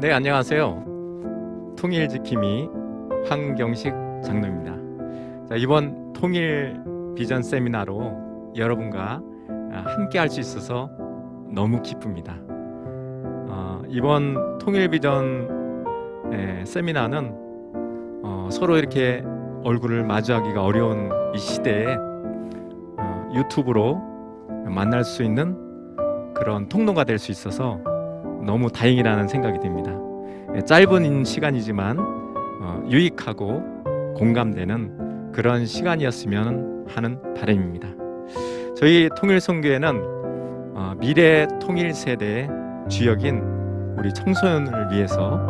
네, 안녕하세요. 통일 지킴이 황경식 장로입니다. 자, 이번 통일 비전 세미나로 여러분과 아, 함께 할 수 있어서 너무 기쁩니다. 어, 이번 통일 비전 에, 세미나는 어, 서로 이렇게 얼굴을 마주하기가 어려운 이 시대에 어, 유튜브로 만날 수 있는 그런 통로가 될 수 있어서 너무 다행이라는 생각이 듭니다. 예, 짧은 시간이지만 어, 유익하고 공감되는 그런 시간이었으면 하는 바람입니다. 저희 통일선교회는 어, 미래 통일 세대 주역인 우리 청소년을 위해서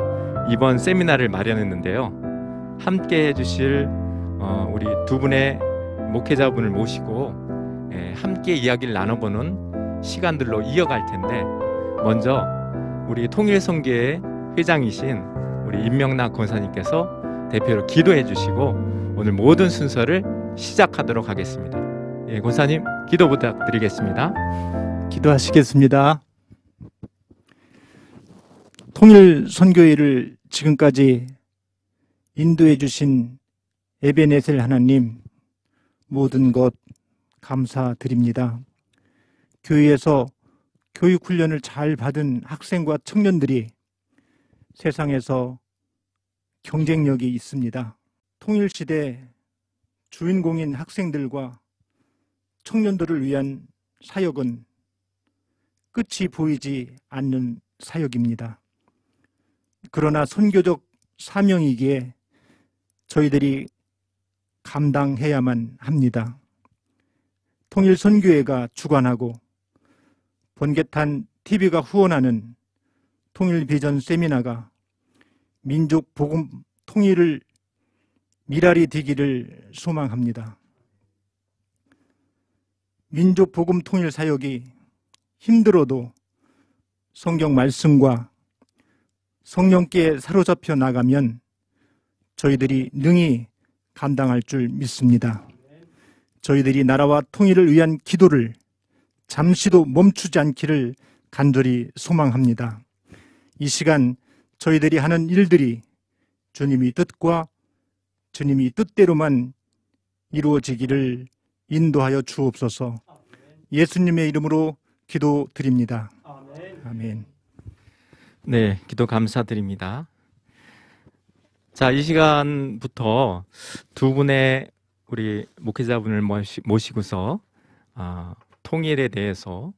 이번 세미나를 마련했는데요. 함께 해주실 어, 우리 두 분의 목회자분을 모시고 예, 함께 이야기를 나눠보는 시간들로 이어갈 텐데 먼저 우리 통일성계 회장이신 우리 임명락 권사님께서 대표로 기도해 주시고 오늘 모든 순서를 시작하도록 하겠습니다. 예, 권사님 기도 부탁드리겠습니다. 기도하시겠습니다. 통일 선교회를 지금까지 인도해 주신 에베네셀 하나님 모든 것 감사드립니다. 교회에서 교육 훈련을 잘 받은 학생과 청년들이 세상에서 경쟁력이 있습니다. 통일시대 주인공인 학생들과 청년들을 위한 사역은 끝이 보이지 않는 사역입니다. 그러나 선교적 사명이기에 저희들이 감당해야만 합니다. 통일선교회가 주관하고 번개탄 TV가 후원하는 통일 비전 세미나가 민족 복음 통일을 미랄이 되기를 소망합니다. 민족 복음 통일 사역이 힘들어도 성경 말씀과 성령께 사로잡혀 나가면 저희들이 능히 감당할 줄 믿습니다. 저희들이 나라와 통일을 위한 기도를 잠시도 멈추지 않기를 간절히 소망합니다. 이 시간 저희들이 하는 일들이 주님이 뜻과 주님이 뜻대로만 이루어지기를 인도하여 주옵소서 예수님의 이름으로 기도드립니다. 아멘. 네, 기도 감사드립니다. 자, 이 시간부터 두 분의 우리 목회자분을 모시, 고서 어, 아, 통일에 대해서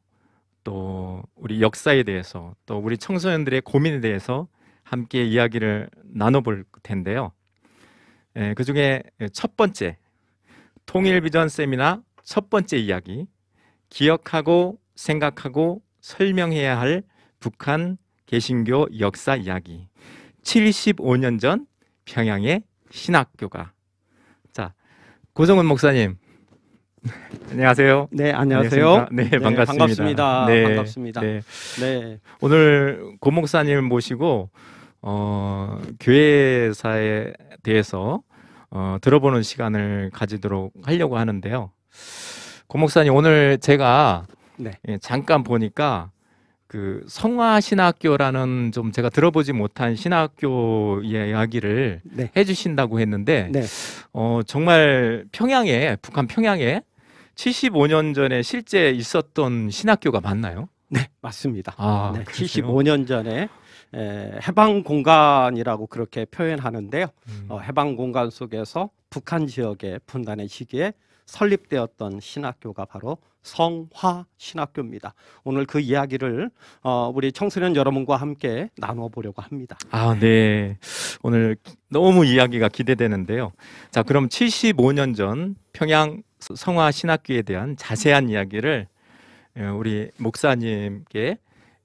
또 우리 역사에 대해서 또 우리 청소년들의 고민에 대해서 함께 이야기를 나눠볼 텐데요. 예, 그 중에 첫 번째 통일 비전 세미나 첫 번째 이야기 기억하고 생각하고 설명해야 할 북한 개신교 역사 이야기 75년 전 평양의 신학교가 자 고정은 목사님 안녕하세요. 네, 안녕하세요. 네, 네, 반갑습니다. 반갑습니다. 네, 반갑습니다. 네. 네. 오늘 고 목사님 모시고 어, 교회사에 대해서 어, 들어보는 시간을 가지도록 하려고 하는데요. 고 목사님 오늘 제가 네. 예, 잠깐 보니까 그 성화 신학교라는 좀 제가 들어보지 못한 신학교 이야기를 네. 해주신다고 했는데 네. 어, 정말 평양에 북한 평양에 75년 전에 실제 있었던 신학교가 맞나요? 네, 맞습니다. 아, 네, 그 75년 전에 에, 해방 공간이라고 그렇게 표현하는데요. 음. 어, 해방 공간 속에서 북한 지역의 분단의 시기에 설립되었던 신학교가 바로 성화 신학교입니다. 오늘 그 이야기를 어, 우리 청소년 여러분과 함께 나누어 보려고 합니다. 아, 네. 오늘 너무 이야기가 기대되는데요. 자, 그럼 75년 전 평양 성화 신학교에 대한 자세한 이야기를 예, 우리 목사님께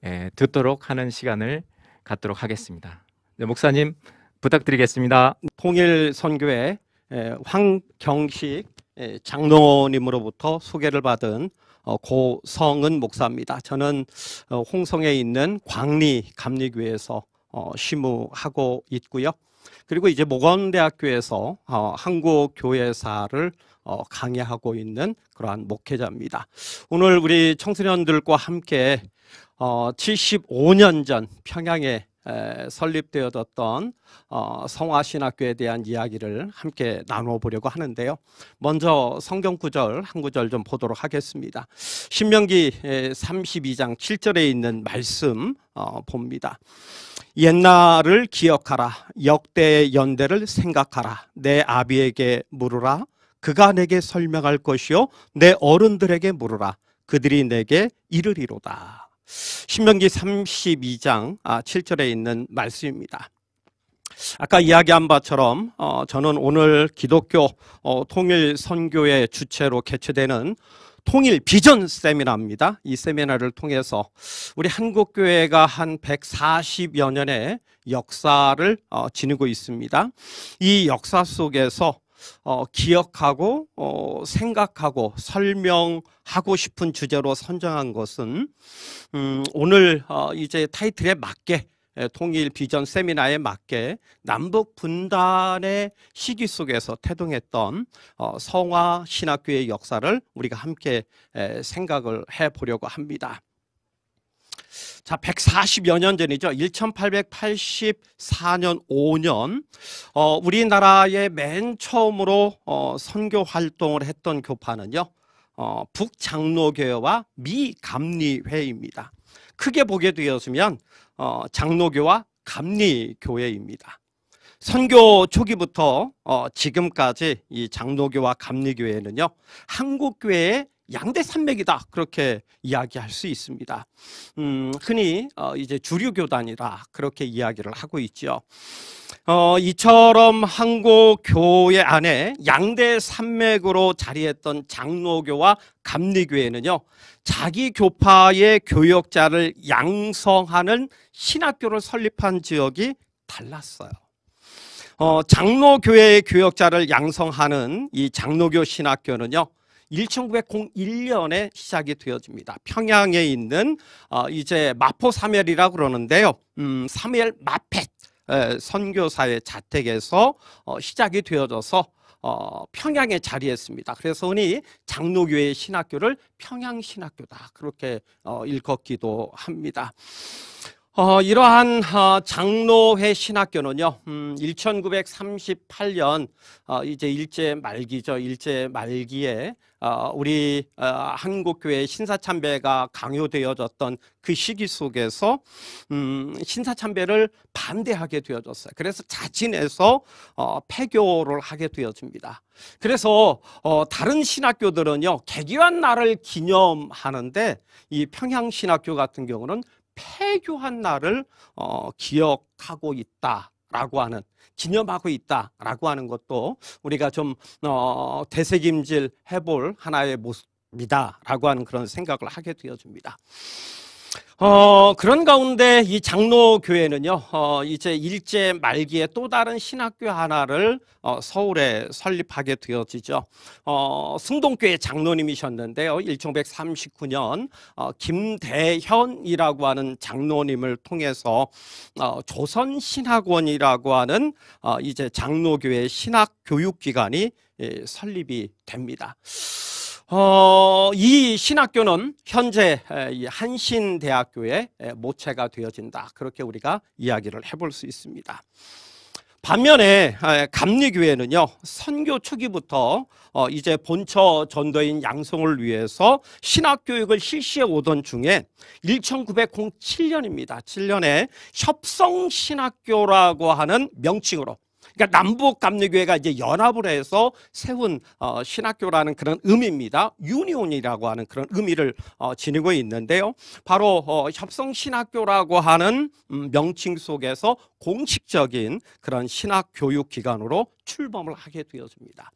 예, 듣도록 하는 시간을 갖도록 하겠습니다. 네, 목사님 부탁드리겠습니다. 통일 선교회 예, 황경식 장로님으로부터 소개를 받은 어, 고성은 목사입니다. 저는 어, 홍성에 있는 광리 감리교에서 시무하고 어, 있고요. 그리고 이제 모건대학교에서 한국교회사를 어, 강의하고 있는 그러한 목회자입니다. 오늘 우리 청소년들과 함께 어, 75년 전 평양에 에, 설립되어졌던 어, 성화신학교에 대한 이야기를 함께 나눠보려고 하는데요. 먼저 성경 구절 한 구절 좀 보도록 하겠습니다. 신명기 32장 7절에 있는 말씀 어, 봅니다. 옛날을 기억하라. 역대의 연대를 생각하라. 내 아비에게 물으라. 그가 내게 설명할 것이요 내 어른들에게 물어라 그들이 내게 이르리로다. 신명기 32장 7절에 아, 있는 말씀입니다. 아까 이야기한 바처럼 어, 저는 오늘 기독교 어, 통일 선교의 주체로 개최되는 통일 비전 세미나입니다. 이 세미나를 통해서 우리 한국 교회가 한 140여 년의 역사를 어, 지니고 있습니다. 이 역사 속에서 어, 기억하고 어, 생각하고 설명하고 싶은 주제로 선정한 것은 음, 오늘 어, 이제 타이틀에 맞게 에, 예, 통일 비전 세미나에 맞게 남북 분단의 시기 속에서 태동했던 어, 성화 신학교의 역사를 우리가 함께 에, 예, 생각을 해보려고 합니다. 자, 140여 년 전이죠. 1884년 5년 어, 우리나라에 맨 처음으로 어, 선교 활동을 했던 교파는요. 어, 북장로교회와 미감리회입니다. 크게 보게 되었으면 어, 장로교와 감리교회입니다. 선교 초기부터 어, 지금까지 이 장로교와 감리교회는요 한국교회의 양대 산맥이다 그렇게 이야기할 수 있습니다. 음, 흔히 어, 이제 주류 교단이라 그렇게 이야기를 하고 있죠. 어, 이처럼 한국 교회 안에 양대 산맥으로 자리했던 장로교와 감리교회는요 자기 교파의 교역자를 양성하는 신학교를 설립한 지역이 달랐어요. 어, 장로교회의 교역자를 양성하는 이 장로교 신학교는요 1901년에 시작이 되어집니다. 평양에 있는 어, 이제 마포 삼엘이라고 그러는데요. 음, 삼엘 마펫 선교사의 자택에서 어, 시작이 되어져서 어, 평양에 자리했습니다. 그래서 흔히 장로교의 신학교를 평양신학교다 그렇게 어, 일컫기도 합니다. 어, 이러한 어, 장로회 신학교는요, 음, 1938년 어, 이제 일제 말기죠, 일제 말기에 어, 우리 어, 한국교회 신사참배가 강요되어졌던 그 시기 속에서 음, 신사참배를 반대하게 되어졌어요. 그래서 자진해서 어, 폐교를 하게 되어집니다. 그래서 어, 다른 신학교들은요 개교한 날을 기념하는데 이 평양신학교 같은 경우는 폐교한 날을 어, 기억하고 있다. 라고 하는 기념하고 있다라고 하는 것도 우리가 좀 어, 되새김질 해볼 하나의 모습이다라고 하는 그런 생각을 하게 되어집니다. 어, 그런 가운데 이 장로교회는요, 어, 이제 일제 말기에 또 다른 신학교 하나를 어, 서울에 설립하게 되어지죠. 어, 승동교회 장로님이셨는데요. 1939년 어, 김대현이라고 하는 장로님을 통해서 어, 조선신학원이라고 하는 어, 이제 장로교회 신학교육기관이 예, 설립이 됩니다. 어, 이 신학교는 현재 한신대학교의 모체가 되어진다. 그렇게 우리가 이야기를 해볼 수 있습니다. 반면에 감리교회는요 선교 초기부터 어, 이제 본처 전도인 양성을 위해서 신학교육을 실시해 오던 중에 1907년입니다 7년에 협성신학교라고 하는 명칭으로 그러니까 남북 감리교회가 이제 연합을 해서 세운 어, 신학교라는 그런 의미입니다. 유니온이라고 하는 그런 의미를 어, 지니고 있는데요. 바로 어, 협성 신학교라고 하는 음, 명칭 속에서 공식적인 그런 신학 교육 기관으로 출범을 하게 되었습니다.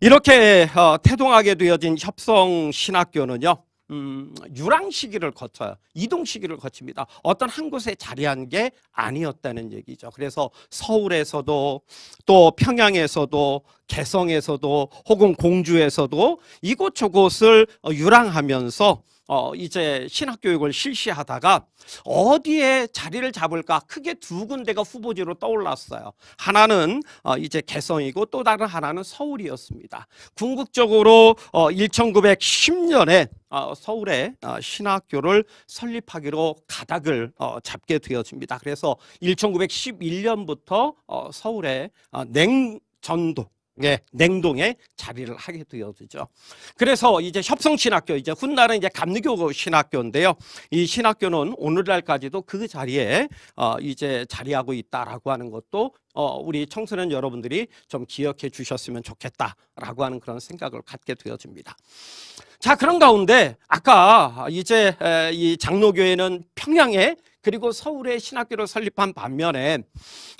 이렇게 어, 태동하게 되어진 협성 신학교는요. 음, 유랑 시기를 거쳐요. 이동 시기를 거칩니다. 어떤 한 곳에 자리한 게 아니었다는 얘기죠. 그래서 서울에서도 또 평양에서도 개성에서도 혹은 공주에서도 이곳저곳을 어, 유랑하면서 어, 이제 신학교육을 실시하다가 어디에 자리를 잡을까 크게 두 군데가 후보지로 떠올랐어요. 하나는 어, 이제 개성이고 또 다른 하나는 서울이었습니다. 궁극적으로 어, 1910년에 어, 서울에 어, 신학교를 설립하기로 가닥을 어, 잡게 되어집니다. 그래서 1911년부터 어, 서울에 어, 냉 전도 예, 냉동에 자리를 하게 되어지죠. 그래서 이제 협성신학교, 이제 훗날은 이제 감리교 신학교인데요. 이 신학교는 오늘날까지도 그 자리에 어, 이제 자리하고 있다라고 하는 것도 어, 우리 청소년 여러분들이 좀 기억해 주셨으면 좋겠다라고 하는 그런 생각을 갖게 되어집니다. 자, 그런 가운데 아까 이제 이 장로교회는 평양에 그리고 서울에 신학교를 설립한 반면에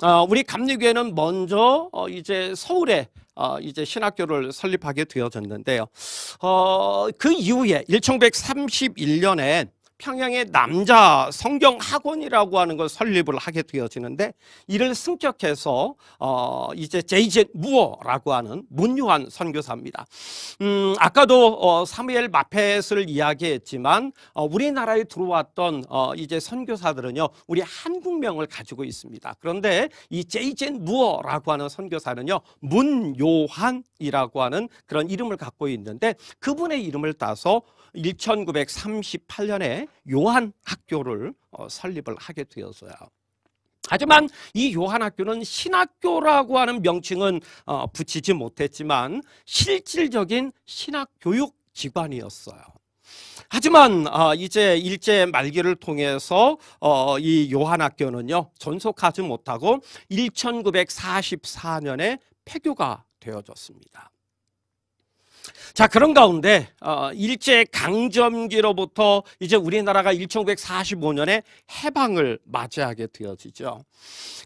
어, 우리 감리교회는 먼저 어, 이제 서울에 어, 이제 신학교를 설립하게 되어졌는데요. 어, 그 이후에 1131년에 평양의 남자 성경 학원이라고 하는 걸 설립을 하게 되어지는데 이를 승격해서 어 이제 제이젠 무어라고 하는 문유한 선교사입니다. 음 아까도 어 사무엘 마펫을 이야기했지만 어 우리나라에 들어왔던 어 이제 선교사들은요. 우리 한국명을 가지고 있습니다. 그런데 이 제이젠 무어라고 하는 선교사는요. 문요한이라고 하는 그런 이름을 갖고 있는데 그분의 이름을 따서 1938년에 요한 학교를 어, 설립을 하게 되었어요. 하지만 이 요한학교는 신학교라고 하는 명칭은 어, 붙이지 못했지만 실질적인 신학교육 기관이었어요. 하지만 어, 이제 일제 말기를 통해서 이 요한학교는요 전속하지 못하고 1944년에 폐교가 되어졌습니다. 자 그런 가운데 어, 일제 강점기로부터 이제 우리나라가 1945년에 해방을 맞이하게 되어지죠.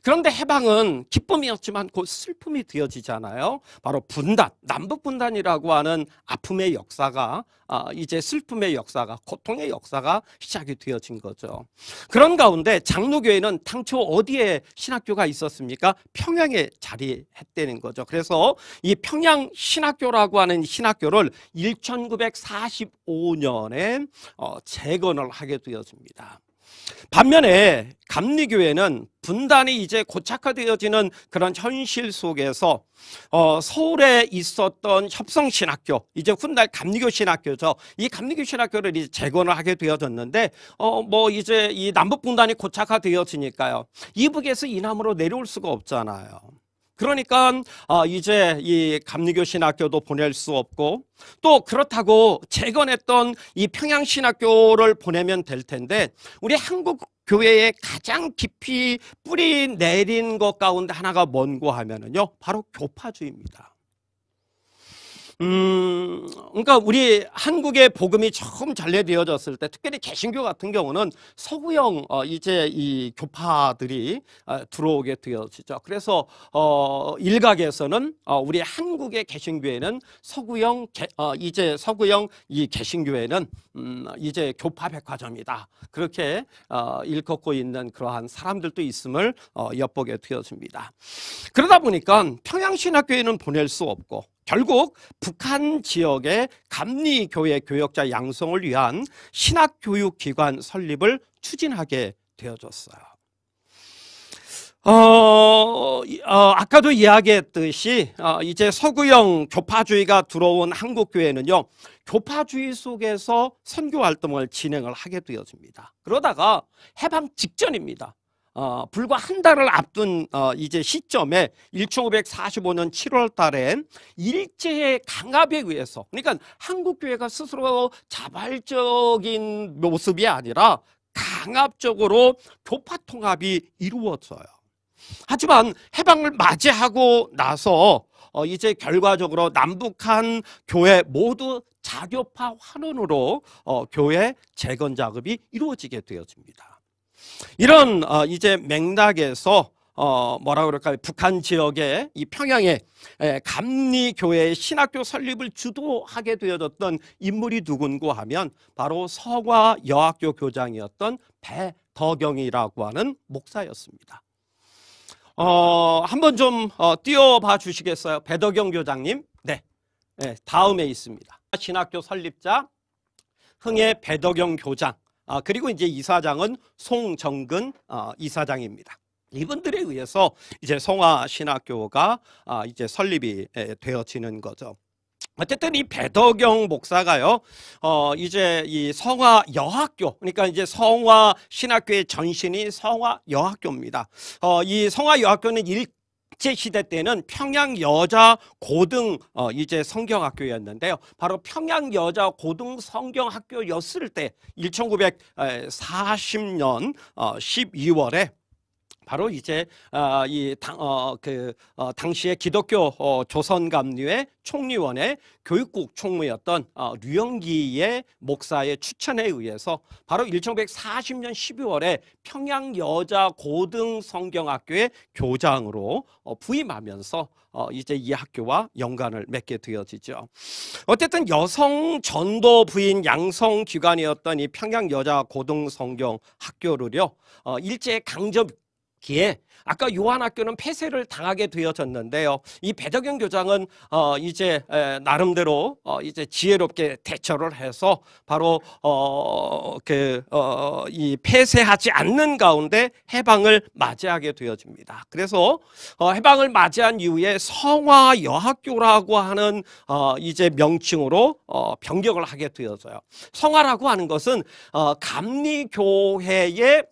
그런데 해방은 기쁨이었지만 곧 슬픔이 되어지잖아요. 바로 분단, 남북 분단이라고 하는 아픔의 역사가 어, 이제 슬픔의 역사가 고통의 역사가 시작이 되어진 거죠. 그런 가운데 장로교회는 당초 어디에 신학교가 있었습니까? 평양에 자리했다는 거죠. 그래서 이 평양 신학교라고 하는 신학 신학교를 1945년에 어, 재건을 하게 되었습니다. 반면에 감리교회는 분단이 이제 고착화되어지는 그런 현실 속에서 어, 서울에 있었던 협성신학교 이제 훗날 감리교신학교죠 이 감리교신학교를 이제 재건을 하게 되어졌는데 어, 뭐 이제 이 남북 분단이 고착화되어지니까요 이북에서 이남으로 내려올 수가 없잖아요 그러니까 아, 이제 이 감리교 신학교도 보낼 수 없고 또 그렇다고 재건했던 이 평양 신학교를 보내면 될 텐데 우리 한국 교회에 가장 깊이 뿌리 내린 것 가운데 하나가 뭔고 하면은요 바로 교파주의입니다. 음, 그러니까 우리 한국의 복음이 처음 전래되어졌을 때 특별히 개신교 같은 경우는 서구형 어, 이제 이 교파들이 어, 들어오게 되어지죠. 그래서 어, 일각에서는 어, 우리 한국의 개신교에는 서구형 개, 어, 이제 서구형 이 개신교에는 음, 이제 교파 백화점이다 그렇게 어, 일컫고 있는 그러한 사람들도 있음을 어, 엿보게 되었습니다 그러다 보니까 평양신학교에는 보낼 수 없고 결국 북한 지역의 감리교회 교역자 양성을 위한 신학교육기관 설립을 추진하게 되어졌어요. 어, 어, 아까도 이야기했듯이 어, 이제 서구형 교파주의가 들어온 한국 교회는요 교파주의 속에서 선교 활동을 진행을 하게 되어집니다. 그러다가 해방 직전입니다. 어, 불과 한 달을 앞둔 어, 이제 시점에 1 9 4 5년 7월 달엔 일제의 강압에 의해서 그러니까 한국교회가 스스로 자발적인 모습이 아니라 강압적으로 교파 통합이 이루어져요. 하지만 해방을 맞이하고 나서 어, 이제 결과적으로 남북한 교회 모두 자교파 환원으로 어, 교회 재건 작업이 이루어지게 되어집니다. 이런 어, 이제 맥락에서 어, 뭐라 그럴까요? 북한 지역에이 평양에 감리 교회의 신학교 설립을 주도하게 되어졌던 인물이 누군고 하면 바로 서과 여학교 교장이었던 배덕영이라고 하는 목사였습니다. 어, 한번 좀 어, 띄워봐 주시겠어요? 배덕영 교장님. 네. 네, 다음에 있습니다. 신학교 설립자 흥의 배덕영 교장. 아, 그리고 이제 이사장은 송정근 어, 이사장입니다. 이분들에 의해서 이제 성화 신학교가 아, 이제 설립이 에, 예, 되어지는 거죠. 어쨌든 이 배덕영 목사가요, 어, 이제 이 성화 여학교, 그러니까 이제 성화 신학교의 전신이 성화 여학교입니다. 어, 이 성화 여학교는 일제시대 때는 평양여자고등 어, 이제 성경학교였는데요. 바로 평양여자고등성경학교였을 때 1940년 어, 12월에 바로 이제 어, 아, 이당 어, 그, 어, 당시의 기독교 어, 조선감리회 총리원의 교육국 총무였던 어, 류영기의 목사의 추천에 의해서 바로 1940년 12월에 평양 여자 고등 성경학교의 교장으로 어, 부임하면서 어, 이제 이 학교와 연관을 맺게 되어지죠. 어쨌든 여성 전도 부인 양성 기관이었던 이 평양 여자 고등 성경 학교를요 어, 일제 강점 기에 아까 요한학교는 폐쇄를 당하게 되어졌는데요. 이 배덕영 교장은 어 이제 나름대로 어 이제 지혜롭게 대처를 해서 바로 어 그어이 폐쇄하지 않는 가운데 해방을 맞이하게 되어집니다. 그래서 어 해방을 맞이한 이후에 성화 여학교라고 하는 어 이제 명칭으로 어 변경을 하게 되어져요. 성화라고 하는 것은 어 감리교회의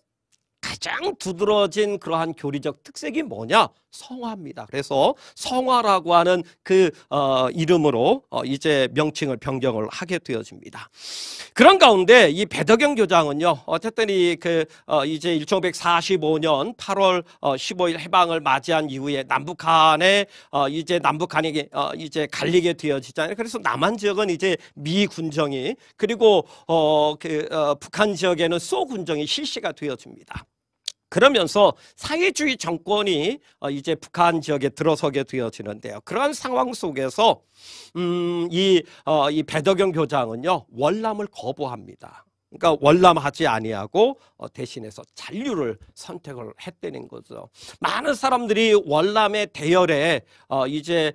가장 두드러진 그러한 교리적 특색이 뭐냐? 성화입니다. 그래서 성화라고 하는 그 어, 이름으로 어, 이제 명칭을 변경을 하게 되어집니다. 그런 가운데 이 배덕영 교장은요, 어쨌든 이그 어, 이제 1945년 8월 어, 15일 해방을 맞이한 이후에 남북한에 어, 이제 남북한에 어, 이제 갈리게 되어지잖아요. 그래서 남한 지역은 이제 미 군정이 그리고 어, 그, 어, 북한 지역에는 소 군정이 실시가 되어집니다. 그러면서 사회주의 정권이 어, 이제 북한 지역에 들어서게 되어지는데요. 그러한 상황 속에서 음, 이, 어, 이 배덕영 교장은요 월남을 거부합니다. 그러니까 월남하지 아니하고 어, 대신해서 잔류를 선택을 했다는 거죠. 많은 사람들이 월남의 대열에 어, 이제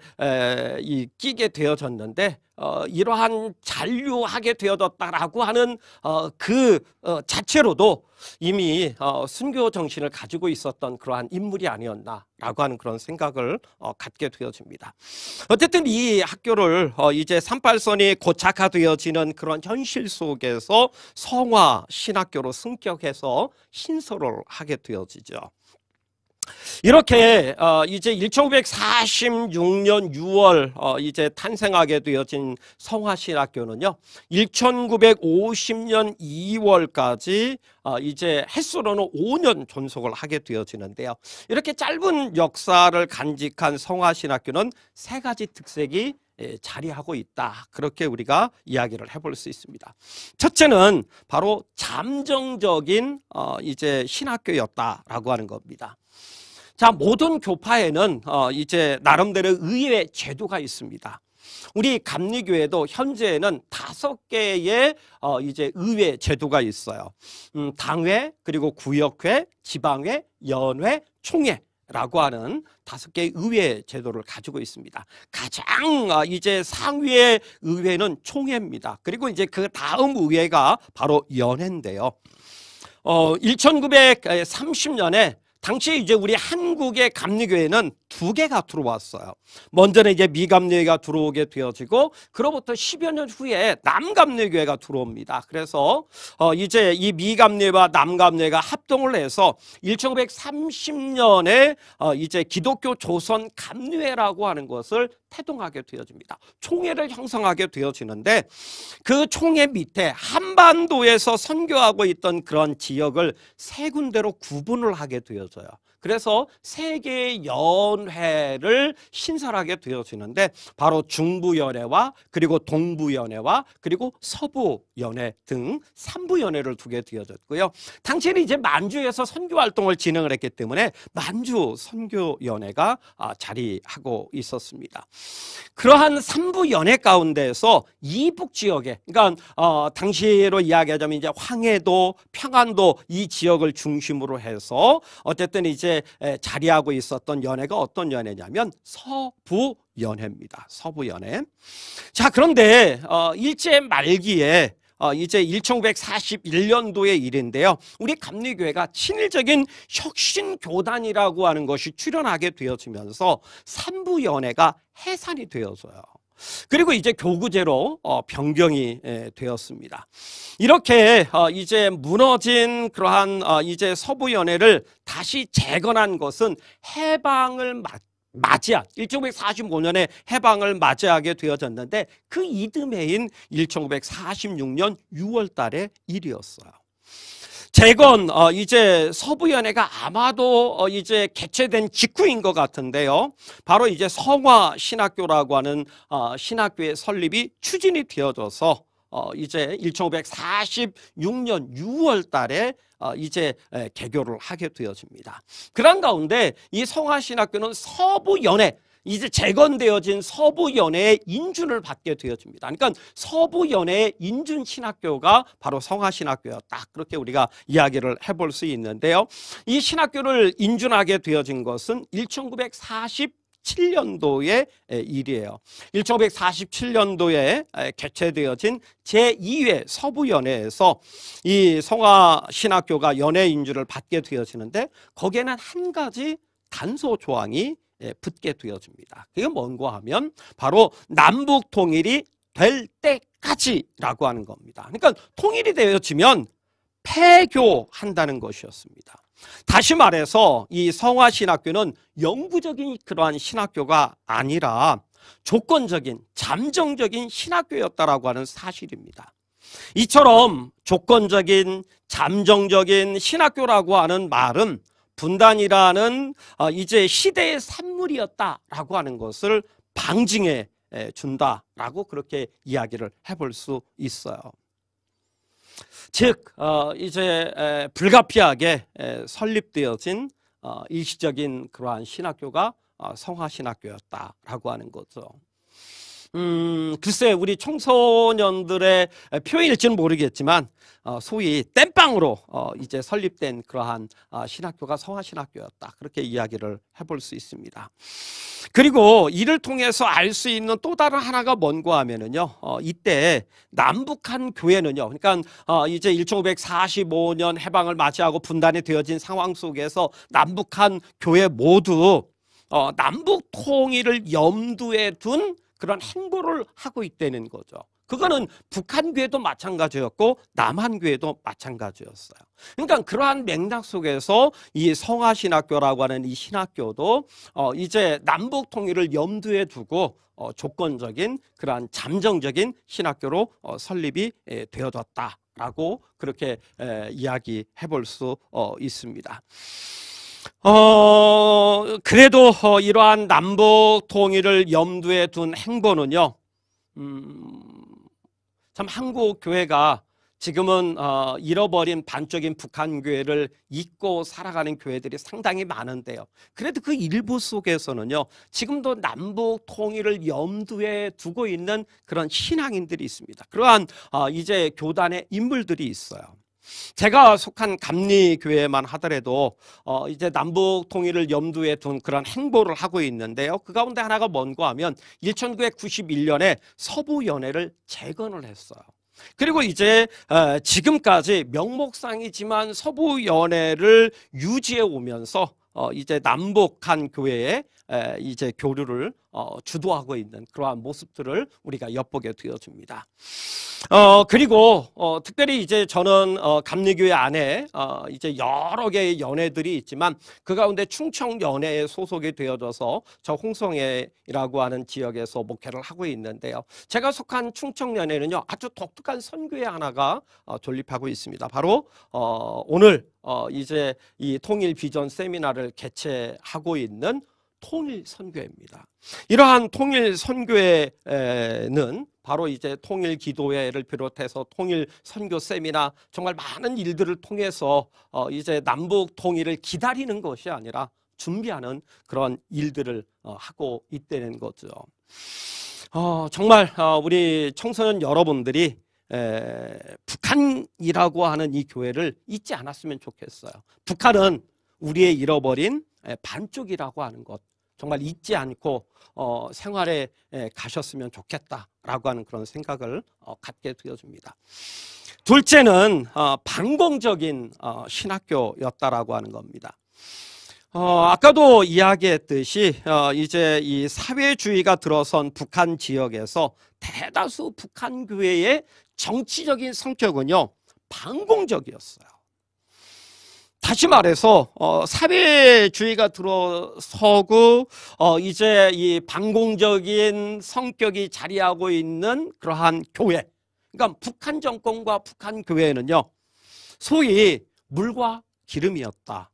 이 끼게 되어졌는데 어, 이러한 잔류하게 되어졌다라고 하는 어, 그 어, 자체로도 이미 어, 순교 정신을 가지고 있었던 그러한 인물이 아니었나라고 하는 그런 생각을 어, 갖게 되어집니다. 어쨌든 이 학교를 어, 이제 삼팔선이 고착화되어지는 그런 현실 속에서 성화 신학교로 승격해서 신설을 하게 되어지죠. 이렇게 어, 이제 1546년 6월 어, 이제 탄생하게 되어진 성화신학교는요 1950년 2월까지 어, 이제 횟수로는 5년 존속을 하게 되어지는데요 이렇게 짧은 역사를 간직한 성화신학교는 세 가지 특색이 자리하고 있다. 그렇게 우리가 이야기를 해볼 수 있습니다. 첫째는 바로 잠정적인 어, 이제 신학교였다라고 하는 겁니다. 자, 모든 교파에는 어, 이제 나름대로 의회 제도가 있습니다. 우리 감리교회도 현재는 에 다섯 개의 어 이제 의회 제도가 있어요. 음, 당회, 그리고 구역회, 지방회, 연회, 총회 라고 하는 다섯 개의 의회 제도를 가지고 있습니다. 가장 아, 이제 상위의 의회는 총회입니다. 그리고 이제 그 다음 의회가 바로 연회인데요. 어, 1930년에 당시 이제 우리 한국의 감리교회는 두 개가 들어왔어요. 먼저는 이제 미감리교회가 들어오게 되어지고 그로부터 10여 년 후에 남감리교회가 들어옵니다. 그래서 어 이제 이 미감리회와 남감리회가 합동을 해서 1930년에 어 이제 기독교 조선 감리회라고 하는 것을 태동하게 되어집니다. 총회를 형성하게 되어지는데 그 총회 밑에 한반도에서 선교하고 있던 그런 지역을 세 군데로 구분을 하게 되어져요. 되어져요. 그래서 세계 연회를 신설하게 되어지는데 바로 중부 연회와 그리고 동부 연회와 그리고 서부 연회 등3부 연회를 두게 되어졌고요. 당시에는 이제 만주에서 선교 활동을 진행을 했기 때문에 만주 선교 연회가 아, 자리하고 있었습니다. 그러한 삼부 연회 가운데에서 이북 지역에 그러니까 어, 당시로 이야기하자면 이제 황해도 평안도 이 지역을 중심으로 해서 어쨌 어쨌든 이제 자리하고 있었던 연애가 어떤 연애냐면 서부 연애입니다. 서부 연애. 자, 그런데 어 일제 말기에 어, 이제 1941년도의 일인데요. 우리 감리교회가 친일적인 혁신교단이라고 하는 것이 출현하게 되어지면서 삼부 연회가 해산이 되어서요. 그리고 이제 교구제로 어, 변경이 예, 되었습니다. 이렇게 어, 이제 무너진 그러한 어, 이제 서부 연해를 다시 재건한 것은 해방을 맞 맞이한 1945년에 해방을 맞이하게 되어졌는데 그 이듬해인 1946년 6월 달의 일이었어요. 재건 어, 이제 서부연회가 아마도 어, 이제 개최된 직후인 것 같은데요. 바로 이제 성화 신학교라고 하는 어, 신학교의 설립이 추진이 되어져서 어, 이제 1546년 6월 달에 어, 이제 개교를 하게 되어집니다. 그런 가운데 이 성화신학교는 서부연회 이제 재건되어진 서부연회의 인준을 받게 되어집니다. 그러니까 서부연의 인준 신학교가 바로 성화신학교야. 딱 그렇게 우리가 이야기를 해볼 수 있는데요. 이 신학교를 인준하게 되어진 것은 1940 7년도의 일이에요. 1947년도에 개최되어진 제2회 서부연회에서 이 성화신학교가 연회 인주를 받게 되어지는데 거기에는 한 가지 단소 조항이 예, 붙게 되어집니다. 그게 뭔가 하면 바로 남북 통일이 될 때까지라고 하는 겁니다. 그러니까 통일이 되어지면 폐교한다는 것이었습니다. 다시 말해서 이 성화 신학교는 영구적인 그러한 신학교가 아니라 조건적인 잠정적인 신학교였다라고 하는 사실입니다. 이처럼 조건적인 잠정적인 신학교라고 하는 말은 분단이라는 어, 이제 시대의 산물이었다라고 하는 것을 방증해 준다라고 그렇게 이야기를 해볼 수 있어요. 즉 어, 이제 불가피하게 설립되어진 어, 일시적인 그러한 신학교가 성화신학교였다라고 하는 거죠. 음, 글쎄 우리 청소년들의 표현일지는 모르겠지만 어, 소위 땜빵으로 어, 이제 설립된 그러한 어, 신학교가 성화신학교였다 그렇게 이야기를 해볼 수 있습니다. 그리고 이를 통해서 알 수 있는 또 다른 하나가 뭔고 하면은요 어, 이때 남북한 교회는요 그러니까 어, 이제 1 9 4 5년 해방을 맞이하고 분단이 되어진 상황 속에서 남북한 교회 모두 어, 남북 통일을 염두에 둔 그런 행보를 하고 있다는 거죠. 그거는 북한 교회도 마찬가지였고 남한 교회도 마찬가지였어요. 그러니까 그러한 맥락 속에서 이 성화신학교라고 하는 이 신학교도 어 이제 남북 통일을 염두에 두고 어 조건적인 그러한 잠정적인 신학교로 어 설립이 예, 되어졌다라고 그렇게 이야기해 볼수 어, 있습니다. 어, 그래도 어, 이러한 남북 통일을 염두에 둔 행보는요, 음, 참 한국 교회가 지금은 어, 잃어버린 반쪽인 북한 교회를 잊고 살아가는 교회들이 상당히 많은데요. 그래도 그 일부 속에서는요. 지금도 남북 통일을 염두에 두고 있는 그런 신앙인들이 있습니다. 그러한 어, 이제 교단의 인물들이 있어요. 제가 속한 감리교회만 하더라도 어 이제 남북 통일을 염두에 둔 그런 행보를 하고 있는데요. 그 가운데 하나가 뭔가 하면 1991년에 서부 연회를 재건을 했어요. 그리고 이제 어, 지금까지 명목상이지만 서부 연회를 유지해 오면서 어, 이제 남북한 교회에 이제 교류를 어, 주도하고 있는 그러한 모습들을 우리가 엿보게 되어집니다. 어, 그리고 어, 특별히 이제 저는 어, 감리교회 안에 어, 이제 여러 개의 연회들이 있지만 그 가운데 충청 연회에 소속이 되어져서 저 홍성회라고 하는 지역에서 목회를 하고 있는데요. 제가 속한 충청 연회는요 아주 독특한 선교회 하나가 어, 존립하고 있습니다. 바로 어, 오늘 어, 이제 이 통일 비전 세미나를 개최하고 있는 통일 선교회입니다. 이러한 통일 선교회는 바로 이제 통일 기도회를 비롯해서 통일 선교 세미나 정말 많은 일들을 통해서 어, 이제 남북 통일을 기다리는 것이 아니라 준비하는 그런 일들을 어, 하고 있다는 거죠. 어, 정말 우리 청소년 여러분들이 북한이라고 하는 이 교회를 잊지 않았으면 좋겠어요. 북한은 우리의 잃어버린 반쪽이라고 하는 것 정말 잊지 않고 어, 생활에 가셨으면 좋겠다라고 하는 그런 생각을 어, 갖게 되어줍니다. 둘째는 어, 반공적인 어, 신학교였다라고 하는 겁니다. 어, 아까도 이야기했듯이 어, 이제 이 사회주의가 들어선 북한 지역에서 대다수 북한 교회의 정치적인 성격은요 반공적이었어요. 다시 말해서 어, 사회주의가 들어서고 어, 이제 이 반공적인 성격이 자리하고 있는 그러한 교회 그러니까 북한 정권과 북한 교회는요 소위 물과 기름이었다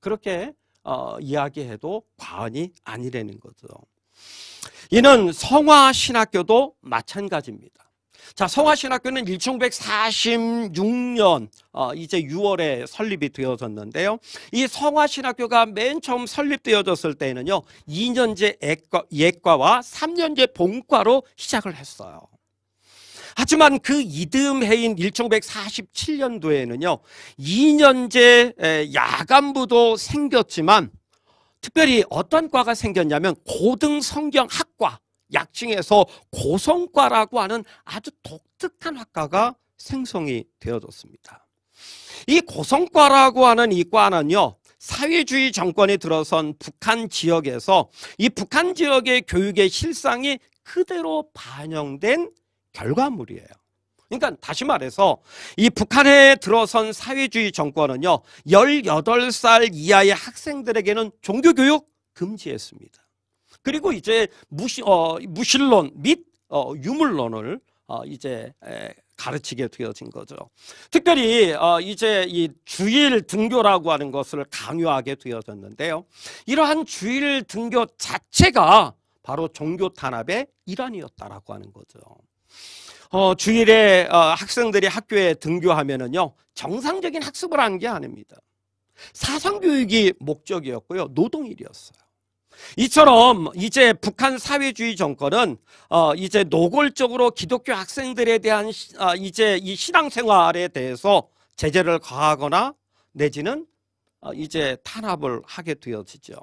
그렇게 어, 이야기해도 과언이 아니라는 거죠 이는 성화신학교도 마찬가지입니다 자, 성화신학교는 1 9 4 6년 어, 이제 6월에 설립이 되어졌는데요. 이 성화신학교가 맨 처음 설립되어졌을 때에는요. 2년제 예과, 예과와 3년제 본과로 시작을 했어요. 하지만 그 이듬해인 1 9 4 7년도에는요 2년제 야간부도 생겼지만 특별히 어떤 과가 생겼냐면 고등성경학과 약칭해서 고성과라고 하는 아주 독특한 학과가 생성이 되어졌습니다. 이 고성과라고 하는 이 과는요. 사회주의 정권이 들어선 북한 지역에서 이 북한 지역의 교육의 실상이 그대로 반영된 결과물이에요. 그러니까 다시 말해서 이 북한에 들어선 사회주의 정권은요. 18살 이하의 학생들에게는 종교교육 금지했습니다. 그리고 이제 무시, 어, 무신론 및 어, 유물론을 어, 이제 에, 가르치게 되어진 거죠. 특별히 어, 이제 이 주일 등교라고 하는 것을 강요하게 되어졌는데요. 이러한 주일 등교 자체가 바로 종교 탄압의 일환이었다라고 하는 거죠. 어, 주일에 어, 학생들이 학교에 등교하면은요 정상적인 학습을 한 게 아닙니다. 사상 교육이 목적이었고요 노동일이었어요. 이처럼 이제 북한 사회주의 정권은 어 이제 노골적으로 기독교 학생들에 대한 시, 아 이제 이 신앙생활에 대해서 제재를 가하거나 내지는 어 이제 탄압을 하게 되어지죠.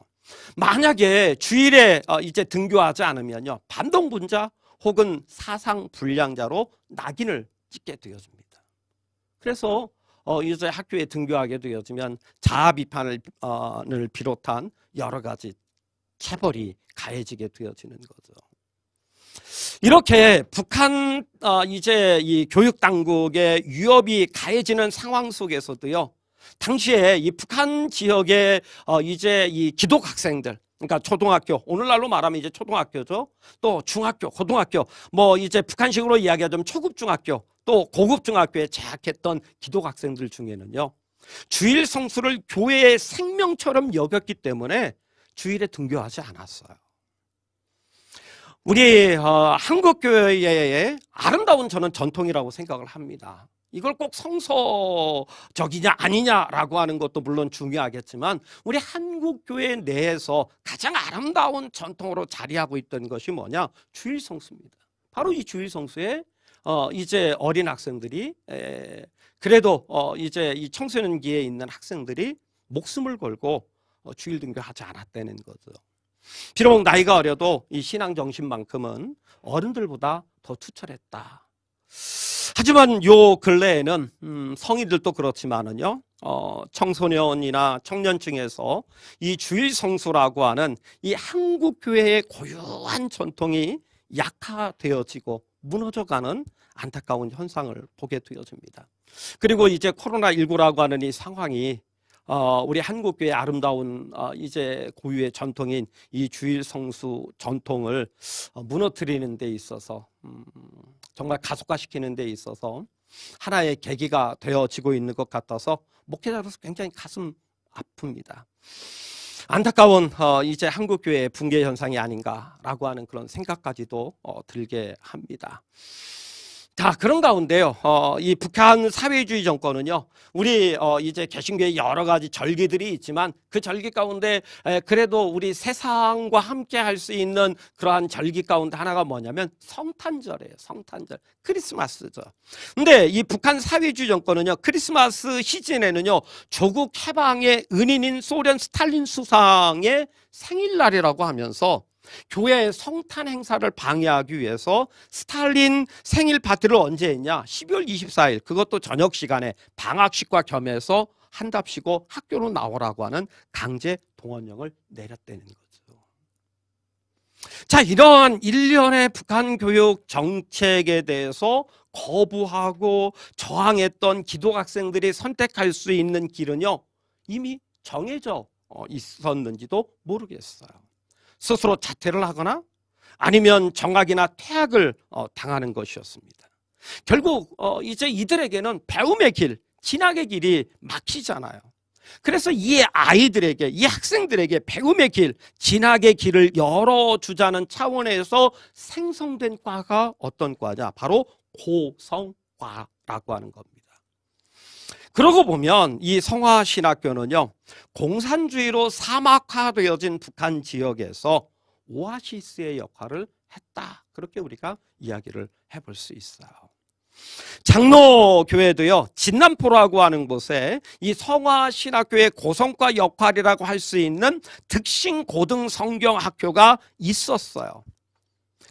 만약에 주일에 어 이제 등교하지 않으면요 반동 분자 혹은 사상 불량자로 낙인을 찍게 되어집니다. 그래서 어, 이제 학교에 등교하게 되어지면 자아 비판을 어,를 비롯한 여러 가지 체벌이 가해지게 되어지는 거죠. 이렇게 북한 어, 이제 이 교육 당국의 위협이 가해지는 상황 속에서도요. 당시에 이 북한 지역의 어, 이제 이 기독 학생들 그러니까 초등학교 오늘날로 말하면 이제 초등학교죠. 또 중학교, 고등학교 뭐 이제 북한식으로 이야기하자면 초급 중학교 또 고급 중학교에 재학했던 기독 학생들 중에는요. 주일 성수를 교회의 생명처럼 여겼기 때문에 주일에 등교하지 않았어요. 우리 어, 한국 교회의 아름다운 저는 전통이라고 생각을 합니다. 이걸 꼭 성서적이냐 아니냐라고 하는 것도 물론 중요하겠지만 우리 한국 교회 내에서 가장 아름다운 전통으로 자리하고 있던 것이 뭐냐 주일 성수입니다. 바로 이 주일 성수에 어, 이제 어린 학생들이 에, 그래도 어, 이제 이 청소년기에 있는 학생들이 목숨을 걸고 어, 주일 등교하지 않았다는 거죠. 비록 나이가 어려도 이 신앙 정신만큼은 어른들보다 더 투철했다. 하지만 요 근래에는 음, 성인들도 그렇지만은요. 어, 청소년이나 청년층에서 이 주일 성수라고 하는 이 한국 교회의 고유한 전통이 약화되어지고 무너져가는 안타까운 현상을 보게 되어집니다. 그리고 이제 코로나19라고 하는 이 상황이 어, 우리 한국교회 아름다운 어, 이제 고유의 전통인 이 주일 성수 전통을 어, 무너뜨리는 데 있어서 음, 정말 가속화시키는 데 있어서 하나의 계기가 되어지고 있는 것 같아서 목회자로서 굉장히 가슴 아픕니다. 안타까운 어, 이제 한국교회의 붕괴 현상이 아닌가라고 하는 그런 생각까지도 어, 들게 합니다. 자 그런 가운데요 어, 이 북한 사회주의 정권은요 우리 어, 이제 개신교의 여러 가지 절기들이 있지만 그 절기 가운데 에, 그래도 우리 세상과 함께 할 수 있는 그러한 절기 가운데 하나가 뭐냐면 성탄절이에요 성탄절 크리스마스죠 근데 이 북한 사회주의 정권은요 크리스마스 시즌에는요 조국 해방의 은인인 소련 스탈린 수상의 생일날이라고 하면서 교회의 성탄 행사를 방해하기 위해서 스탈린 생일 파티를 언제 했냐? 12월 24일 그것도 저녁 시간에 방학식과 겸해서 한답시고 학교로 나오라고 하는 강제 동원령을 내렸다는 거죠. 자, 이러한 일련의 북한 교육 정책에 대해서 거부하고 저항했던 기독 학생들이 선택할 수 있는 길은요. 이미 정해져 어, 있었는지도 모르겠어요. 스스로 자퇴를 하거나 아니면 정학이나 퇴학을 어, 당하는 것이었습니다. 결국 어, 이제 이들에게는 배움의 길, 진학의 길이 막히잖아요. 그래서 이 아이들에게, 이 학생들에게 배움의 길, 진학의 길을 열어주자는 차원에서 생성된 과가 어떤 과냐? 바로 고성과라고 하는 겁니다. 그러고 보면 이 성화신학교는요 공산주의로 사막화되어진 북한 지역에서 오아시스의 역할을 했다 그렇게 우리가 이야기를 해볼 수 있어요 장로교회도요 진남포라고 하는 곳에 이 성화신학교의 고성과 역할이라고 할 수 있는 특신고등성경학교가 있었어요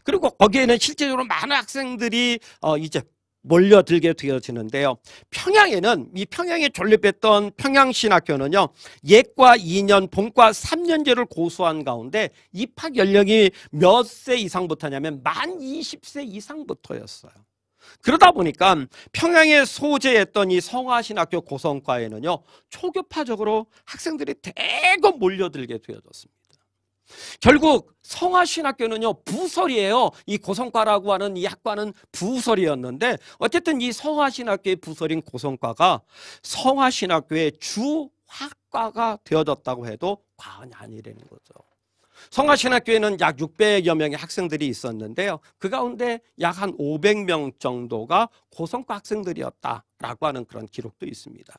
그리고 거기에는 실제적으로 많은 학생들이 어, 이제 몰려들게 되어지는데요. 평양에는 이 평양에 존립했던 평양신학교는요. 예과 2년, 본과 3년제를 고수한 가운데 입학 연령이 몇 세 이상부터냐면 만 20세 이상부터였어요. 그러다 보니까 평양에 소재했던 이 성화신학교 고성과에는요. 초교파적으로 학생들이 대거 몰려들게 되어졌습니다. 결국 성화신학교는요 부설이에요 이 고성과라고 하는 이 학과는 부설이었는데 어쨌든 이 성화신학교의 부설인 고성과가 성화신학교의 주학과가 되어졌다고 해도 과언이 아니라는 거죠 성화신학교에는 약 600여 명의 학생들이 있었는데요 그 가운데 약 한 500명 정도가 고성과 학생들이었다라고 하는 그런 기록도 있습니다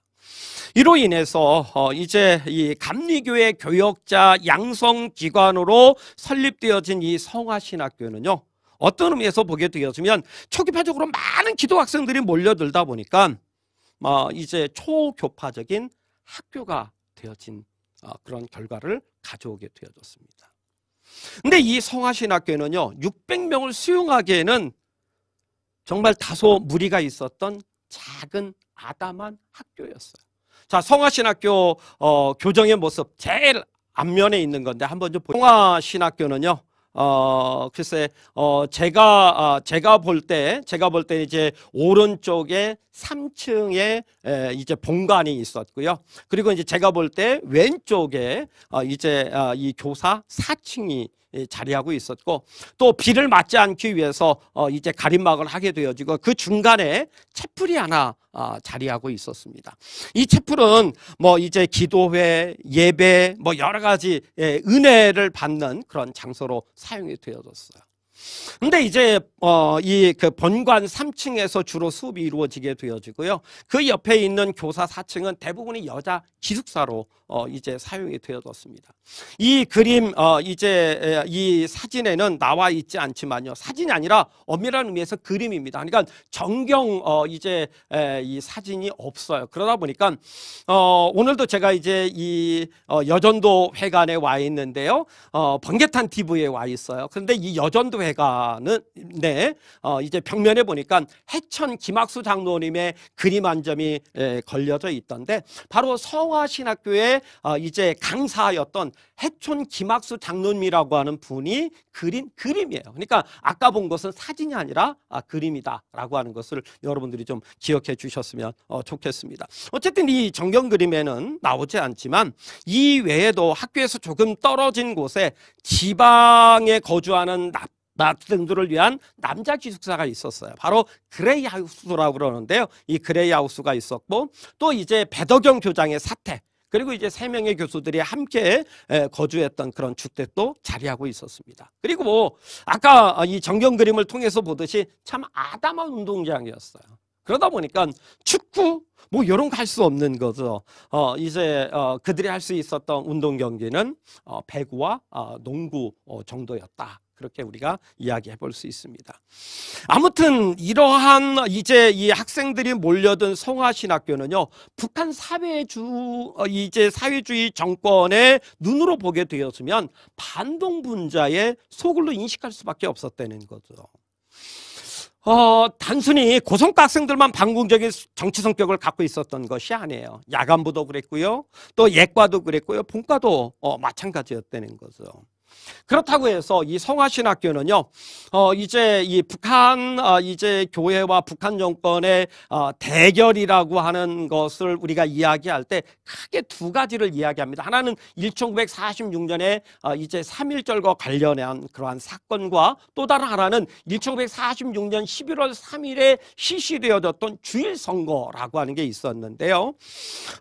이로 인해서 어, 이제 이 감리교회 교역자 양성 기관으로 설립되어진 이 성화신학교는요. 어떤 의미에서 보게 되었으면 초기파적으로 많은 기독 학생들이 몰려들다 보니까 어, 이제 초교파적인 학교가 되어진 어, 그런 결과를 가져오게 되어졌습니다. 근데 이 성화신학교는요. 600명을 수용하기에는 정말 다소 무리가 있었던 작은 아담한 학교였어요. 자, 성화신학교 어, 교정의 모습 제일 앞면에 있는 건데 한번 좀 보세요. 성화신학교는요. 어, 글쎄, 어, 제가, 어, 제가 볼 때, 제가 볼 때 이제 오른쪽에 3층에 에, 이제 본관이 있었고요. 그리고 이제 제가 볼 때 왼쪽에 어, 이제 어, 이 교사 4층이 예, 자리하고 있었고 또 비를 맞지 않기 위해서 어, 이제 가림막을 하게 되어지고 그 중간에 채플이 하나 아, 자리하고 있었습니다. 이 채플은 뭐 이제 기도회, 예배 뭐 여러 가지 예, 은혜를 받는 그런 장소로 사용이 되어졌어요. 근데 이제 어이그 본관 3층에서 주로 수업이 이루어지게 되어지고요. 그 옆에 있는 교사 4층은 대부분이 여자 기숙사로 어, 어, 이제 사용이 되어졌습니다. 이 그림 어, 이제 이 사진에는 나와 있지 않지만요. 사진이 아니라 엄밀한 의미에서 그림입니다. 그러니까 정경 어, 이제 에, 이 사진이 없어요. 그러다 보니까 어, 오늘도 제가 이제 이 어, 여전도 회관에 와 있는데요. 어, 번개탄 TV에 와 있어요. 그런데 이 여전도 회관은 네 어, 이제 벽면에 보니까 해천 김학수 장로님의 그림 한 점이 에, 걸려져 있던데 바로 성화신학교의 당 어, 이제 강사였던 해촌 김학수 장로님이라고 하는 분이 그린 그림이에요. 그러니까 아까 본 것은 사진이 아니라 아, 그림이다라고 하는 것을 여러분들이 좀 기억해 주셨으면 어, 좋겠습니다. 어쨌든 이 정경 그림에는 나오지 않지만 이 외에도 학교에서 조금 떨어진 곳에 지방에 거주하는 납 나등들을 위한 남자 기숙사가 있었어요. 바로 그레이 하우스라고 그러는데요. 이 그레이 하우스가 있었고 또 이제 배덕영 교장의 사태 그리고 이제 세 명의 교수들이 함께 거주했던 그런 주택도 자리하고 있었습니다. 그리고 뭐 아까 이 전경 그림을 통해서 보듯이 참 아담한 운동장이었어요. 그러다 보니까 축구 뭐 이런 거 할 수 없는 거죠. 어 이제 어 그들이 할 수 있었던 운동 경기는 어 배구와 어 농구 어 정도였다. 그렇게 우리가 이야기해 볼 수 있습니다. 아무튼 이러한 이제 이 학생들이 몰려든 성화신학교는요. 북한 사회주 어, 이제 사회주의 정권의 눈으로 보게 되었으면 반동 분자의 소굴로 인식할 수밖에 없었다는 거죠. 어, 단순히 고성과 학생들만 반공적인 정치 성격을 갖고 있었던 것이 아니에요. 야간부도 그랬고요. 또 예과도 그랬고요. 본과도 어, 마찬가지였다는 거죠. 그렇다고 해서 이 성화신학교는요, 어, 이제 이 북한, 어, 이제 교회와 북한 정권의 어, 대결이라고 하는 것을 우리가 이야기할 때 크게 두 가지를 이야기합니다. 하나는 1946년에 어, 이제 3.1절과 관련한 그러한 사건과 또 다른 하나는 1946년 11월 3일에 실시되어졌던 주일 선거라고 하는 게 있었는데요.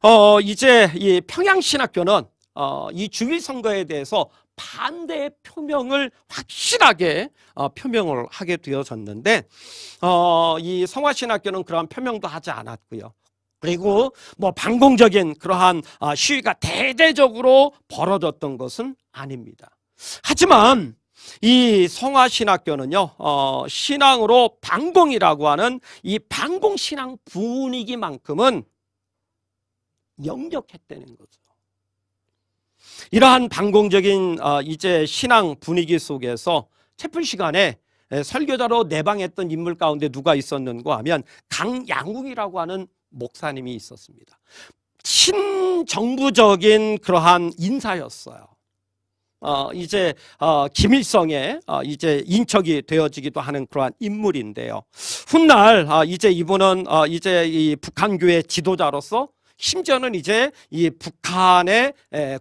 어, 이제 이 평양신학교는 어, 이 주일 선거에 대해서 반대의 표명을 확실하게 어, 표명을 하게 되어졌는데 어, 이 성화신학교는 그러한 표명도 하지 않았고요. 그리고 뭐 반공적인 그러한 어, 시위가 대대적으로 벌어졌던 것은 아닙니다. 하지만 이 성화신학교는요, 어, 신앙으로 반공이라고 하는 이 반공신앙 분위기만큼은 영역했다는 거죠. 이러한 반공적인 어, 이제 신앙 분위기 속에서 채플 시간에 설교자로 내방했던 인물 가운데 누가 있었는가 하면 강양욱이라고 하는 목사님이 있었습니다. 친정부적인 그러한 인사였어요. 어, 이제 어, 김일성의 어, 이제 인척이 되어지기도 하는 그러한 인물인데요. 훗날 어, 이제 이분은 어, 이제 이 북한교회 지도자로서 심지어는 이제 이 북한의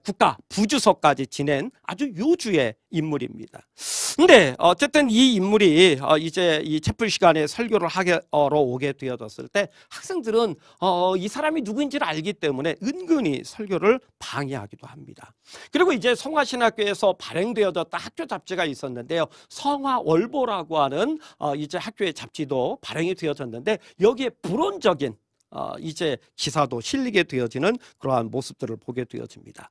국가 부주석까지 지낸 아주 요주의 인물입니다. 근데 어쨌든 이 인물이 어, 이제 이 채플 시간에 설교를 하러 오게 되어졌을 때 학생들은 어, 이 사람이 누구인지를 알기 때문에 은근히 설교를 방해하기도 합니다. 그리고 이제 성화신학교에서 발행되어졌던 학교 잡지가 있었는데요. 성화월보라고 하는 어, 이제 학교의 잡지도 발행이 되어졌는데 여기에 불온적인 어, 이제 기사도 실리게 되어지는 그러한 모습들을 보게 되어집니다.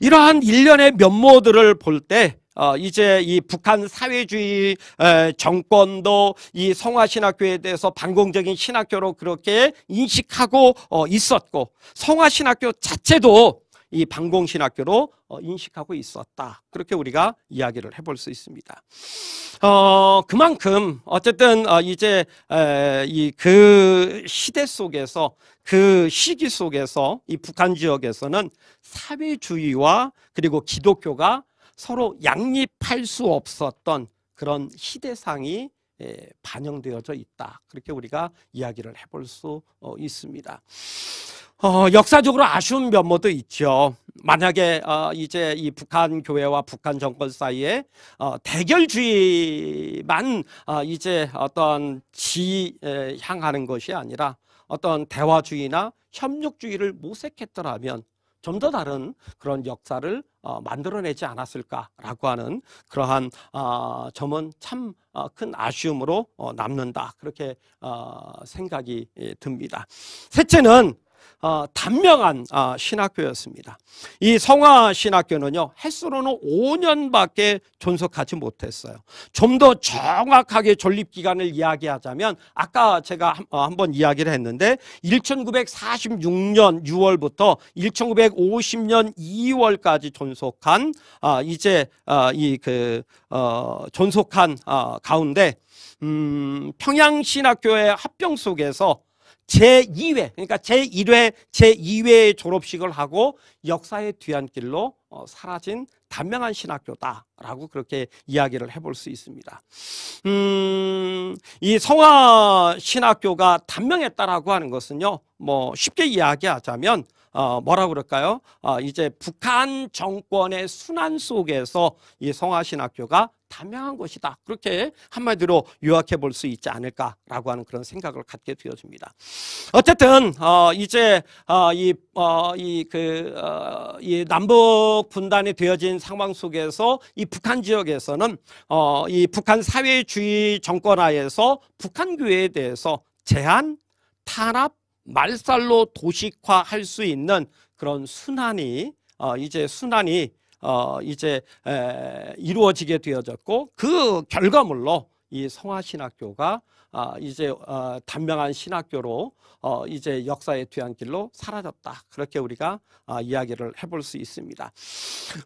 이러한 일련의 면모들을 볼때 어, 이제 이 북한 사회주의 정권도 이 성화신학교에 대해서 반공적인 신학교로 그렇게 인식하고 어, 있었고 성화신학교 자체도 이 방공신학교로 어, 인식하고 있었다. 그렇게 우리가 이야기를 해볼 수 있습니다. 어, 그만큼 어쨌든 어, 이제 그 시대 속에서 그 시기 속에서 이 북한 지역에서는 사회주의와 그리고 기독교가 서로 양립할 수 없었던 그런 시대상이 반영되어져 있다. 그렇게 우리가 이야기를 해볼 수 어, 있습니다. 어, 역사적으로 아쉬운 면모도 있죠. 만약에 어, 이제 이 북한 교회와 북한 정권 사이에 어, 대결주의만 어, 이제 어떤 지향하는 것이 아니라 어떤 대화주의나 협력주의를 모색했더라면 좀 더 다른 그런 역사를 어, 만들어내지 않았을까라고 하는 그러한 어, 점은 참큰 어, 아쉬움으로 어, 남는다 그렇게 어, 생각이 예, 듭니다. 셋째는 어, 단명한 어, 신학교였습니다. 이 성화 신학교는요 횟수로는 5년밖에 존속하지 못했어요. 좀 더 정확하게 존립 기간을 이야기하자면 아까 제가 한, 어, 한번 이야기를 했는데 1946년 6월부터 1950년 2월까지 존속한 어, 이제 어, 이그 어, 존속한 어, 가운데 음, 평양신학교의 합병 속에서 제2회 그러니까 제1회 제2회의 졸업식을 하고 역사의 뒤안길로 어, 사라진 단명한 신학교다라고 그렇게 이야기를 해볼 수 있습니다. 음, 이 성화 신학교가 단명했다라고 하는 것은요, 뭐 쉽게 이야기하자면 어, 뭐라 그럴까요? 어, 이제 북한 정권의 순환 속에서 이 성화신학교가 담양한 것이다 그렇게 한마디로 요약해 볼 수 있지 않을까라고 하는 그런 생각을 갖게 되어집니다. 어쨌든 어, 이제 어, 이이그 어, 그, 어, 남북 분단이 되어진 상황 속에서 이 북한 지역에서는 어, 이 북한 사회주의 정권 하에서 북한 교회에 대해서 제한, 탄압, 말살로 도식화할 수 있는 그런 순환이 어, 이제 순환이 어, 이제 에, 이루어지게 되어졌고 그 결과물로 이 성화신학교가 아, 이제 어, 단명한 신학교로 어, 이제 역사의 뒤안길로 사라졌다. 그렇게 우리가 아, 이야기를 해볼 수 있습니다.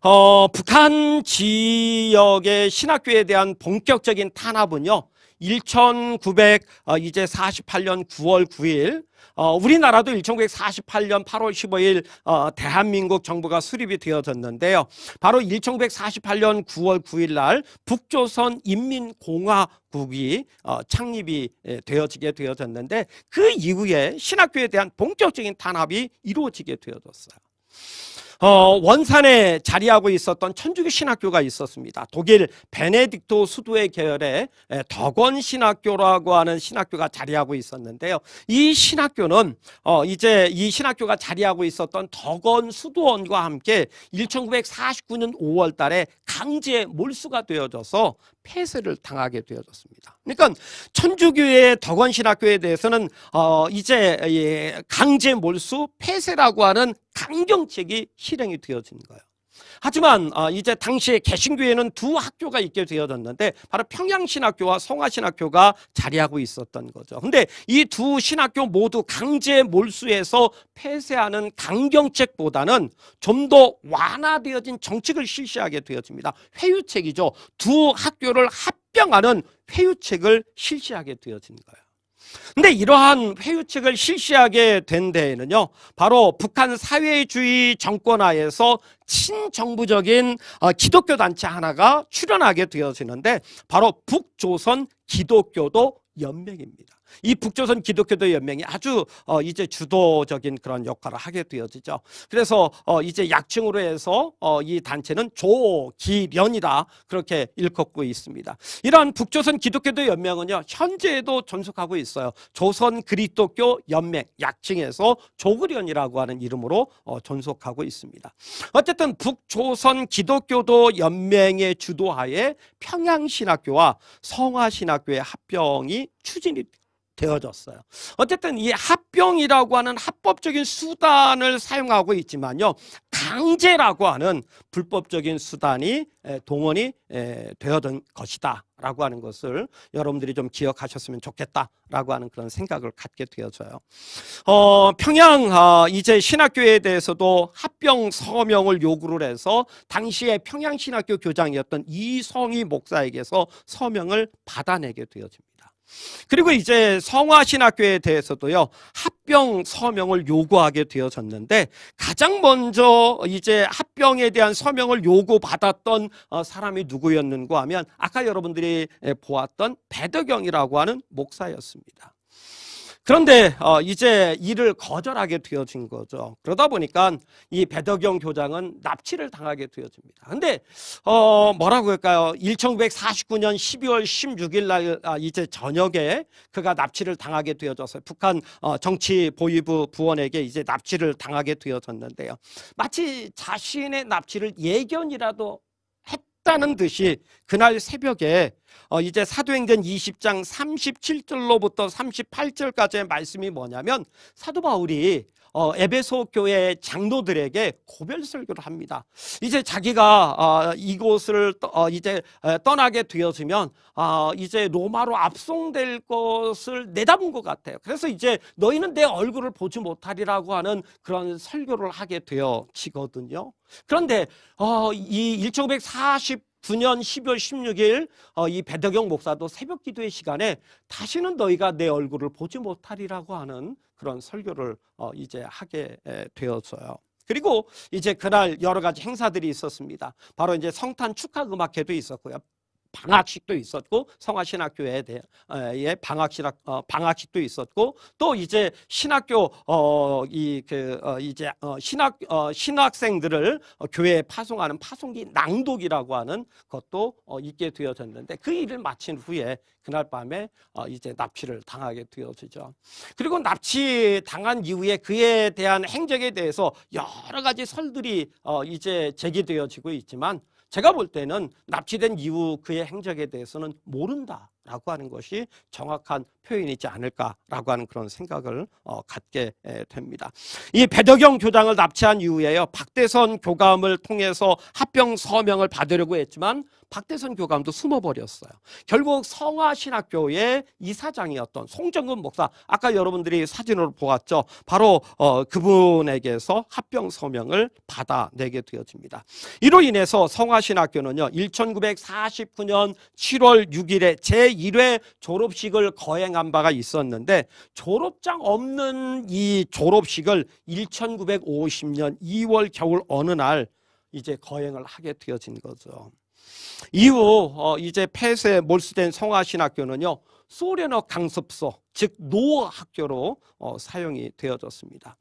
어, 북한 지역의 신학교에 대한 본격적인 탄압은요. 1 9 48년 9월 9일 어, 우리나라도 1948년 8월 15일 어, 대한민국 정부가 수립이 되어졌는데요. 바로 1948년 9월 9일 날 북조선 인민공화국이 어, 창립이 예, 되어지게 되어졌는데 그 이후에 신학교에 대한 본격적인 탄압이 이루어지게 되어졌어요. 어, 원산에 자리하고 있었던 천주교 신학교가 있었습니다. 독일 베네딕토 수도의 계열의 덕원 신학교라고 하는 신학교가 자리하고 있었는데요. 이 신학교는 어, 이제 이 신학교가 자리하고 있었던 덕원 수도원과 함께 1949년 5월 달에 강제 몰수가 되어져서 폐쇄를 당하게 되어졌습니다. 그러니까 천주교의 덕원신학교에 대해서는 어 이제 예, 강제 몰수 폐쇄라고 하는 강경책이 실행이 되어진 거예요. 하지만 아, 이제 당시에 개신교에는 두 학교가 있게 되어졌는데 바로 평양신학교와 성화신학교가 자리하고 있었던 거죠. 근데 이 두 신학교 모두 강제 몰수해서 폐쇄하는 강경책보다는 좀 더 완화되어진 정책을 실시하게 되어집니다. 회유책이죠. 두 학교를 합병하는 회유책을 실시하게 되어진 거예요. 근데 이러한 회유책을 실시하게 된 데에는요, 바로 북한 사회주의 정권 하에서 친정부적인 어, 기독교 단체 하나가 출연하게 되어지는데, 바로 북조선 기독교도 연맹입니다. 이 북조선 기독교도 연맹이 아주 어 이제 주도적인 그런 역할을 하게 되어지죠. 그래서 어 이제 약칭으로 해서 어이 단체는 조기련이다 그렇게 일컫고 있습니다. 이러한 북조선 기독교도 연맹은요 현재에도 존속하고 있어요. 조선 그리스도교 연맹 약칭에서 조그련이라고 하는 이름으로 어 존속하고 있습니다. 어쨌든 북조선 기독교도 연맹의 주도하에 평양신학교와 성화신학교의 합병이 추진이 되어졌어요. 어쨌든 이 합병이라고 하는 합법적인 수단을 사용하고 있지만요. 강제라고 하는 불법적인 수단이 동원이 되어든 것이다. 라고 하는 것을 여러분들이 좀 기억하셨으면 좋겠다라고 하는 그런 생각을 갖게 되어져요. 어, 평양 어, 이제 신학교에 대해서도 합병 서명을 요구를 해서 당시에 평양 신학교 교장이었던 이성희 목사에게서 서명을 받아내게 되어집니다. 그리고 이제 성화신학교에 대해서도요 합병 서명을 요구하게 되어졌는데 가장 먼저 이제 합병에 대한 서명을 요구받았던 어, 사람이 누구였는고 하면 아까 여러분들이 예, 보았던 배덕영이라고 하는 목사였습니다. 그런데 어, 이제 일을 거절하게 되어진 거죠. 그러다 보니까 이 배덕영 교장은 납치를 당하게 되어집니다. 근데 어 뭐라고 할까요? 1949년 12월 16일 날 아, 이제 저녁에 그가 납치를 당하게 되어져서 북한 어, 정치 보위부 부원에게 이제 납치를 당하게 되어졌는데요. 마치 자신의 납치를 예견이라도 했다는 듯이 그날 새벽에 어, 이제 사도행전 20장 37절로부터 38절까지의 말씀이 뭐냐면 사도 바울이 어, 에베소 교회 장로들에게 고별 설교를 합니다. 이제 자기가 어, 이곳을 어, 이제 어, 떠나게 되어지면 어, 이제 로마로 압송될 것을 내다본 것 같아요. 그래서 이제 너희는 내 얼굴을 보지 못하리라고 하는 그런 설교를 하게 되어지거든요. 그런데 어, 이 9년 1 2월 16일 어, 이 배덕영 목사도 새벽 기도의 시간에 다시는 너희가 내 얼굴을 보지 못하리라고 하는 그런 설교를 어, 이제 하게 되었어요. 그리고 이제 그날 여러 가지 행사들이 있었습니다. 바로 이제 성탄 축하 음악회도 있었고요. 방학식도 있었고 성화신학교에 대해 방학신 어, 방학식도 있었고 또 이제 신학교 어, 이그 어, 이제 어, 신학 어, 신학생들을 어, 교회에 파송하는 파송기 낭독이라고 하는 것도 어, 있게 되어졌는데 그 일을 마친 후에 그날 밤에 어, 이제 납치를 당하게 되어지죠. 그리고 납치 당한 이후에 그에 대한 행적에 대해서 여러 가지 설들이 어, 이제 제기되어지고 있지만 제가 볼 때는 납치된 이후 그의 행적에 대해서는 모른다. 라고 하는 것이 정확한 표현이지 않을까라고 하는 그런 생각을 어, 갖게 됩니다. 이 배덕영 교장을 납치한 이후에요. 박대선 교감을 통해서 합병 서명을 받으려고 했지만 박대선 교감도 숨어버렸어요. 결국 성화신학교의 이사장이었던 송정근 목사 아까 여러분들이 사진으로 보았죠. 바로 어, 그분에게서 합병 서명을 받아내게 되어집니다. 이로 인해서 성화신학교는요. 1949년 7월 6일에 제 제1회 졸업식을 거행한 바가 있었는데 졸업장 없는 이 졸업식을 1950년 2월 겨울 어느 날 이제 거행을 하게 되어진 거죠. 이후 어, 이제 폐쇄 몰수된 성화신학교는요. 소련어 강습소 즉 노어 학교로 어, 사용이 되어졌습니다.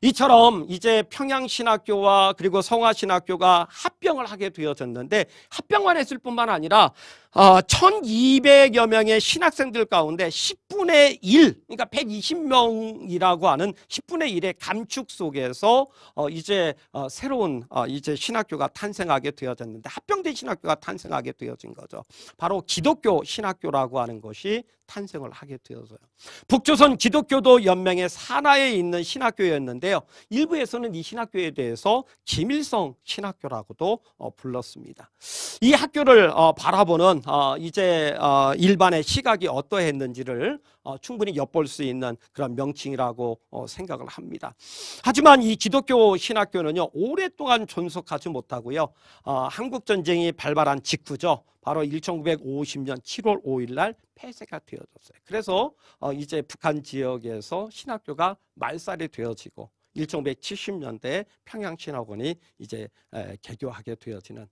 이처럼 이제 평양신학교와 그리고 성화신학교가 합병을 하게 되어졌는데 합병만 했을 뿐만 아니라 어, 1200여 명의 신학생들 가운데 10분의 1 그러니까 120명이라고 하는 10분의 1의 감축 속에서 어, 이제 어, 새로운 어, 이제 신학교가 탄생하게 되어졌는데 합병된 신학교가 탄생하게 되어진 거죠. 바로 기독교 신학교라고 하는 것이 탄생을 하게 되어서 있었어요. 북조선 기독교도 연맹의 산하에 있는 신학교였는데요. 일부에서는 이 신학교에 대해서 김일성 신학교라고도 어, 불렀습니다. 이 학교를 어, 바라보는 어, 이제 일반의 시각이 어떠했는지를 충분히 엿볼 수 있는 그런 명칭이라고 생각을 합니다. 하지만 이 기독교 신학교는요 오랫동안 존속하지 못하고요 한국 전쟁이 발발한 직후죠. 바로 1950년 7월 5일 날 폐쇄가 되어졌어요. 그래서 어, 이제 북한 지역에서 신학교가 말살이 되어지고 1970년대 평양신학원이 이제 개교하게 되어지는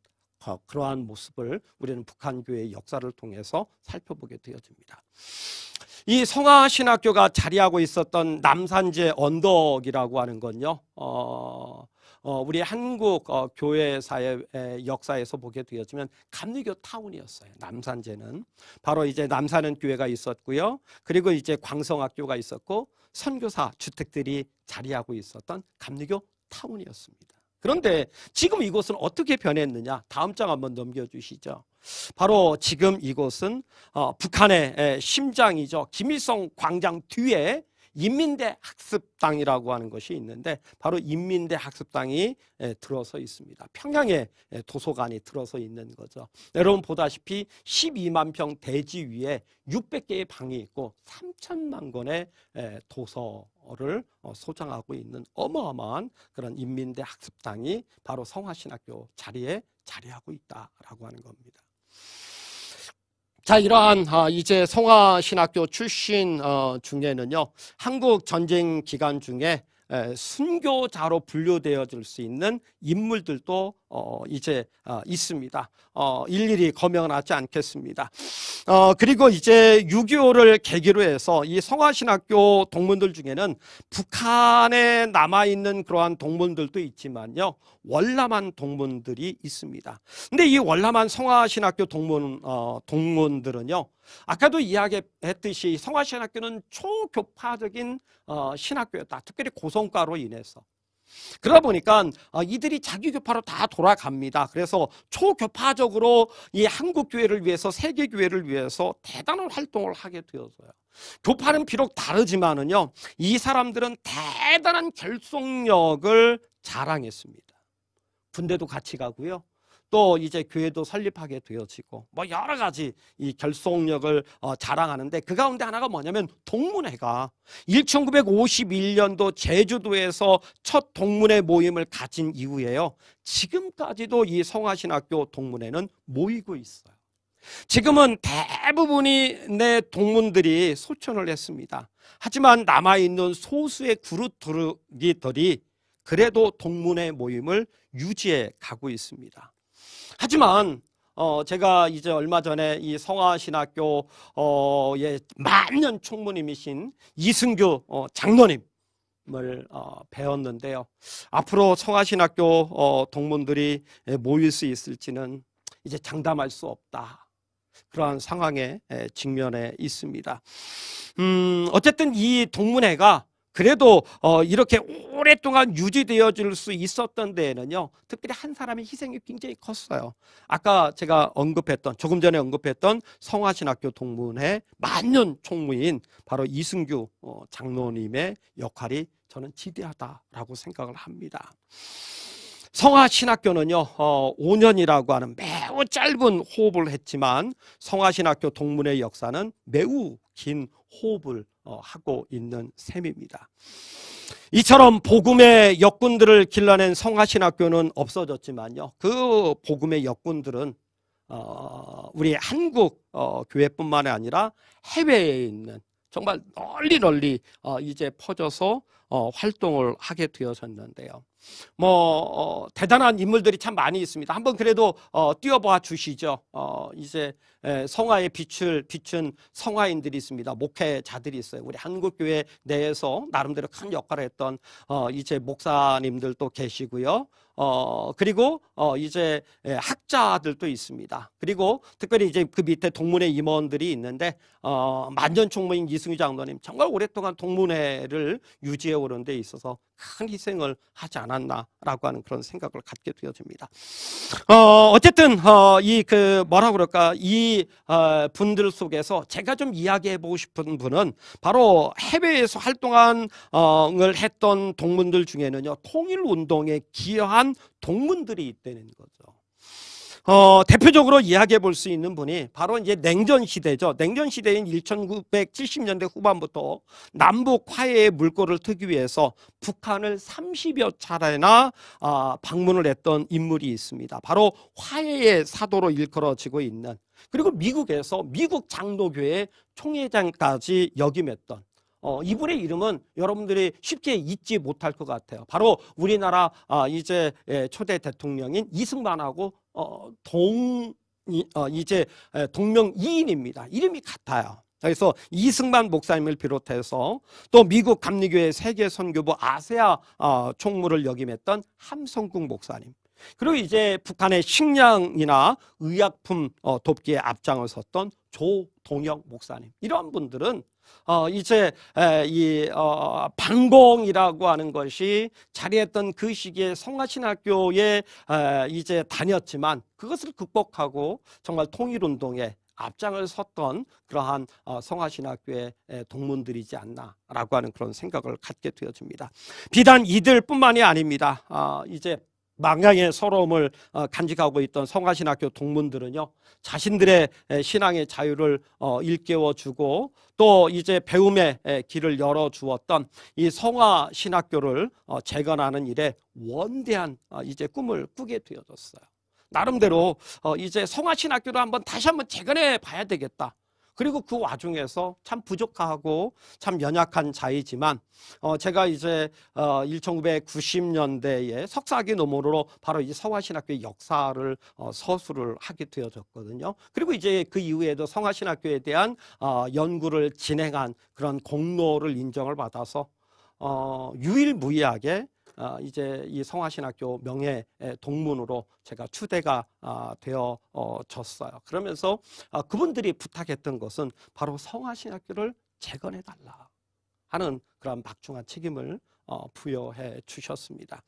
그러한 모습을 우리는 북한교의 역사를 통해서 살펴보게 되어집니다. 이 성화신학교가 자리하고 있었던 남산제 언덕이라고 하는 건요. 어, 어, 우리 한국 어, 교회 사회 역사에서 보게 되었지만 감리교 타운이었어요. 남산제는 바로 이제 남산은 교회가 있었고요. 그리고 이제 광성학교가 있었고 선교사 주택들이 자리하고 있었던 감리교 타운이었습니다. 그런데 지금 이곳은 어떻게 변했느냐? 다음 장 한번 넘겨주시죠. 바로 지금 이곳은 어, 북한의 심장이죠. 김일성 광장 뒤에 인민대 학습당이라고 하는 것이 있는데 바로 인민대 학습당이 예, 들어서 있습니다. 평양에 예, 도서관이 들어서 있는 거죠. 여러분 보다시피 12만 평 대지 위에 600개의 방이 있고 3천만 권의 예, 도서를 어, 소장하고 있는 어마어마한 그런 인민대 학습당이 바로 성화신학교 자리에 자리하고 있다라고 하는 겁니다. 자, 이러한 아, 이제 성화신학교 출신 어, 중에는요, 한국 전쟁 기간 중에 순교자로 분류되어질 수 있는 인물들도 어, 이제 아, 있습니다. 어, 일일이 거명하지 않겠습니다. 어, 그리고 이제 6.25를 계기로 해서 이 성화신학교 동문들 중에는 북한에 남아있는 그러한 동문들도 있지만요. 월남한 동문들이 있습니다. 근데 이 월남한 성화신학교 동문, 동문들은요. 아까도 이야기했듯이 성화신학교는 초교파적인 어, 신학교였다. 특별히 고성과로 인해서. 그러다 보니까 어, 이들이 자기 교파로 다 돌아갑니다. 그래서 초교파적으로 이 한국 교회를 위해서 세계 교회를 위해서 대단한 활동을 하게 되었어요. 교파는 비록 다르지만은요, 이 사람들은 대단한 결속력을 자랑했습니다. 군대도 같이 가고요. 또 이제 교회도 설립하게 되어지고 뭐 여러 가지 이 결속력을 어, 자랑하는데 그 가운데 하나가 뭐냐면 동문회가 1951년도 제주도에서 첫 동문회 모임을 가진 이후에요. 지금까지도 이 성화신학교 동문회는 모이고 있어요. 지금은 대부분이 내 동문들이 소천을 했습니다. 하지만 남아있는 소수의 그룹들이 그래도 동문회 모임을 유지해 가고 있습니다. 하지만 어, 제가 이제 얼마 전에 이 성화신학교의 어, 만년 총무님이신 이승규 어, 장로님을 어, 배웠는데요. 앞으로 성화신학교 어, 동문들이 모일 수 있을지는 이제 장담할 수 없다. 그러한 상황에 직면에 있습니다. 음, 어쨌든 이 동문회가 그래도 어, 이렇게 오랫동안 유지되어 줄 수 있었던 데에는요. 특별히 한 사람의 희생이 굉장히 컸어요. 아까 제가 언급했던 조금 전에 언급했던 성화신학교 동문회 만년 총무인 바로 이승규 어, 장로님의 역할이 저는 지대하다라고 생각을 합니다. 성화신학교는요, 어, 5년이라고 하는 매우 짧은 호흡을 했지만 성화신학교 동문의 역사는 매우 긴 호흡을 어, 하고 있는 셈입니다. 이처럼 복음의 역군들을 길러낸 성하신학교는 없어졌지만요. 그 복음의 역군들은 어, 우리 한국 어, 교회뿐만 아니라 해외에 있는 정말 널리 널리 이제 퍼져서 활동을 하게 되어졌는데요. 뭐 어, 대단한 인물들이 참 많이 있습니다. 한번 그래도 어, 띄워봐 주시죠. 어, 이제 에, 성화의 빛을 비춘 성화인들이 있습니다. 목회자들이 있어요. 우리 한국교회 내에서 나름대로 큰 역할을 했던 어, 이제 목사님들도 계시고요. 어, 그리고, 어, 이제, 예, 학자들도 있습니다. 그리고 특별히 이제 그 밑에 동문회 임원들이 있는데, 어, 만년총무인 이승희 장로님, 정말 오랫동안 동문회를 유지해 오는 데 있어서 큰 희생을 하지 않았나라고 하는 그런 생각을 갖게 되어집니다. 어, 어쨌든 어, 이 그 뭐라 그럴까 이 어, 분들 속에서 제가 좀 이야기해 보고 싶은 분은 바로 해외에서 활동을 어, 했던 동문들 중에는요 통일 운동에 기여한 동문들이 있다는 거죠. 어, 대표적으로 이야기해 볼 수 있는 분이 바로 이제 냉전 시대죠. 냉전 시대인 1970년대 후반부터 남북 화해의 물꼬를 트기 위해서 북한을 30여 차례나 어, 방문을 했던 인물이 있습니다. 바로 화해의 사도로 일컬어지고 있는 그리고 미국에서 미국 장로교회 총회장까지 역임했던 어, 이분의 이름은 여러분들이 쉽게 잊지 못할 것 같아요. 바로 우리나라 아, 이제 예, 초대 대통령인 이승만하고 어, 동 이, 어, 이제 동명 이인입니다. 이름이 같아요. 그래서 이승만 목사님을 비롯해서 또 미국 감리교회 세계 선교부 아세아 어, 총무를 역임했던 함성국 목사님 그리고 이제 북한의 식량이나 의약품 어, 돕기에 앞장을 섰던 조동혁 목사님 이런 분들은 어, 이제 에, 이 어, 반공이라고 하는 것이 자리했던 그 시기에 성화신학교에 에, 이제 다녔지만 그것을 극복하고 정말 통일운동에 앞장을 섰던 그러한 어, 성화신학교의 동문들이지 않나라고 하는 그런 생각을 갖게 되어집니다. 비단 이들뿐만이 아닙니다. 아, 이제 망향의 서러움을 어, 간직하고 있던 성화신학교 동문들은요 자신들의 신앙의 자유를 어, 일깨워주고 또 이제 배움의 길을 열어주었던 이 성화신학교를 어, 재건하는 일에 원대한 이제 꿈을 꾸게 되어졌어요 나름대로 이제 성화신학교를 한번 다시 한번 재건해 봐야 되겠다 그리고 그 와중에서 참 부족하고 참 연약한 자이지만 어 제가 이제 어 1990년대에 석사학위 논문으로 바로 이 서화신학교의 역사를 어 서술을 하게 되어졌거든요. 그리고 이제 그 이후에도 성화신학교에 대한 어 연구를 진행한 그런 공로를 인정을 받아서 어 유일무이하게 아, 이제 이 성화신학교 명예 동문으로 제가 추대가 아, 되어졌어요. 어, 그러면서 아, 그분들이 부탁했던 것은 바로 성화신학교를 재건해 달라 하는 그런 막중한 책임을 어, 부여해 주셨습니다.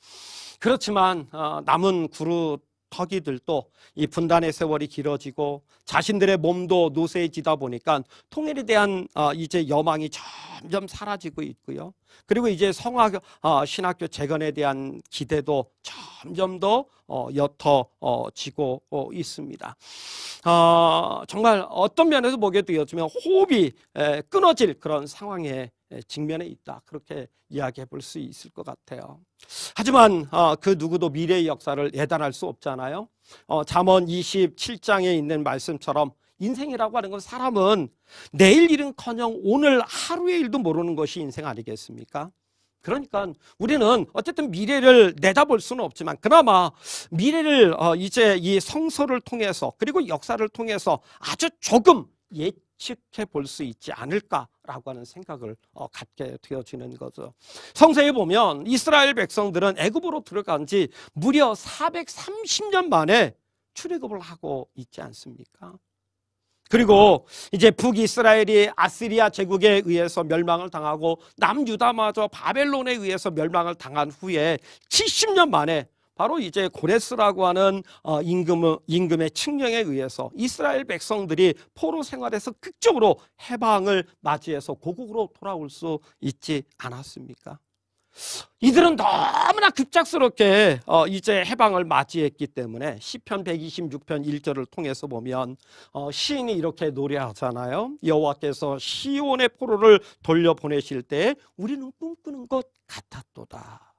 그렇지만 어, 남은 그룹 거기들도이 분단의 세월이 길어지고 자신들의 몸도 노쇠해지다 보니까 통일에 대한 어, 이제 여망이 점점 사라지고 있고요. 그리고 이제 성학 어, 신학교 재건에 대한 기대도 점점 더 어, 옅어지고 있습니다. 정말 어떤 면에서 보게 되었지만 호흡이 끊어질 그런 상황에 직면에 있다. 그렇게 이야기해 볼 수 있을 것 같아요. 하지만 어, 그 누구도 미래의 역사를 예단할 수 없잖아요. 어, 잠언 27장에 있는 말씀처럼 인생이라고 하는 건 사람은 내일 일은커녕 오늘 하루의 일도 모르는 것이 인생 아니겠습니까? 그러니까 우리는 어쨌든 미래를 내다볼 수는 없지만 그나마 미래를 어, 이제 이 성서를 통해서 그리고 역사를 통해서 아주 조금 예측해 볼 수 있지 않을까라고 하는 생각을 어, 갖게 되어지는 거죠. 성서에 보면 이스라엘 백성들은 애굽으로 들어간 지 무려 430년 만에 출애굽을 하고 있지 않습니까? 그리고 이제 북이스라엘이 아시리아 제국에 의해서 멸망을 당하고 남유다마저 바벨론에 의해서 멸망을 당한 후에 70년 만에 바로 이제 고레스라고 하는 어, 임금, 임금의 측령에 의해서 이스라엘 백성들이 포로 생활에서 극적으로 해방을 맞이해서 고국으로 돌아올 수 있지 않았습니까? 이들은 너무나 급작스럽게 어, 이제 해방을 맞이했기 때문에 시편 126편 1절을 통해서 보면 어, 시인이 이렇게 노래하잖아요. 여호와께서 시온의 포로를 돌려보내실 때 우리는 꿈꾸는 것 같았도다.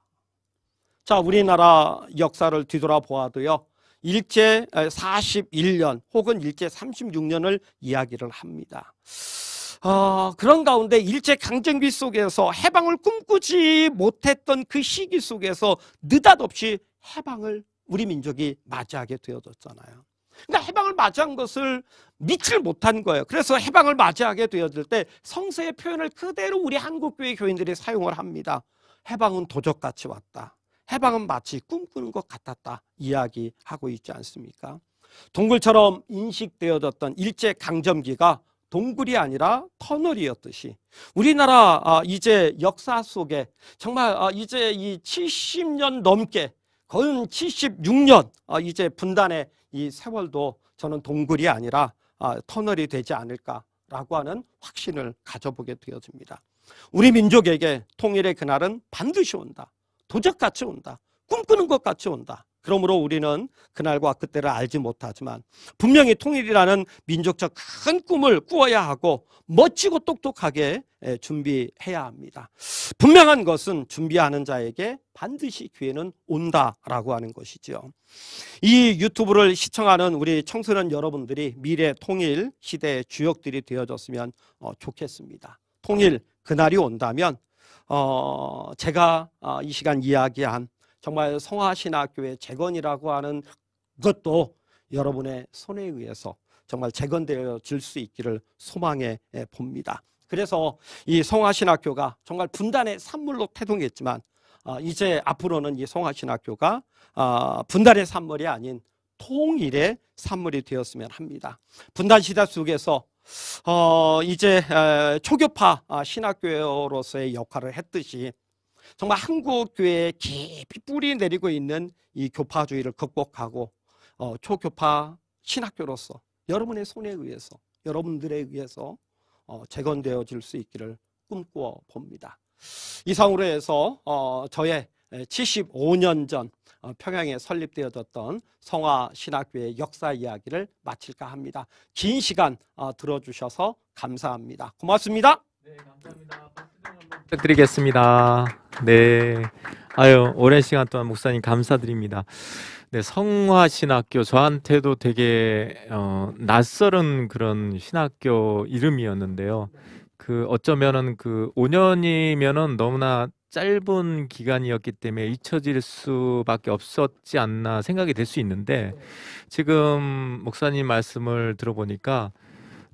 자, 우리나라 역사를 뒤돌아보아도요. 일제 41년 혹은 일제 36년을 이야기를 합니다. 어, 그런 가운데 일제 강점기 속에서 해방을 꿈꾸지 못했던 그 시기 속에서 느닷없이 해방을 우리 민족이 맞이하게 되어졌잖아요. 그러니까 해방을 맞이한 것을 믿질 못한 거예요. 그래서 해방을 맞이하게 되어질때 성서의 표현을 그대로 우리 한국교회 교인들이 사용을 합니다. 해방은 도적같이 왔다. 해방은 마치 꿈꾸는 것 같았다 이야기하고 있지 않습니까? 동굴처럼 인식되어졌던 일제 강점기가 동굴이 아니라 터널이었듯이 우리나라 아, 이제 역사 속에 정말 아, 이제 이 70년 넘게 거의 76년 아, 이제 분단의 이 세월도 저는 동굴이 아니라 터널이 되지 않을까라고 하는 확신을 가져보게 되어집니다. 우리 민족에게 통일의 그날은 반드시 온다. 도적같이 온다. 꿈꾸는 것 같이 온다. 그러므로 우리는 그날과 그때를 알지 못하지만 분명히 통일이라는 민족적 큰 꿈을 꾸어야 하고 멋지고 똑똑하게 준비해야 합니다. 분명한 것은 준비하는 자에게 반드시 기회는 온다라고 하는 것이지요. 이 유튜브를 시청하는 우리 청소년 여러분들이 미래 통일 시대의 주역들이 되어졌으면 어, 좋겠습니다. 통일 그날이 온다면 어, 제가 어, 이 시간 이야기한 정말 성화신학교의 재건이라고 하는 것도 여러분의 손에 의해서 정말 재건되어질 수 있기를 소망해 예, 봅니다. 그래서 이 성화신학교가 정말 분단의 산물로 태동했지만 어, 이제 앞으로는 이 성화신학교가 어, 분단의 산물이 아닌 통일의 산물이 되었으면 합니다. 분단 시대 속에서 어, 이제 초교파 아, 신학교로서의 역할을 했듯이 정말 한국 교회에 깊이 뿌리 내리고 있는 이 교파주의를 극복하고 어, 초교파 신학교로서 여러분의 손에 의해서 여러분들에 의해서 어, 재건되어질 수 있기를 꿈꾸어 봅니다. 이상으로 해서 어, 저의 75년 전 어, 평양에 설립되어졌던 성화신학교의 역사 이야기를 마칠까 합니다. 긴 시간 어, 들어주셔서 감사합니다. 고맙습니다. 네, 감사합니다. 부탁드리겠습니다. 네. 아유, 오랜 시간 동안 목사님 감사드립니다. 네, 성화신학교 저한테도 되게 어, 낯설은 그런 신학교 이름이었는데요. 그 어쩌면은 그 5년이면은 너무나 짧은 기간이었기 때문에 잊혀질 수밖에 없었지 않나 생각이 될 수 있는데 네. 지금 목사님 말씀을 들어보니까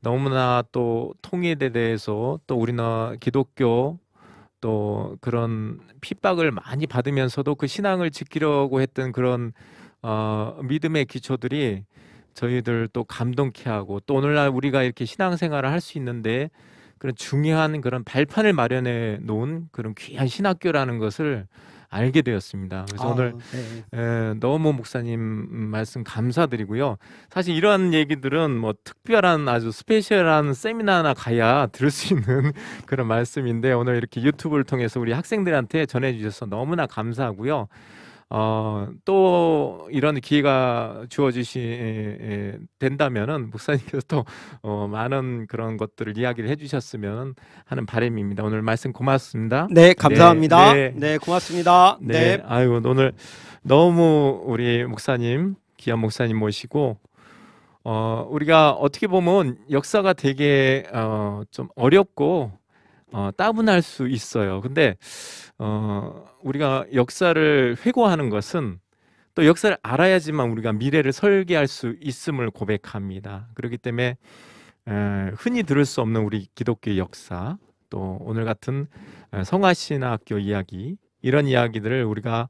너무나 또 통일에 대해서 또 우리나라 기독교 또 그런 핍박을 많이 받으면서도 그 신앙을 지키려고 했던 그런 어, 믿음의 기초들이 저희들 또 감동케 하고 또 오늘날 우리가 이렇게 신앙생활을 할 수 있는데 그런 중요한 그런 발판을 마련해 놓은 그런 귀한 신학교라는 것을 알게 되었습니다. 그래서 아, 오늘 에, 네. 예, 너무 목사님 말씀 감사드리고요. 사실 이러한 얘기들은 뭐 특별한 아주 스페셜한 세미나나 가야 들을 수 있는 그런 말씀인데 오늘 이렇게 유튜브를 통해서 우리 학생들한테 전해주셔서 너무나 감사하고요. 어, 또 이런 기회가 주어지시 된다면은 목사님께서 또 어, 많은 그런 것들을 이야기를 해주셨으면 하는 바람입니다. 오늘 말씀 고맙습니다. 네, 감사합니다. 네, 네. 네 고맙습니다. 네. 네, 아이고 오늘 너무 우리 목사님 기한 목사님 모시고 어, 우리가 어떻게 보면 역사가 되게 어, 좀 어렵고 어, 따분할 수 있어요. 근데 어, 우리가 역사를 회고하는 것은 또 역사를 알아야지만 우리가 미래를 설계할 수 있음을 고백합니다. 그렇기 때문에 에, 흔히 들을 수 없는 우리 기독교 역사 또 오늘 같은 성화신학교 이야기 이런 이야기들을 우리가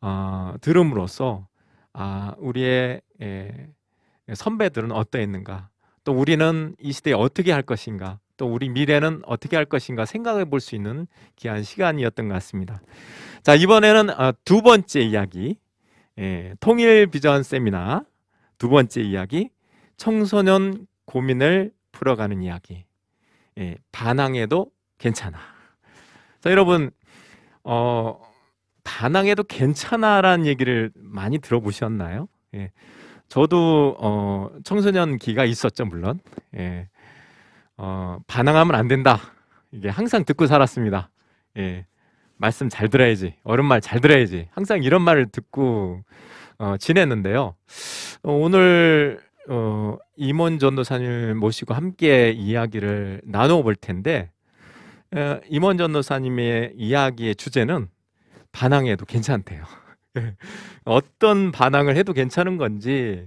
어, 들음으로써 아, 우리의 에, 선배들은 어떠했는가 또 우리는 이 시대에 어떻게 할 것인가 또 우리 미래는 어떻게 할 것인가 생각해 볼 수 있는 귀한 시간이었던 것 같습니다. 자, 이번에는 어, 두 번째 이야기. 예, 통일 비전 세미나 두 번째 이야기. 청소년 고민을 풀어가는 이야기. 예, 반항해도 괜찮아. 자, 여러분, 어, 반항해도 괜찮아라는 얘기를 많이 들어보셨나요? 예. 저도 어, 청소년기가 있었죠, 물론. 예. 어, 반항하면 안 된다. 이게 항상 듣고 살았습니다. 예. 말씀 잘 들어야지. 어른 말 잘 들어야지. 항상 이런 말을 듣고 어, 지냈는데요. 어, 오늘 어, 임원 전도사님 모시고 함께 이야기를 나누어 볼 텐데 어, 임원 전도사님의 이야기의 주제는 반항해도 괜찮대요. 예. 어떤 반항을 해도 괜찮은 건지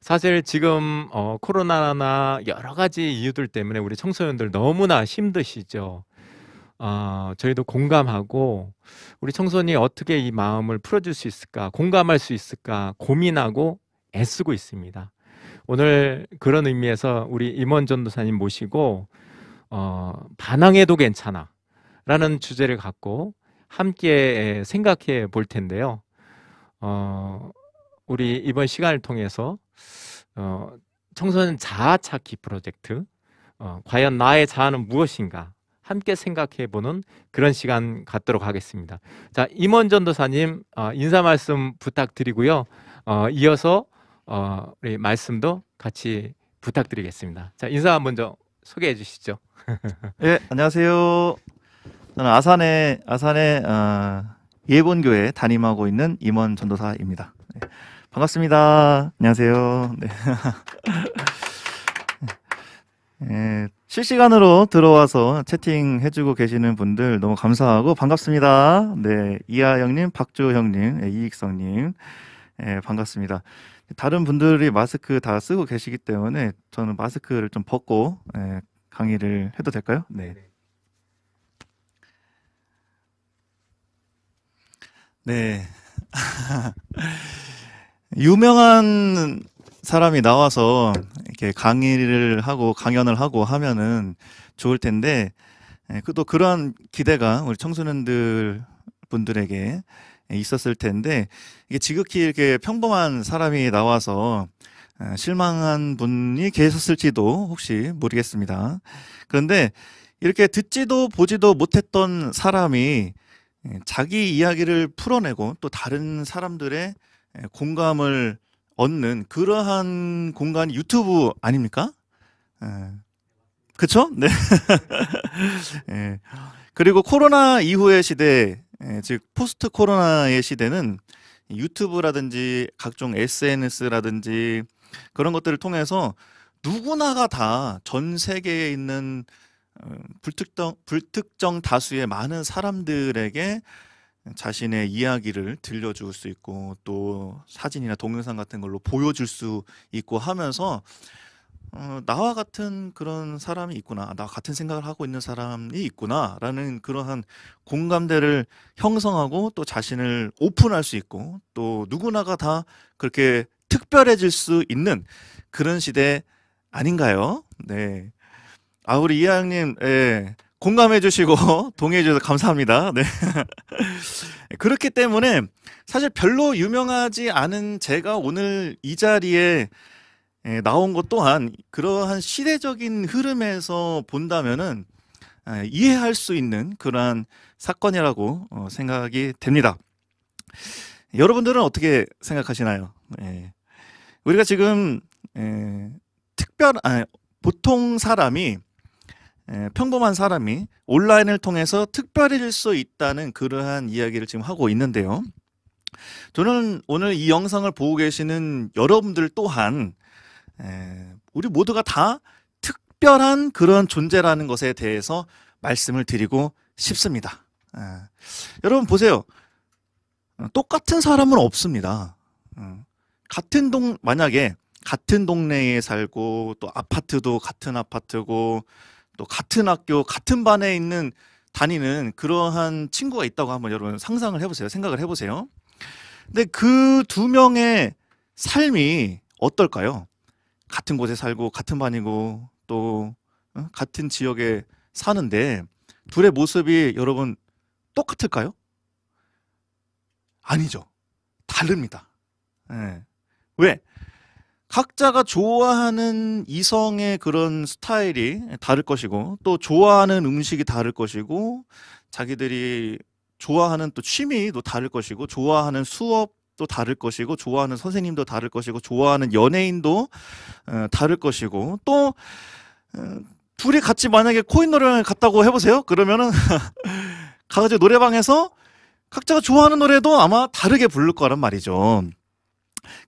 사실 지금 어, 코로나나 여러 가지 이유들 때문에 우리 청소년들 너무나 힘드시죠. 어, 저희도 공감하고 우리 청소년이 어떻게 이 마음을 풀어줄 수 있을까, 공감할 수 있을까 고민하고 애쓰고 있습니다. 오늘 그런 의미에서 우리 임원 전도사님 모시고 어, 반항해도 괜찮아 라는 주제를 갖고 함께 생각해 볼 텐데요. 어, 우리 이번 시간을 통해서 어, 청소년 자아 찾기 프로젝트 어, 과연 나의 자아는 무엇인가 함께 생각해 보는 그런 시간 갖도록 하겠습니다. 자 임원 전도사님 어, 인사 말씀 부탁드리고요. 어, 이어서 어, 우리 말씀도 같이 부탁드리겠습니다. 자 인사 먼저 소개해 주시죠. 예 안녕하세요. 저는 아산의 아산의 어, 예본교회 담임하고 있는 임원 전도사입니다. 예. 반갑습니다. 안녕하세요. 네. 예, 실시간으로 들어와서 채팅 해주고 계시는 분들 너무 감사하고 반갑습니다. 네, 이하 영님 박주 형님, 예, 이익성님, 예, 반갑습니다. 다른 분들이 마스크 다 쓰고 계시기 때문에 저는 마스크를 좀 벗고 예, 강의를 해도 될까요? 네. 네. 유명한 사람이 나와서 이렇게 강의를 하고 강연을 하고 하면은 좋을 텐데 예, 그 또 그런 기대가 우리 청소년들 분들에게 있었을 텐데 이게 지극히 이렇게 평범한 사람이 나와서 예, 실망한 분이 계셨을지도 혹시 모르겠습니다. 그런데 이렇게 듣지도 보지도 못했던 사람이 예, 자기 이야기를 풀어내고 또 다른 사람들의 예, 공감을 얻는 그러한 공간이 유튜브 아닙니까? 에. 예. 그쵸? 네. 예. 그리고 코로나 이후의 시대, 예, 즉 포스트 코로나의 시대는 유튜브라든지 각종 SNS라든지 그런 것들을 통해서 누구나가 다 전 세계에 있는 어, 불특정 불특정 다수의 많은 사람들에게 자신의 이야기를 들려줄 수 있고 또 사진이나 동영상 같은 걸로 보여줄 수 있고 하면서 어, 나와 같은 그런 사람이 있구나, 아, 나 같은 생각을 하고 있는 사람이 있구나라는 그러한 공감대를 형성하고 또 자신을 오픈할 수 있고 또 누구나가 다 그렇게 특별해질 수 있는 그런 시대 아닌가요? 네. 아, 우리 이하님 예. 공감해 주시고 동의해 주셔서 감사합니다. 네. 그렇기 때문에 사실 별로 유명하지 않은 제가 오늘 이 자리에 예, 나온 것 또한 그러한 시대적인 흐름에서 본다면은 예, 이해할 수 있는 그러한 사건이라고 어, 생각이 됩니다. 여러분들은 어떻게 생각하시나요? 예. 우리가 지금 특별 아니, 보통 사람이 평범한 사람이 온라인을 통해서 특별해질 수 있다는 그러한 이야기를 지금 하고 있는데요. 저는 오늘 이 영상을 보고 계시는 여러분들 또한 우리 모두가 다 특별한 그런 존재라는 것에 대해서 말씀을 드리고 싶습니다. 여러분 보세요. 똑같은 사람은 없습니다. 음, 같은 동 만약에 같은 동네에 살고 또 아파트도 같은 아파트고 또 같은 학교 같은 반에 있는 다니는 그러한 친구가 있다고 한번 여러분 상상을 해보세요. 생각을 해보세요. 근데 그 두 명의 삶이 어떨까요? 같은 곳에 살고 같은 반이고 또 같은 지역에 사는데 둘의 모습이 여러분 똑같을까요? 아니죠. 다릅니다. 네. 왜? 각자가 좋아하는 이성의 그런 스타일이 다를 것이고 또 좋아하는 음식이 다를 것이고 자기들이 좋아하는 또 취미도 다를 것이고 좋아하는 수업도 다를 것이고 좋아하는 선생님도 다를 것이고 좋아하는 연예인도 어, 다를 것이고 또 어, 둘이 같이 만약에 코인 노래방을 갔다고 해보세요 그러면은 가가지고 노래방에서 각자가 좋아하는 노래도 아마 다르게 부를 거란 말이죠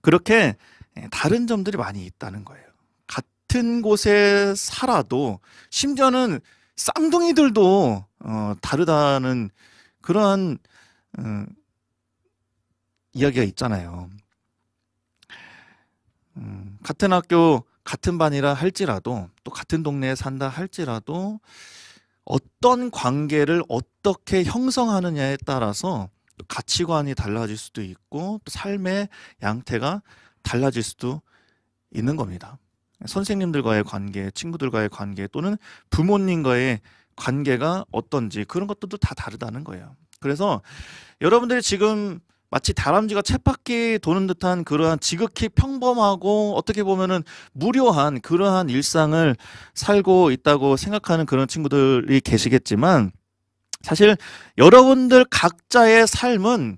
그렇게 예, 다른 점들이 많이 있다는 거예요. 같은 곳에 살아도 심지어는 쌍둥이들도 어, 다르다는 그러한 어, 이야기가 있잖아요. 음, 같은 학교 같은 반이라 할지라도 또 같은 동네에 산다 할지라도 어떤 관계를 어떻게 형성하느냐에 따라서 가치관이 달라질 수도 있고 또 삶의 양태가 달라질 수도 있는 겁니다. 선생님들과의 관계, 친구들과의 관계 또는 부모님과의 관계가 어떤지 그런 것들도 다 다르다는 거예요. 그래서 여러분들이 지금 마치 다람쥐가 쳇바퀴 도는 듯한 그러한 지극히 평범하고 어떻게 보면은 무료한 그러한 일상을 살고 있다고 생각하는 그런 친구들이 계시겠지만 사실 여러분들 각자의 삶은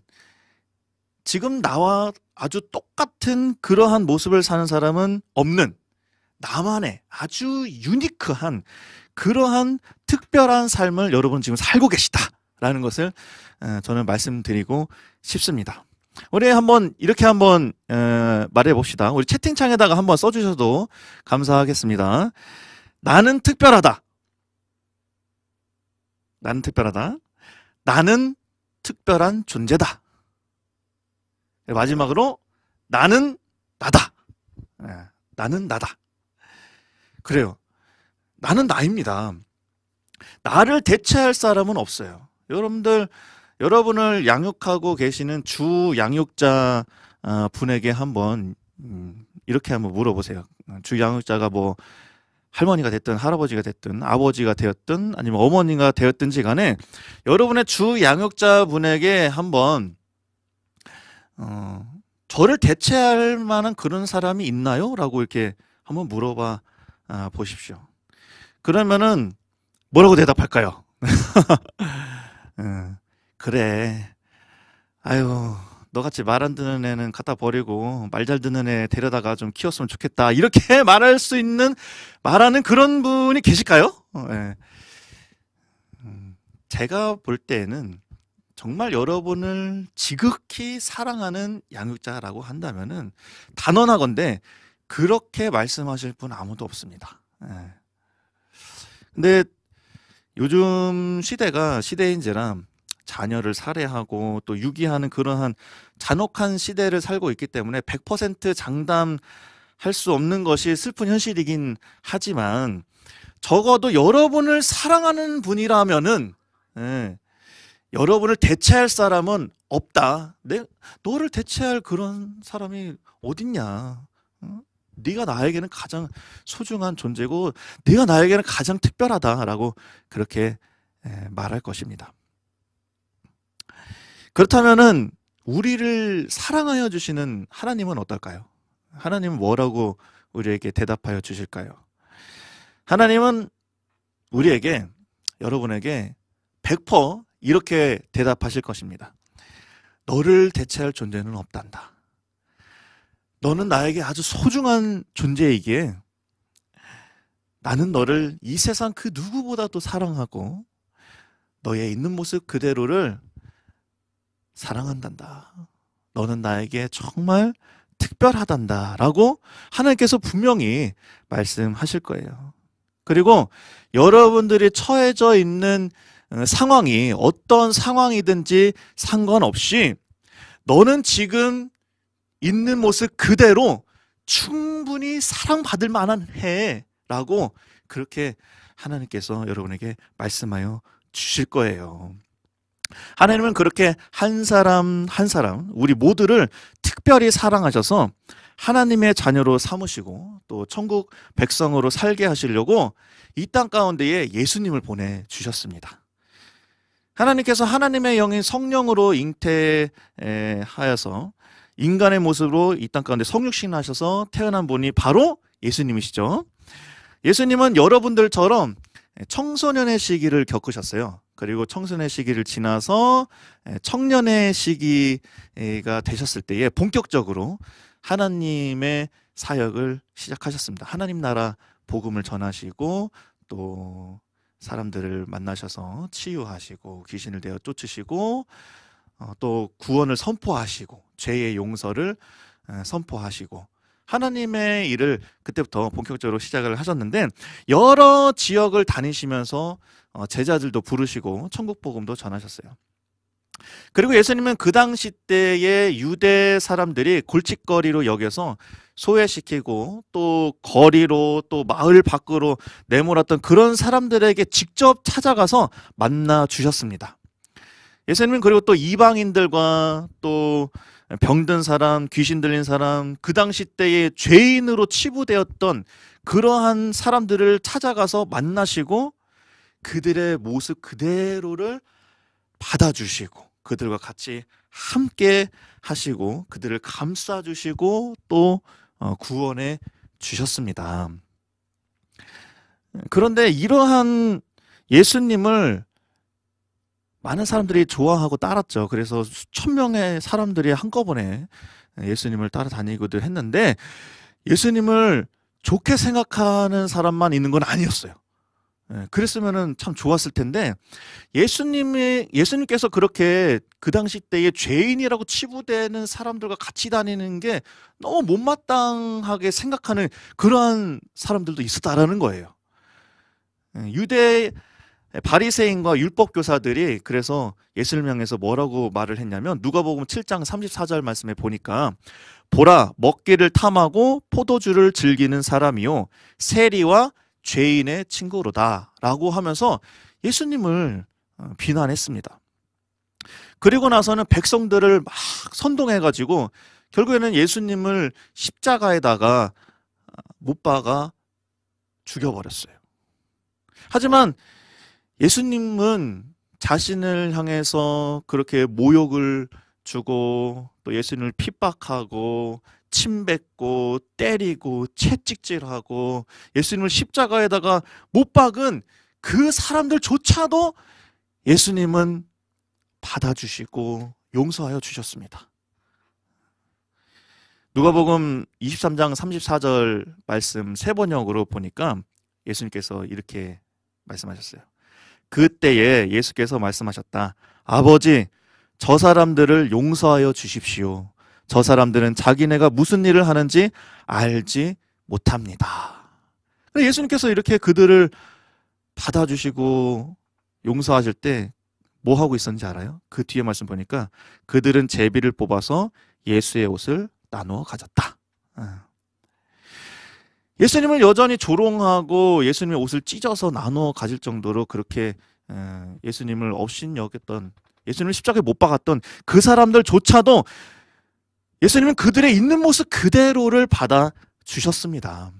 지금 나와 아주 똑같은 그러한 모습을 사는 사람은 없는 나만의 아주 유니크한 그러한 특별한 삶을 여러분 지금 살고 계시다라는 것을 저는 말씀드리고 싶습니다. 우리 한번 이렇게 한번 말해 봅시다. 우리 채팅창에다가 한번 써주셔도 감사하겠습니다. 나는 특별하다. 나는 특별하다. 나는 특별한 존재다. 마지막으로 나는 나다. 예, 나는 나다. 그래요. 나는 나입니다. 나를 대체할 사람은 없어요. 여러분들 여러분을 양육하고 계시는 주 양육자 어, 분에게 한번 음, 이렇게 한번 물어보세요. 주 양육자가 뭐 할머니가 됐든 할아버지가 됐든 아버지가 되었든 아니면 어머니가 되었든지 간에 여러분의 주 양육자 분에게 한번 어, 저를 대체할 만한 그런 사람이 있나요? 라고 이렇게 한번 물어봐 아, 보십시오. 그러면은 뭐라고 대답할까요? 음, 그래. 아유, 너같이 말 안 듣는 애는 갖다 버리고 말 잘 듣는 애 데려다가 좀 키웠으면 좋겠다. 이렇게 말할 수 있는 말하는 그런 분이 계실까요? 어, 예. 음, 제가 볼 때는 에 정말 여러분을 지극히 사랑하는 양육자라고 한다면은 단언하건데 그렇게 말씀하실 분 아무도 없습니다. 예. 근데 요즘 시대가 시대인지라 자녀를 살해하고 또 유기하는 그러한 잔혹한 시대를 살고 있기 때문에 100% 장담 할수 없는 것이 슬픈 현실이긴 하지만 적어도 여러분을 사랑하는 분이라면은 예, 여러분을 대체할 사람은 없다. 내 너를 대체할 그런 사람이 어딨냐? 응? 네가 나에게는 가장 소중한 존재고 네가 나에게는 가장 특별하다라고 그렇게 말할 것입니다. 그렇다면 우리를 사랑하여 주시는 하나님은 어떨까요? 하나님은 뭐라고 우리에게 대답하여 주실까요? 하나님은 우리에게 여러분에게 100% 이렇게 대답하실 것입니다. 너를 대체할 존재는 없단다. 너는 나에게 아주 소중한 존재이기에 나는 너를 이 세상 그 누구보다도 사랑하고 너의 있는 모습 그대로를 사랑한단다. 너는 나에게 정말 특별하단다. 라고 하나님께서 분명히 말씀하실 거예요. 그리고 여러분들이 처해져 있는 상황이 어떤 상황이든지 상관없이 너는 지금 있는 모습 그대로 충분히 사랑받을 만한 해 라고 그렇게 하나님께서 여러분에게 말씀하여 주실 거예요. 하나님은 그렇게 한 사람 한 사람 우리 모두를 특별히 사랑하셔서 하나님의 자녀로 삼으시고 또 천국 백성으로 살게 하시려고 이 땅 가운데에 예수님을 보내 주셨습니다. 하나님께서 하나님의 영인 성령으로 잉태하여서 인간의 모습으로 이 땅 가운데 성육신하셔서 태어난 분이 바로 예수님이시죠. 예수님은 여러분들처럼 청소년의 시기를 겪으셨어요. 그리고 청소년의 시기를 지나서 청년의 시기가 되셨을 때에 본격적으로 하나님의 사역을 시작하셨습니다. 하나님 나라 복음을 전하시고 또 사람들을 만나셔서 치유하시고 귀신을 대어 쫓으시고 어, 또 구원을 선포하시고 죄의 용서를 어, 선포하시고 하나님의 일을 그때부터 본격적으로 시작을 하셨는데 여러 지역을 다니시면서 어, 제자들도 부르시고 천국 복음도 전하셨어요. 그리고 예수님은 그 당시 때의 유대 사람들이 골칫거리로 여겨서 소외시키고 또 거리로 또 마을 밖으로 내몰았던 그런 사람들에게 직접 찾아가서 만나 주셨습니다. 예수님은 그리고 또 이방인들과 또 병든 사람, 귀신 들린 사람, 그 당시 때의 죄인으로 치부되었던 그러한 사람들을 찾아가서 만나시고 그들의 모습 그대로를 받아주시고 그들과 같이 함께 하시고 그들을 감싸주시고 또 어, 구원해 주셨습니다. 그런데 이러한 예수님을 많은 사람들이 좋아하고 따랐죠. 그래서 수천 명의 사람들이 한꺼번에 예수님을 따라다니기도 했는데 예수님을 좋게 생각하는 사람만 있는 건 아니었어요. 예, 그랬으면참 좋았을 텐데 예수님의 예수님께서 그렇게 그 당시 때에 죄인이라고 치부되는 사람들과 같이 다니는 게 너무 못마땅하게 생각하는 그러한 사람들도 있었다라는 거예요. 예, 유대 바리새인과 율법 교사들이 그래서 예수님 향해서 뭐라고 말을 했냐면 누가복음 7장 34절 말씀에 보니까 보라 먹기를 탐하고 포도주를 즐기는 사람이요 세리와 죄인의 친구로다라고 하면서 예수님을 어, 비난했습니다. 그리고 나서는 백성들을 막 선동해 가지고 결국에는 예수님을 십자가에다가 어, 못 박아 죽여 버렸어요. 하지만 예수님은 자신을 향해서 그렇게 모욕을 주고 또 예수님을 핍박하고 침뱉고 때리고 채찍질하고 예수님을 십자가에다가 못 박은 그 사람들조차도 예수님은 받아주시고 용서하여 주셨습니다. 누가복음 23장 34절 말씀 세 번역으로 보니까 예수님께서 이렇게 말씀하셨어요. 그때에 예수께서 말씀하셨다. 아버지, 저 사람들을 용서하여 주십시오. 저 사람들은 자기네가 무슨 일을 하는지 알지 못합니다. 그러니까 예수님께서 이렇게 그들을 받아주시고 용서하실 때 뭐 하고 있었는지 알아요? 그 뒤에 말씀 보니까 그들은 제비를 뽑아서 예수의 옷을 나누어 가졌다. 어. 예수님을 여전히 조롱하고 예수님의 옷을 찢어서 나누어 가질 정도로 그렇게 어, 예수님을 업신여겼던 예수님을 십자가에 못 박았던 그 사람들조차도 예수님은 그들의 있는 모습 그대로를 받아 주셨습니다.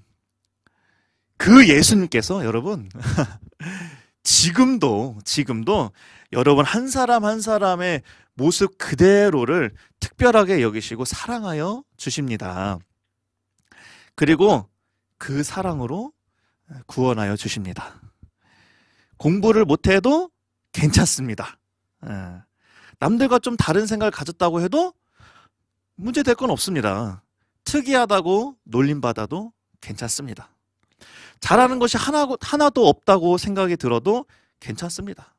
그 예수님께서 여러분 지금도 지금도 여러분 한 사람 한 사람의 모습 그대로를 특별하게 여기시고 사랑하여 주십니다. 그리고 그 사랑으로 구원하여 주십니다. 공부를 못해도 괜찮습니다. 예. 남들과 좀 다른 생각을 가졌다고 해도 문제될 건 없습니다. 특이하다고 놀림받아도 괜찮습니다. 잘하는 것이 하나, 하나도 없다고 생각이 들어도 괜찮습니다.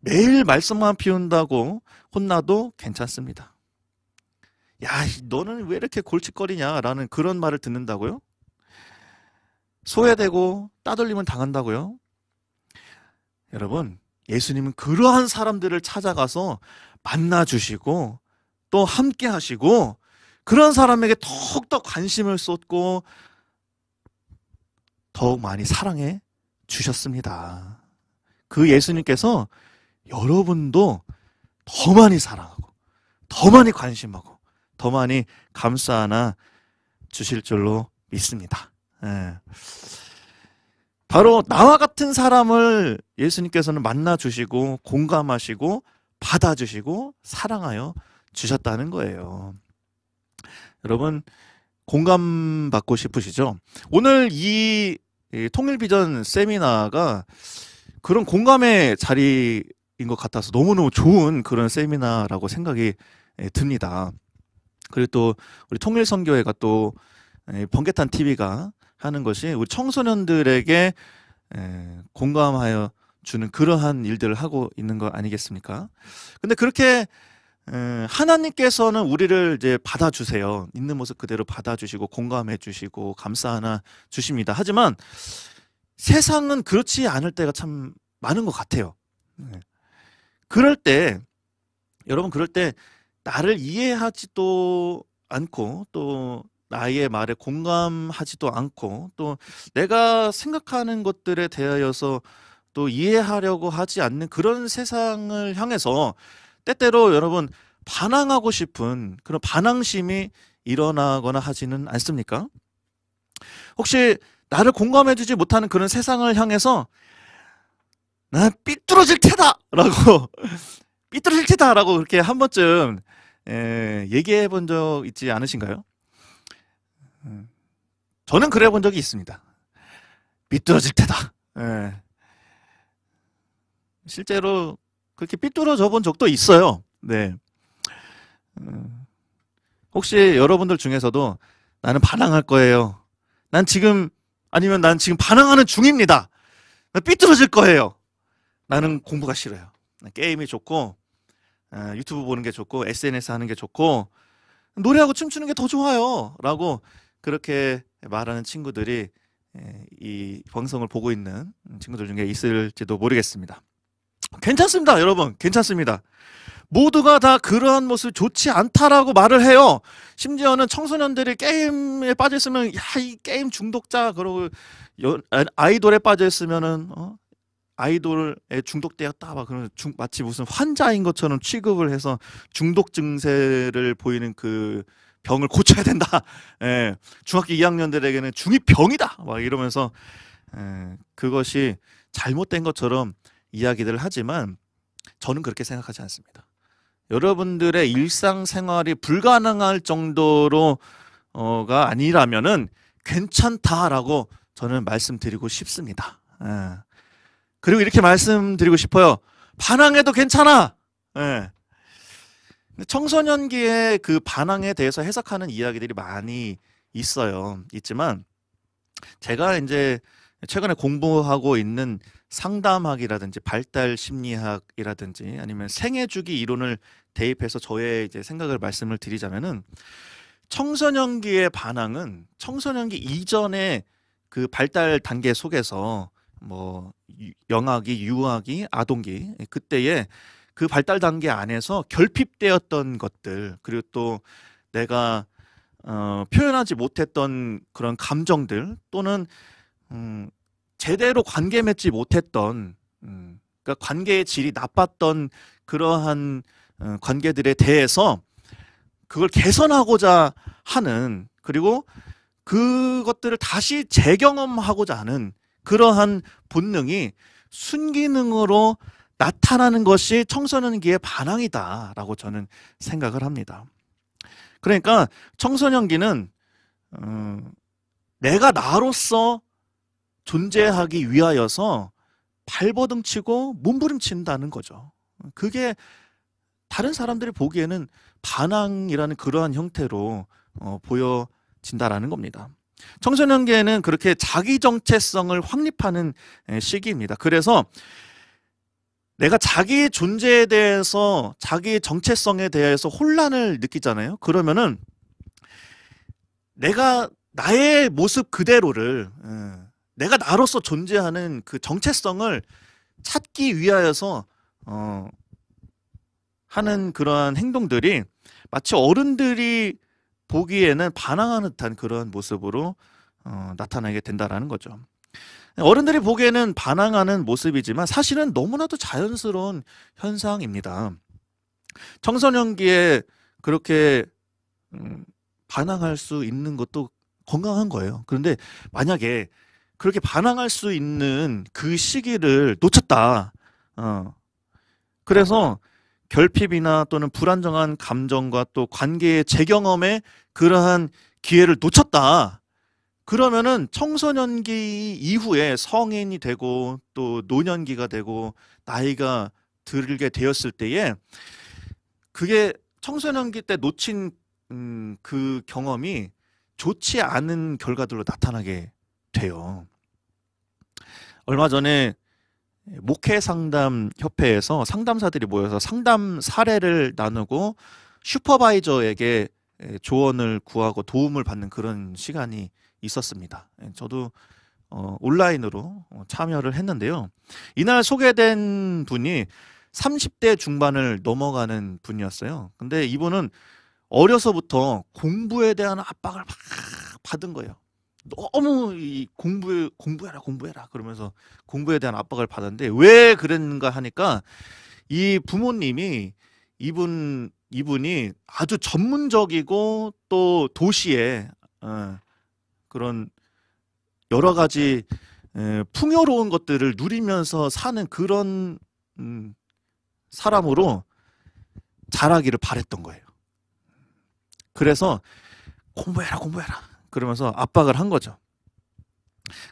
매일 말씀만 피운다고 혼나도 괜찮습니다. 야, 너는 왜 이렇게 골칫거리냐라는 그런 말을 듣는다고요? 소외되고 따돌림을 당한다고요? 여러분, 예수님은 그러한 사람들을 찾아가서 만나주시고 또 함께 하시고 그런 사람에게 더욱더 관심을 쏟고 더욱 많이 사랑해 주셨습니다. 그 예수님께서 여러분도 더 많이 사랑하고 더 많이 관심하고 더 많이 감싸 하나 주실 줄로 믿습니다. 예. 바로 나와 같은 사람을 예수님께서는 만나 주시고 공감하시고 받아 주시고 사랑하여 주셨다는 거예요. 여러분 공감받고 싶으시죠? 오늘 이 통일비전 세미나가 그런 공감의 자리인 것 같아서 너무너무 좋은 그런 세미나라고 생각이 예, 듭니다. 그리고 또 우리 통일선교회가 또 예, 번개탄 TV가 하는 것이 우리 청소년들에게 예, 공감하여 주는 그러한 일들을 하고 있는 거 아니겠습니까? 근데 그렇게 하나님께서는 우리를 이제 받아주세요. 있는 모습 그대로 받아주시고 공감해 주시고 감사 하나 주십니다. 하지만 세상은 그렇지 않을 때가 참 많은 것 같아요. 네. 그럴 때 여러분 그럴 때 나를 이해하지도 않고 또 나의 말에 공감하지도 않고 또 내가 생각하는 것들에 대하여서 또 이해하려고 하지 않는 그런 세상을 향해서 때때로 여러분 반항하고 싶은 그런 반항심이 일어나거나 하지는 않습니까? 혹시 나를 공감해주지 못하는 그런 세상을 향해서 난 삐뚤어질 테다! 라고, 삐뚤어질 테다! 라고 그렇게 한 번쯤 예, 얘기해 본 적 있지 않으신가요? 저는 그래 본 적이 있습니다. 삐뚤어질 테다. 예. 실제로 그렇게 삐뚤어져 본 적도 있어요. 네. 음. 혹시 여러분들 중에서도 나는 반항할 거예요. 난 지금 아니면 난 지금 반항하는 중입니다. 난 삐뚤어질 거예요. 나는 공부가 싫어요. 게임이 좋고 아, 유튜브 보는 게 좋고 SNS 하는 게 좋고 노래하고 춤추는 게 더 좋아요라고 그렇게 말하는 친구들이 예, 이 방송을 보고 있는 친구들 중에 있을지도 모르겠습니다. 괜찮습니다, 여러분. 괜찮습니다. 모두가 다 그러한 모습 좋지 않다라고 말을 해요. 심지어는 청소년들이 게임에 빠졌으면야이 게임 중독자 그러고 여, 아, 아이돌에 빠져있으면은 어? 아이돌에 중독되었다 막 그런 중, 마치 무슨 환자인 것처럼 취급을 해서 중독 증세를 보이는 그 병을 고쳐야 된다. 예, 중학교 2학년들에게는 중이병이다. 막 이러면서 예, 그것이 잘못된 것처럼 이야기들을 하지만 저는 그렇게 생각하지 않습니다. 여러분들의 일상생활이 불가능할 정도로가 아니라면은 괜찮다라고 저는 말씀드리고 싶습니다. 예. 그리고 이렇게 말씀드리고 싶어요. 반항해도 괜찮아. 예. 청소년기에 그 반항에 대해서 해석하는 이야기들이 많이 있어요. 있지만 제가 이제 최근에 공부하고 있는 상담학이라든지 발달 심리학이라든지 아니면 생애 주기 이론을 대입해서 저의 이제 생각을 말씀을 드리자면은 청소년기의 반항은 청소년기 이전의 그 발달 단계 속에서 뭐 영아기, 유아기, 아동기 그때에 그 발달 단계 안에서 결핍되었던 것들 그리고 또 내가 어, 표현하지 못했던 그런 감정들 또는 음, 제대로 관계 맺지 못했던 음, 그러니까 관계의 질이 나빴던 그러한 음, 관계들에 대해서 그걸 개선하고자 하는 그리고 그것들을 다시 재경험하고자 하는 그러한 본능이 순기능으로 나타나는 것이 청소년기의 반항이다라고 저는 생각을 합니다. 그러니까 청소년기는 음, 내가 나로서 존재하기 위하여서 발버둥 치고 몸부림친다는 거죠. 그게 다른 사람들이 보기에는 반항이라는 그러한 형태로 어, 보여진다라는 겁니다. 청소년기에는 그렇게 자기 정체성을 확립하는 시기입니다. 그래서 내가 자기 존재에 대해서 자기 정체성에 대해서 혼란을 느끼잖아요. 그러면은 내가 나의 모습 그대로를 음, 내가 나로서 존재하는 그 정체성을 찾기 위하여서 어, 하는 그러한 행동들이 마치 어른들이 보기에는 반항하는 듯한 그런 모습으로 어, 나타나게 된다라는 거죠. 어른들이 보기에는 반항하는 모습이지만 사실은 너무나도 자연스러운 현상입니다. 청소년기에 그렇게 음, 반항할 수 있는 것도 건강한 거예요. 그런데 만약에 그렇게 반항할 수 있는 그 시기를 놓쳤다. 어. 그래서 아. 결핍이나 또는 불안정한 감정과 또 관계의 재경험에 그러한 기회를 놓쳤다. 그러면은 청소년기 이후에 성인이 되고 또 노년기가 되고 나이가 들게 되었을 때에 그게 청소년기 때 놓친 음, 그 경험이 좋지 않은 결과들로 나타나게 같아요. 얼마 전에 목회 상담 협회에서 상담사들이 모여서 상담 사례를 나누고 슈퍼바이저에게 조언을 구하고 도움을 받는 그런 시간이 있었습니다. 저도 어, 온라인으로 참여를 했는데요. 이날 소개된 분이 30대 중반을 넘어가는 분이었어요. 근데 이분은 어려서부터 공부에 대한 압박을 막 받은 거예요. 너무 이 공부 공부해라 공부해라 그러면서 공부에 대한 압박을 받았는데 왜 그랬는가 하니까 이 부모님이 이분 이분이 아주 전문적이고 또 도시에 어, 그런 여러 가지 에, 풍요로운 것들을 누리면서 사는 그런 음, 사람으로 자라기를 바랬던 거예요. 그래서 공부해라 공부해라 그러면서 압박을 한 거죠.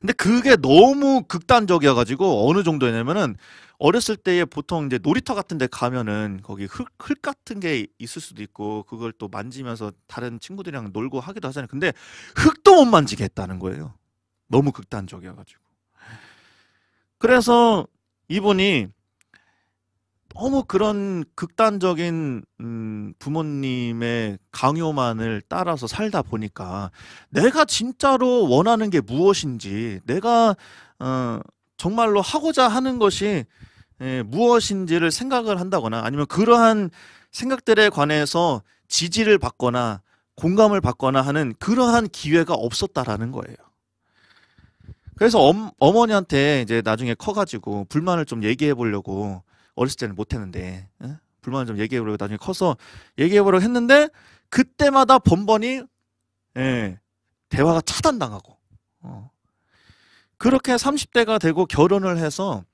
근데 그게 너무 극단적이어가지고 어느 정도냐면은 어렸을 때에 보통 이제 놀이터 같은 데 가면은 거기 흙, 흙 같은 게 있을 수도 있고 그걸 또 만지면서 다른 친구들이랑 놀고 하기도 하잖아요. 근데 흙도 못 만지게 했다는 거예요. 너무 극단적이어가지고. 그래서 이분이 너무 어, 뭐 그런 극단적인 음, 부모님의 강요만을 따라서 살다 보니까 내가 진짜로 원하는 게 무엇인지 내가 어, 정말로 하고자 하는 것이 예, 무엇인지를 생각을 한다거나 아니면 그러한 생각들에 관해서 지지를 받거나 공감을 받거나 하는 그러한 기회가 없었다라는 거예요. 그래서 엄, 어머니한테 이제 나중에 커가지고 불만을 좀 얘기해 보려고 어렸을 때는 못했는데 예? 불만을 좀 얘기해보려고 나중에 커서 얘기해보려고 했는데 그때마다 번번이 에, 예, 대화가 차단당하고 어. 그렇게 30대가 되고 결혼을 해서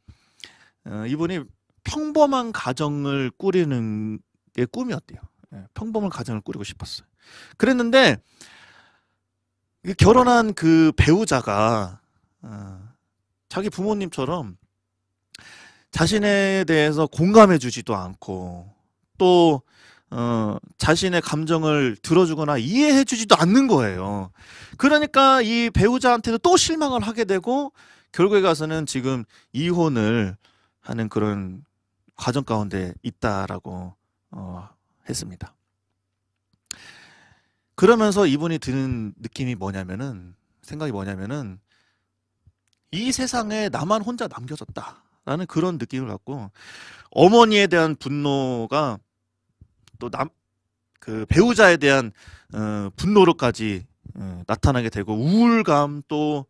어, 이분이 평범한 가정을 꾸리는 게 꿈이었대요. 예, 평범한 가정을 꾸리고 싶었어요. 그랬는데 결혼한 그 배우자가 어, 자기 부모님처럼 자신에 대해서 공감해 주지도 않고 또 어, 자신의 감정을 들어주거나 이해해 주지도 않는 거예요. 그러니까 이 배우자한테도 또 실망을 하게 되고 결국에 가서는 지금 이혼을 하는 그런 과정 가운데 있다라고 어, 했습니다. 그러면서 이분이 드는 느낌이 뭐냐면은 생각이 뭐냐면은 이 세상에 나만 혼자 남겨졌다. 나는 그런 느낌을 갖고 어머니에 대한 분노가 또 남 그 배우자에 대한 어, 분노로까지 어, 나타나게 되고 우울감 또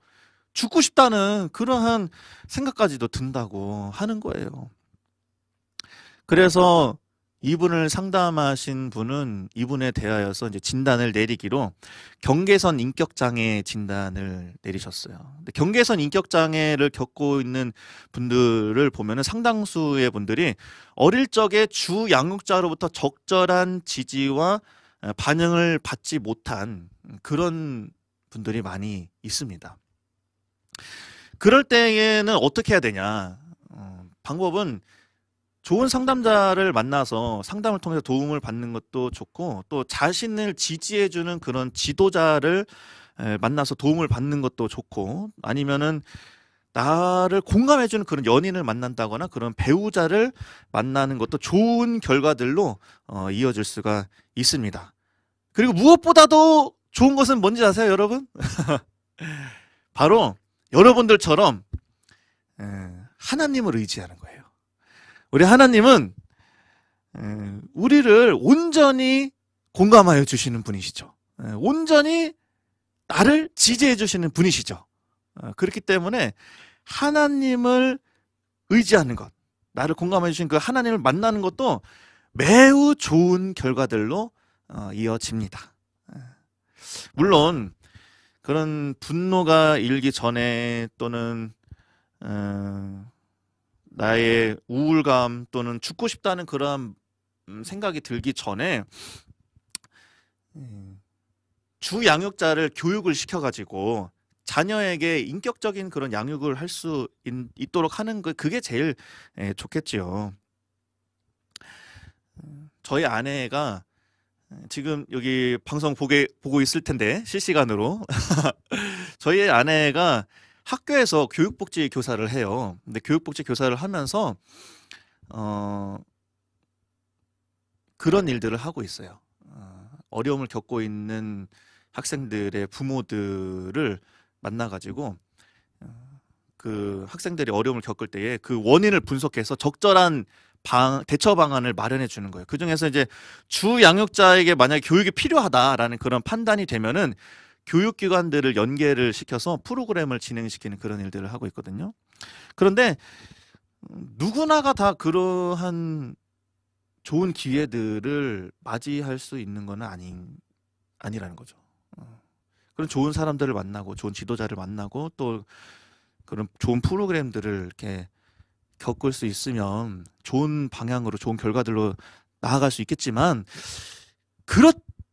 죽고 싶다는 그러한 생각까지도 든다고 하는 거예요. 그래서 이분을 상담하신 분은 이분에 대하여서 이제 진단을 내리기로 경계선 인격장애 진단을 내리셨어요. 근데 경계선 인격장애를 겪고 있는 분들을 보면 상당수의 분들이 어릴 적에 주 양육자로부터 적절한 지지와 반응을 받지 못한 그런 분들이 많이 있습니다. 그럴 때에는 어떻게 해야 되냐? 어, 방법은 좋은 상담자를 만나서 상담을 통해서 도움을 받는 것도 좋고 또 자신을 지지해주는 그런 지도자를 만나서 도움을 받는 것도 좋고 아니면은 나를 공감해주는 그런 연인을 만난다거나 그런 배우자를 만나는 것도 좋은 결과들로 어, 이어질 수가 있습니다. 그리고 무엇보다도 좋은 것은 뭔지 아세요, 여러분? 바로 여러분들처럼 에, 하나님을 의지하는 거예요. 우리 하나님은 우리를 온전히 공감하여 주시는 분이시죠. 온전히 나를 지지해 주시는 분이시죠. 어, 그렇기 때문에 하나님을 의지하는 것, 나를 공감해 주신 그 하나님을 만나는 것도 매우 좋은 결과들로 어, 이어집니다. 물론 그런 분노가 일기 전에 또는 어, 나의 우울감 또는 죽고 싶다는 그런 음, 생각이 들기 전에 음, 주 양육자를 교육을 시켜가지고 자녀에게 인격적인 그런 양육을 할 수 있도록 하는 거 그, 그게 제일 예, 좋겠지요. 저희 아내가 지금 여기 방송 보게 보고 있을 텐데 실시간으로 저희 아내가 학교에서 교육복지 교사를 해요. 근데 교육복지 교사를 하면서 어 그런 일들을 하고 있어요. 어, 어려움을 겪고 있는 학생들의 부모들을 만나가지고 어, 그 학생들이 어려움을 겪을 때에 그 원인을 분석해서 적절한 방, 대처 방안을 마련해 주는 거예요. 그 중에서 이제 주 양육자에게 만약에 교육이 필요하다라는 그런 판단이 되면은 교육기관들을 연계를 시켜서 프로그램을 진행시키는 그런 일들을 하고 있거든요. 그런데 누구나가 다 그러한 좋은 기회들을 맞이할 수 있는 건 아닌 아니라는 거죠. 어. 그런 좋은 사람들을 만나고 좋은 지도자를 만나고 또 그런 좋은 프로그램들을 이렇게 겪을 수 있으면 좋은 방향으로 좋은 결과들로 나아갈 수 있겠지만 그렇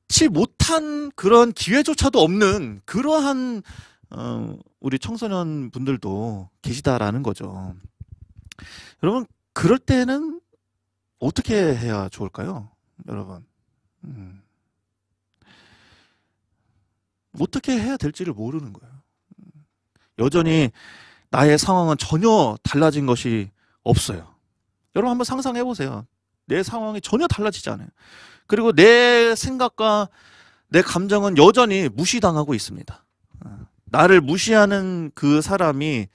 받지 못한 그런 기회조차도 없는 그러한 어, 우리 청소년 분들도 계시다라는 거죠. 여러분 그럴 때는 어떻게 해야 좋을까요, 여러분? 음. 어떻게 해야 될지를 모르는 거예요. 여전히 나의 상황은 전혀 달라진 것이 없어요. 여러분 한번 상상해 보세요. 내 상황이 전혀 달라지지 않아요. 그리고 내 생각과 내 감정은 여전히 무시당하고 있습니다. 나를 무시하는 그 사람이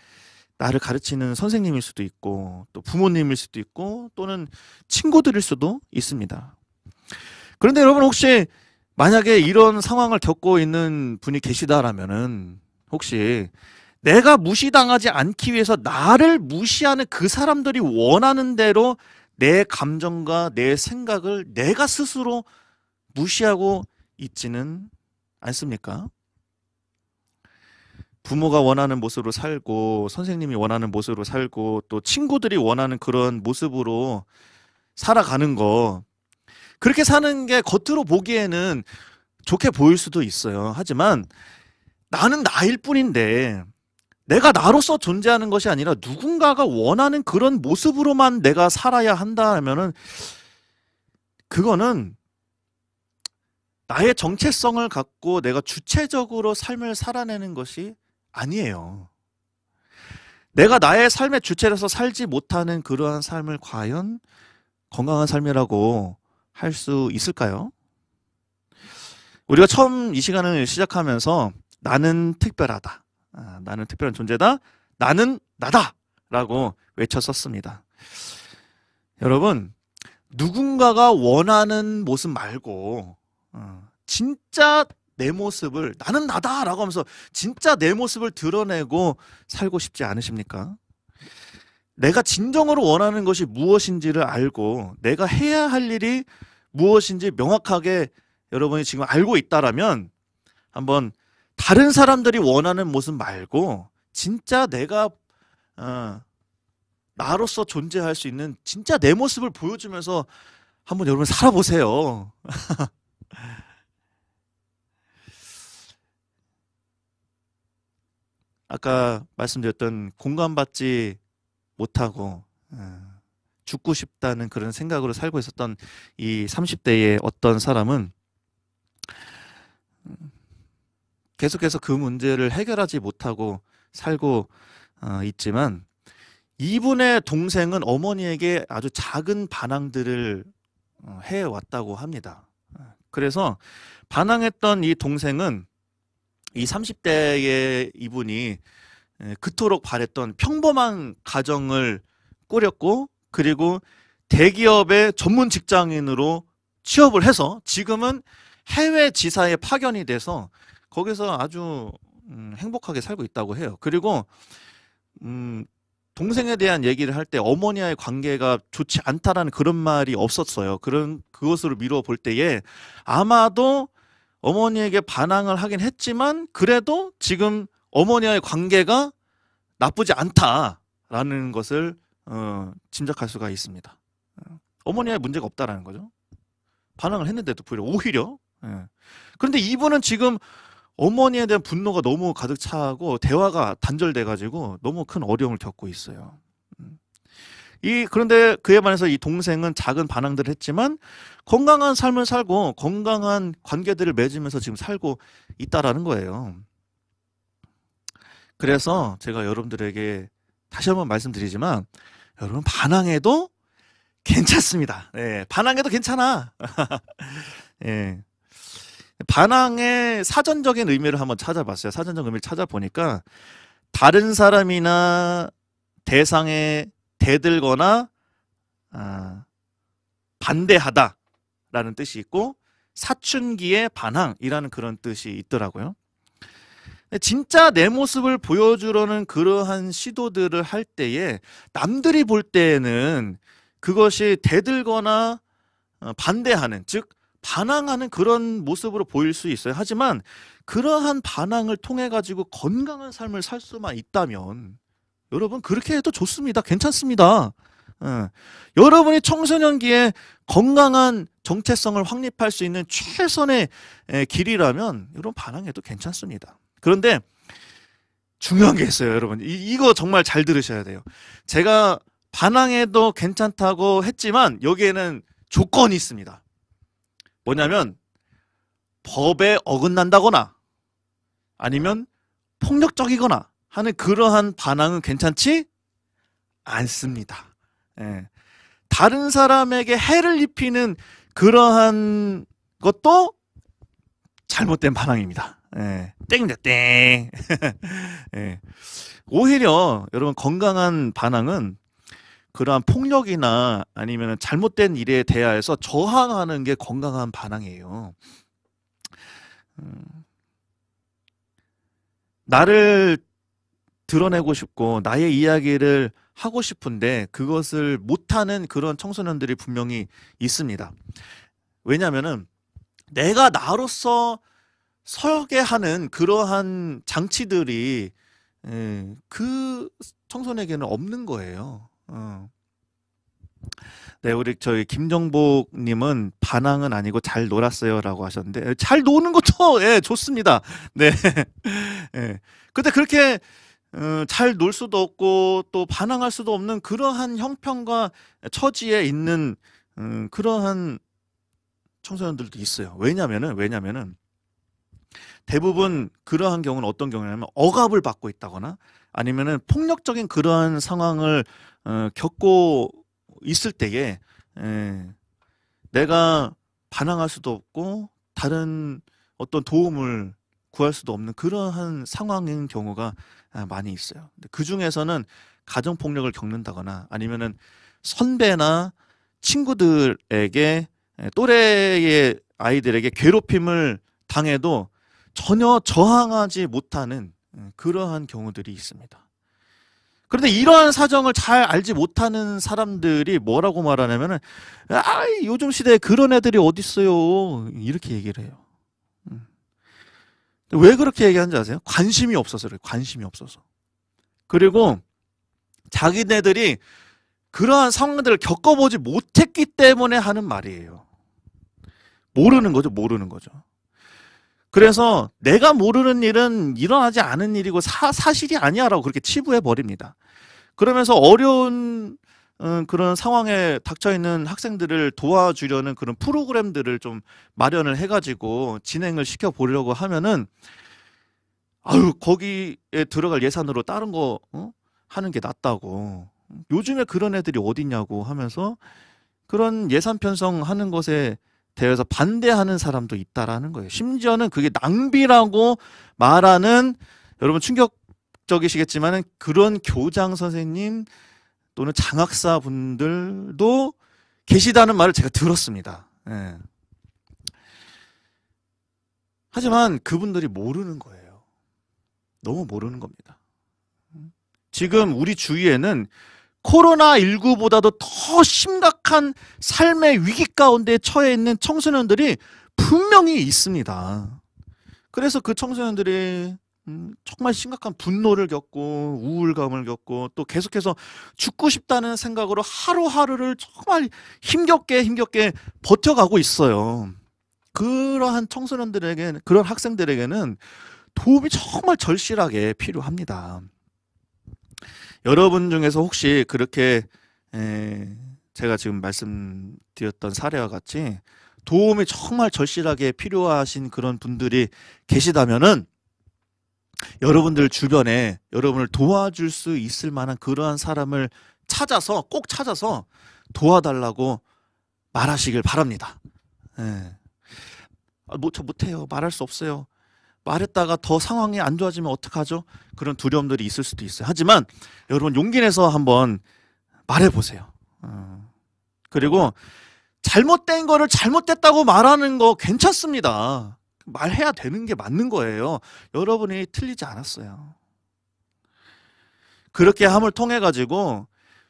나를 가르치는 선생님일 수도 있고 또 부모님일 수도 있고 또는 친구들일 수도 있습니다. 그런데 여러분 혹시 만약에 이런 상황을 겪고 있는 분이 계시다라면은 혹시 내가 무시당하지 않기 위해서 나를 무시하는 그 사람들이 원하는 대로 내 감정과 내 생각을 내가 스스로 무시하고 있지는 않습니까? 부모가 원하는 모습으로 살고 선생님이 원하는 모습으로 살고 또 친구들이 원하는 그런 모습으로 살아가는 거 그렇게 사는 게 겉으로 보기에는 좋게 보일 수도 있어요. 하지만 나는 나일 뿐인데 내가 나로서 존재하는 것이 아니라 누군가가 원하는 그런 모습으로만 내가 살아야 한다 면은 그거는 나의 정체성을 갖고 내가 주체적으로 삶을 살아내는 것이 아니에요. 내가 나의 삶의 주체로서 살지 못하는 그러한 삶을 과연 건강한 삶이라고 할 수 있을까요? 우리가 처음 이 시간을 시작하면서 나는 특별하다. 아, 나는 특별한 존재다. 나는 나다라고 외쳤었습니다. 여러분, 누군가가 원하는 모습 말고 어, 진짜 내 모습을 나는 나다라고 하면서 진짜 내 모습을 드러내고 살고 싶지 않으십니까? 내가 진정으로 원하는 것이 무엇인지를 알고 내가 해야 할 일이 무엇인지 명확하게 여러분이 지금 알고 있다라면 한번 다른 사람들이 원하는 모습 말고 진짜 내가 어, 나로서 존재할 수 있는 진짜 내 모습을 보여주면서 한번 여러분 살아보세요. 아까 말씀드렸던 공감받지 못하고 어, 죽고 싶다는 그런 생각으로 살고 있었던 이 30대의 어떤 사람은 계속해서 그 문제를 해결하지 못하고 살고 어, 있지만 이분의 동생은 어머니에게 아주 작은 반항들을 어, 해왔다고 합니다. 그래서 반항했던 이 동생은 이 30대의 이분이 그토록 바랬던 평범한 가정을 꾸렸고 그리고 대기업의 전문 직장인으로 취업을 해서 지금은 해외 지사에 파견이 돼서 거기서 아주 음, 행복하게 살고 있다고 해요. 그리고 음, 동생에 대한 얘기를 할 때 어머니와의 관계가 좋지 않다라는 그런 말이 없었어요. 그런 그것으로 미루어 볼 때에 아마도 어머니에게 반항을 하긴 했지만 그래도 지금 어머니와의 관계가 나쁘지 않다라는 것을 어, 짐작할 수가 있습니다. 어, 어머니와의 문제가 없다라는 거죠. 반항을 했는데도 오히려 오히려 예. 그런데 이분은 지금 어머니에 대한 분노가 너무 가득 차고 대화가 단절돼 가지고 너무 큰 어려움을 겪고 있어요. 음. 이 그런데 그에 반해서 이 동생은 작은 반항들을 했지만 건강한 삶을 살고 건강한 관계들을 맺으면서 지금 살고 있다라는 거예요. 그래서 제가 여러분들에게 다시 한번 말씀드리지만 여러분 반항해도 괜찮습니다. 예, 반항해도 괜찮아. 예. 반항의 사전적인 의미를 한번 찾아봤어요. 사전적 의미를 찾아보니까 다른 사람이나 대상에 대들거나 아, 반대하다라는 뜻이 있고 사춘기의 반항이라는 그런 뜻이 있더라고요. 진짜 내 모습을 보여주려는 그러한 시도들을 할 때에 남들이 볼 때에는 그것이 대들거나 어, 반대하는 즉 반항하는 그런 모습으로 보일 수 있어요. 하지만 그러한 반항을 통해 가지고 건강한 삶을 살 수만 있다면 여러분 그렇게 해도 좋습니다. 괜찮습니다. 어. 여러분이 청소년기에 건강한 정체성을 확립할 수 있는 최선의 길이라면 이런 반항해도 괜찮습니다. 그런데 중요한 게 있어요, 여러분. 이, 이거 정말 잘 들으셔야 돼요. 제가 반항해도 괜찮다고 했지만 여기에는 조건이 있습니다. 뭐냐면 법에 어긋난다거나 아니면 폭력적이거나 하는 그러한 반항은 괜찮지 않습니다. 예. 다른 사람에게 해를 입히는 그러한 것도 잘못된 반항입니다. 예. 땡이다 땡. 예. 오히려 여러분 건강한 반항은 그러한 폭력이나 아니면 잘못된 일에 대하여서 저항하는 게 건강한 반항이에요. 음. 나를 드러내고 싶고 나의 이야기를 하고 싶은데 그것을 못하는 그런 청소년들이 분명히 있습니다. 왜냐면은 내가 나로서 설계하는 그러한 장치들이 음, 그 청소년에게는 없는 거예요. 어. 네, 우리 저희 김정복님은 반항은 아니고 잘 놀았어요라고 하셨는데 예, 잘 노는 것도 예 좋습니다. 네, 예. 근데 그렇게 음, 어, 잘놀 수도 없고 또 반항할 수도 없는 그러한 형편과 처지에 있는 음, 그러한 청소년들도 있어요. 왜냐면은 왜냐면은 대부분 그러한 경우는 어떤 경우냐면 억압을 받고 있다거나 아니면은 폭력적인 그러한 상황을 어, 겪고 있을 때에 에, 예, 내가 반항할 수도 없고 다른 어떤 도움을 구할 수도 없는 그러한 상황인 경우가 아, 많이 있어요. 그 중에서는 가정 폭력을 겪는다거나 아니면은 선배나 친구들에게 예, 또래의 아이들에게 괴롭힘을 당해도 전혀 저항하지 못하는 예, 그러한 경우들이 있습니다. 그런데 이러한 사정을 잘 알지 못하는 사람들이 뭐라고 말하냐면은 아 요즘 시대에 그런 애들이 어딨어요 이렇게 얘기를 해요. 음. 왜 그렇게 얘기하는지 아세요? 관심이 없어서 그래요. 관심이 없어서. 그리고 자기네들이 그러한 상황들을 겪어보지 못했기 때문에 하는 말이에요. 모르는 거죠. 모르는 거죠. 그래서 내가 모르는 일은 일어나지 않은 일이고 사, 사실이 아니야라고 그렇게 치부해 버립니다. 그러면서 어려운 음, 그런 상황에 닥쳐 있는 학생들을 도와주려는 그런 프로그램들을 좀 마련을 해가지고 진행을 시켜 보려고 하면은 아유 거기에 들어갈 예산으로 다른 거 어? 하는 게 낫다고 요즘에 그런 애들이 어딨냐고 하면서 그런 예산 편성하는 것에 대해서 반대하는 사람도 있다라는 거예요. 심지어는 그게 낭비라고 말하는 여러분 충격 적이시겠지만은 그런 교장 선생님 또는 장학사 분들도 계시다는 말을 제가 들었습니다. 예. 하지만 그분들이 모르는 거예요. 너무 모르는 겁니다. 지금 우리 주위에는 코로나19보다도 더 심각한 삶의 위기 가운데 처해 있는 청소년들이 분명히 있습니다. 그래서 그 청소년들이 음, 정말 심각한 분노를 겪고 우울감을 겪고 또 계속해서 죽고 싶다는 생각으로 하루하루를 정말 힘겹게 힘겹게 버텨가고 있어요. 그러한 청소년들에게 그런 학생들에게는 도움이 정말 절실하게 필요합니다. 여러분 중에서 혹시 그렇게 에, 제가 지금 말씀드렸던 사례와 같이 도움이 정말 절실하게 필요하신 그런 분들이 계시다면은 여러분들 주변에 여러분을 도와줄 수 있을 만한 그러한 사람을 찾아서 꼭 찾아서 도와달라고 말하시길 바랍니다. 예. 아, 뭐, 못해요. 말할 수 없어요. 말했다가 더 상황이 안 좋아지면 어떡하죠? 그런 두려움들이 있을 수도 있어요. 하지만 여러분 용기 내서 한번 말해보세요. 어. 그리고 잘못된 거를 잘못됐다고 말하는 거 괜찮습니다. 말해야 되는 게 맞는 거예요. 여러분이 틀리지 않았어요. 그렇게 함을 통해 가지고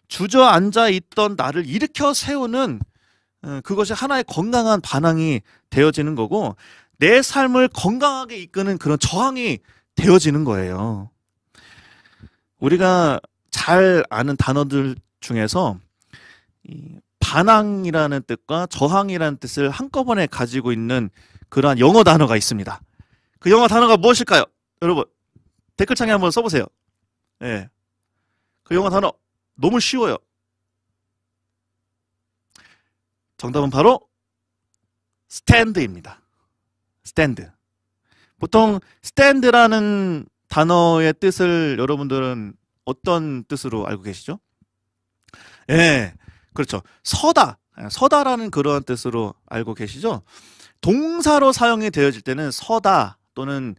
주저앉아 있던 나를 일으켜 세우는 어, 그것이 하나의 건강한 반항이 되어지는 거고 내 삶을 건강하게 이끄는 그런 저항이 되어지는 거예요. 우리가 잘 아는 단어들 중에서 반항이라는 뜻과 저항이라는 뜻을 한꺼번에 가지고 있는 그러한 영어 단어가 있습니다. 그 영어 단어가 무엇일까요? 여러분 댓글창에 한번 써보세요. 예. 그 영어 단어 너무 쉬워요. 정답은 바로 스탠드입니다. 스탠드. 보통 스탠드라는 단어의 뜻을 여러분들은 어떤 뜻으로 알고 계시죠? 예, 그렇죠. 서다. 예, 서다라는 그러한 뜻으로 알고 계시죠? 동사로 사용이 되어질 때는 서다 또는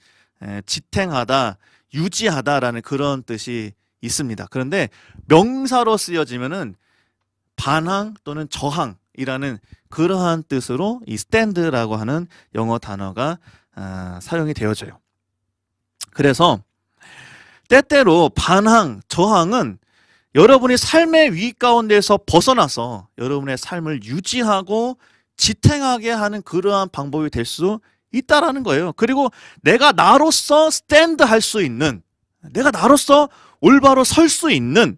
지탱하다, 유지하다라는 그런 뜻이 있습니다. 그런데 명사로 쓰여지면은 반항 또는 저항이라는 그러한 뜻으로 이 stand라고 하는 영어 단어가 아, 사용이 되어져요. 그래서 때때로 반항, 저항은 여러분이 삶의 위 가운데서 벗어나서 여러분의 삶을 유지하고 지탱하게 하는 그러한 방법이 될 수 있다라는 거예요. 그리고 내가 나로서 스탠드 할 수 있는, 내가 나로서 올바로 설 수 있는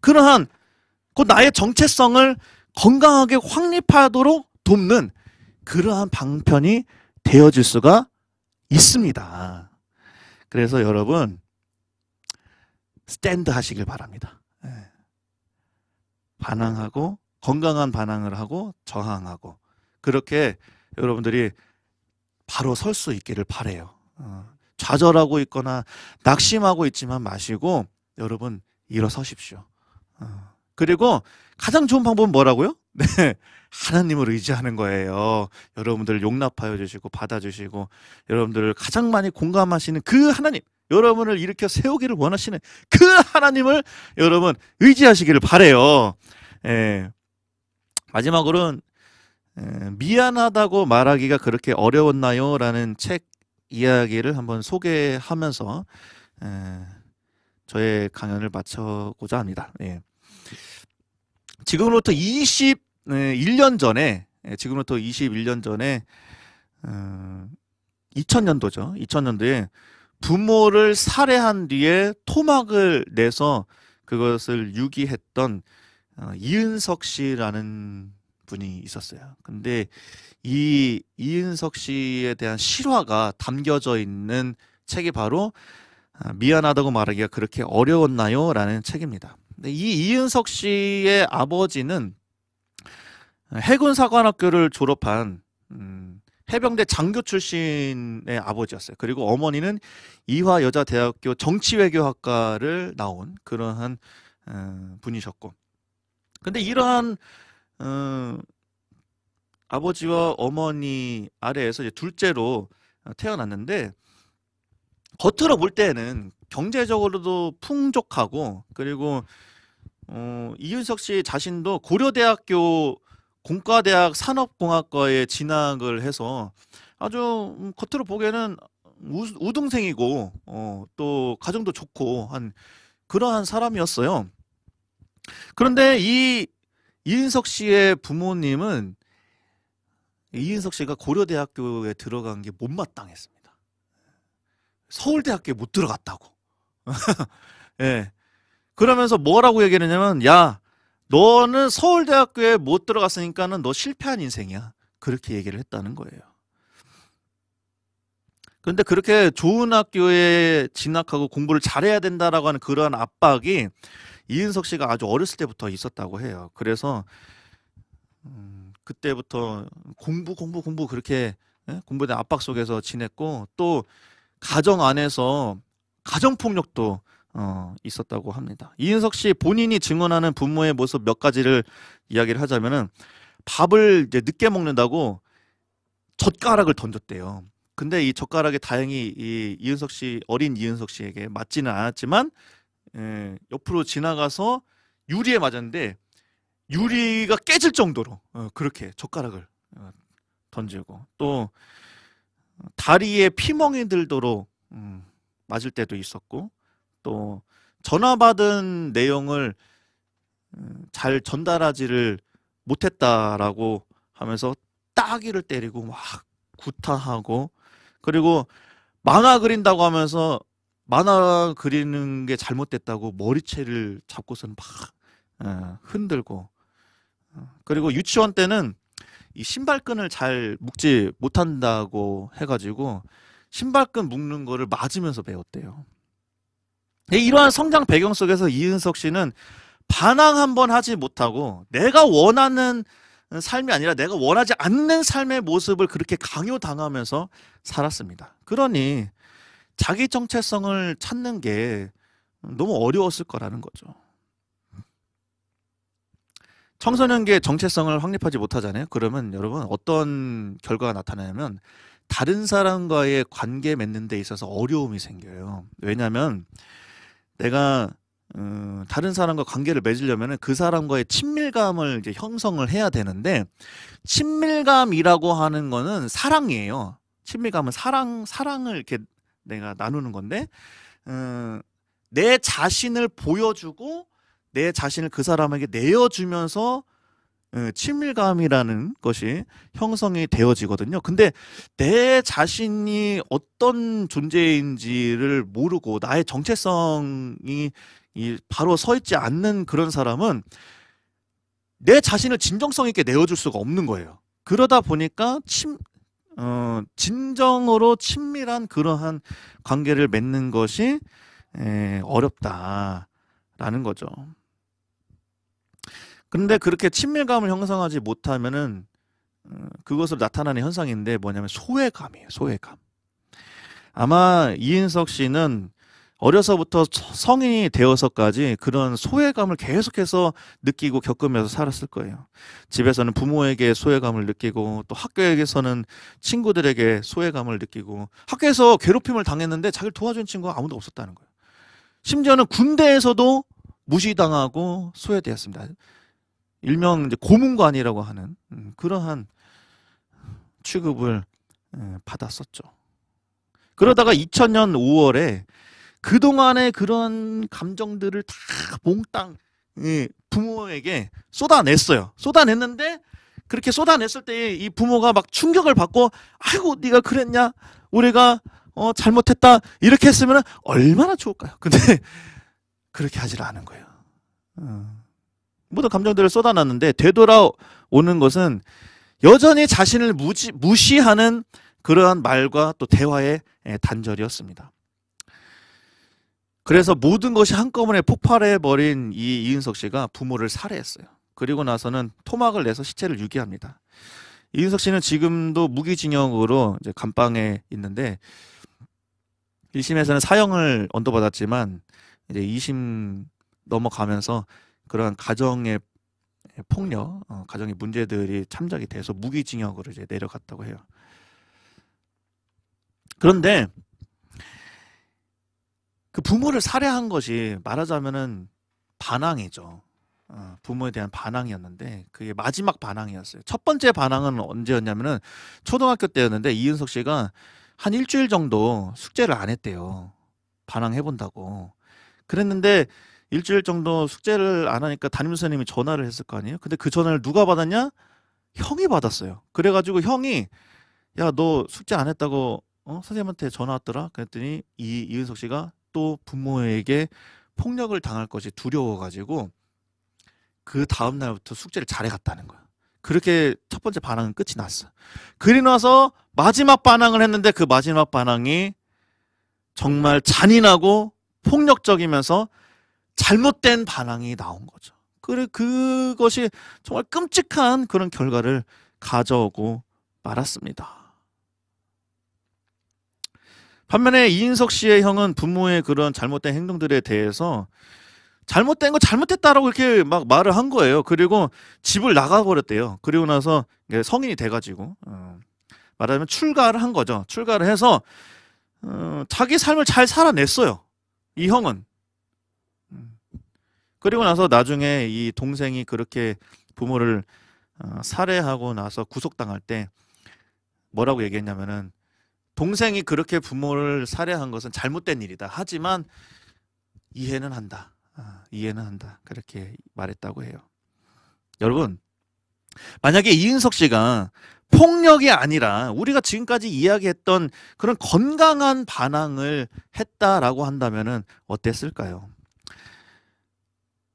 그러한 그 나의 정체성을 건강하게 확립하도록 돕는 그러한 방편이 되어질 수가 있습니다. 그래서 여러분 스탠드 하시길 바랍니다. 예. 반항하고 건강한 반항을 하고 저항하고 그렇게 여러분들이 바로 설 수 있기를 바래요. 어, 좌절하고 있거나 낙심하고 있지만 마시고 여러분 일어서십시오. 어, 그리고 가장 좋은 방법은 뭐라고요? 네. 하나님을 의지하는 거예요. 여러분들 용납하여 주시고 받아주시고 여러분들을 가장 많이 공감하시는 그 하나님, 여러분을 일으켜 세우기를 원하시는 그 하나님을 여러분 의지하시기를 바래요. 예. 마지막으로는 미안하다고 말하기가 그렇게 어려웠나요? 라는 책 이야기를 한번 소개하면서 저의 강연을 마쳐고자 합니다. 예. 지금으로부터 21년 전에 예, 지금으로부터 21년 전에 2000년도죠. 어, 2000년도에 부모를 살해한 뒤에 토막을 내서 그것을 유기했던 어, 이은석 씨라는 분이 있었어요. 근데 이 네, 네. 이은석 씨에 대한 실화가 담겨져 있는 책이 바로 아, 미안하다고 말하기가 그렇게 어려웠나요? 라는 책입니다. 이 이은석 씨의 아버지는 아, 해군 사관학교를 졸업한 음, 해병대 장교 출신의 아버지였어요. 그리고 어머니는 이화 여자대학교 정치외교학과를 나온 그러한 음, 분이셨고, 근데 이러한 어, 아버지와 어머니 아래에서 이제 둘째로 태어났는데 겉으로 볼 때는 경제적으로도 풍족하고 그리고 어, 이윤석 씨 자신도 고려대학교 공과대학 산업공학과에 진학을 해서 아주 음, 겉으로 보기에는 우, 등생이고 어, 또 가정도 좋고 한 그러한 사람이었어요. 그런데 이 이인석 씨의 부모님은 이인석 씨가 고려대학교에 들어간 게 못마땅했습니다. 서울대학교에 못 들어갔다고. 예. 그러면서 뭐라고 얘기했냐면, 야, 너는 서울대학교에 못 들어갔으니까는 너 실패한 인생이야. 그렇게 얘기를 했다는 거예요. 근데 그렇게 좋은 학교에 진학하고 공부를 잘해야 된다라고 하는 그러한 압박이 이은석 씨가 아주 어렸을 때부터 있었다고 해요. 그래서 음, 그때부터 공부 공부 공부 그렇게 예? 공부에 대한 압박 속에서 지냈고 또 가정 안에서 가정 폭력도 어, 있었다고 합니다. 이은석씨 본인이 증언하는 부모의 모습 몇 가지를 이야기를 하자면은 밥을 이제 늦게 먹는다고 젓가락을 던졌대요. 근데 이 젓가락이 다행히 이 이은석 씨 어린 이은석 씨에게 맞지는 않았지만 예, 옆으로 지나가서 유리에 맞았는데 유리가 깨질 정도로 어, 그렇게 젓가락을 어, 던지고 또 다리에 피멍이 들도록 음, 맞을 때도 있었고 또 전화 받은 내용을 음, 잘 전달하지를 못했다라고 하면서 따귀를 때리고 막 구타하고 그리고 만화 그린다고 하면서 만화 그리는 게 잘못됐다고 머리채를 잡고서는 막 어, 흔들고 어, 그리고 유치원 때는 이 신발끈을 잘 묶지 못한다고 해가지고 신발끈 묶는 거를 맞으면서 배웠대요. 이러한 성장 배경 속에서 이은석 씨는 반항 한번 하지 못하고 내가 원하는 삶이 아니라 내가 원하지 않는 삶의 모습을 그렇게 강요당하면서 살았습니다. 그러니 자기 정체성을 찾는 게 너무 어려웠을 거라는 거죠. 청소년기의 정체성을 확립하지 못하잖아요. 그러면 여러분 어떤 결과가 나타나냐면 다른 사람과의 관계 맺는 데 있어서 어려움이 생겨요. 왜냐하면 내가 음, 다른 사람과 관계를 맺으려면 그 사람과의 친밀감을 이제 형성을 해야 되는데 친밀감이라고 하는 거는 사랑이에요. 친밀감은 사랑 사랑을 이렇게 내가 나누는 건데 음, 내 자신을 보여주고 내 자신을 그 사람에게 내어주면서 어, 친밀감이라는 것이 형성이 되어지거든요. 근데 내 자신이 어떤 존재인지를 모르고 나의 정체성이 바로 서 있지 않는 그런 사람은 내 자신을 진정성 있게 내어줄 수가 없는 거예요. 그러다 보니까 침, 어, 진정으로 친밀한 그러한 관계를 맺는 것이 에, 어렵다라는 거죠. 근데 그렇게 친밀감을 형성하지 못하면은 어, 그것을 나타나는 현상인데 뭐냐면 소외감이에요. 소외감. 아마 이인석 씨는 어려서부터 성인이 되어서까지 그런 소외감을 계속해서 느끼고 겪으면서 살았을 거예요. 집에서는 부모에게 소외감을 느끼고 또 학교에서는 친구들에게 소외감을 느끼고 학교에서 괴롭힘을 당했는데 자기를 도와준 친구가 아무도 없었다는 거예요. 심지어는 군대에서도 무시당하고 소외되었습니다. 일명 이제 고문관이라고 하는 음, 그러한 취급을 예, 받았었죠. 그러다가 2000년 5월에 그동안의 그런 감정들을 다 몽땅 부모에게 쏟아냈어요. 쏟아냈는데 그렇게 쏟아냈을 때 이 부모가 막 충격을 받고 아이고 네가 그랬냐 우리가 어, 잘못했다 이렇게 했으면 얼마나 좋을까요? 근데 그렇게 하지를 않은 거예요. 어. 모든 감정들을 쏟아놨는데 되돌아오는 것은 여전히 자신을 무지 무시하는 그러한 말과 또 대화의 단절이었습니다. 그래서 모든 것이 한꺼번에 폭발해버린 이 이윤석 씨가 부모를 살해했어요. 그리고 나서는 토막을 내서 시체를 유기합니다. 이윤석 씨는 지금도 무기징역으로 이제 감방에 있는데 1심에서는 사형을 언도받았지만 이제 2심 넘어가면서 그러한 가정의 폭력, 어, 가정의 문제들이 참작이 돼서 무기징역으로 이제 내려갔다고 해요. 그런데 그 부모를 살해한 것이 말하자면은 반항이죠. 어, 부모에 대한 반항이었는데 그게 마지막 반항이었어요. 첫 번째 반항은 언제였냐면은 초등학교 때였는데 이윤석 씨가 한 일주일 정도 숙제를 안 했대요. 반항해 본다고. 그랬는데 일주일 정도 숙제를 안 하니까 담임 선생님이 전화를 했을 거 아니에요. 근데 그 전화를 누가 받았냐? 형이 받았어요. 그래가지고 형이 야 너 숙제 안 했다고 어? 선생님한테 전화 왔더라. 그랬더니 이 이윤석 씨가 또 부모에게 폭력을 당할 것이 두려워가지고 그 다음 날부터 숙제를 잘해갔다는 거야. 그렇게 첫 번째 반항은 끝이 났어. 그리 나서 마지막 반항을 했는데 그 마지막 반항이 정말 잔인하고 폭력적이면서 잘못된 반항이 나온 거죠. 그리고 그것이 정말 끔찍한 그런 결과를 가져오고 말았습니다. 반면에 이인석 씨의 형은 부모의 그런 잘못된 행동들에 대해서 잘못된 거 잘못했다라고 이렇게 막 말을 한 거예요. 그리고 집을 나가버렸대요. 그리고 나서 성인이 돼가지고 어, 말하자면 출가를 한 거죠. 출가를 해서 어, 자기 삶을 잘 살아냈어요. 이 형은. 그리고 나서 나중에 이 동생이 그렇게 부모를 어, 살해하고 나서 구속당할 때 뭐라고 얘기했냐면은 동생이 그렇게 부모를 살해한 것은 잘못된 일이다. 하지만 이해는 한다. 아, 이해는 한다. 그렇게 말했다고 해요. 여러분, 만약에 이은석 씨가 폭력이 아니라 우리가 지금까지 이야기했던 그런 건강한 반항을 했다라고 한다면은 어땠을까요?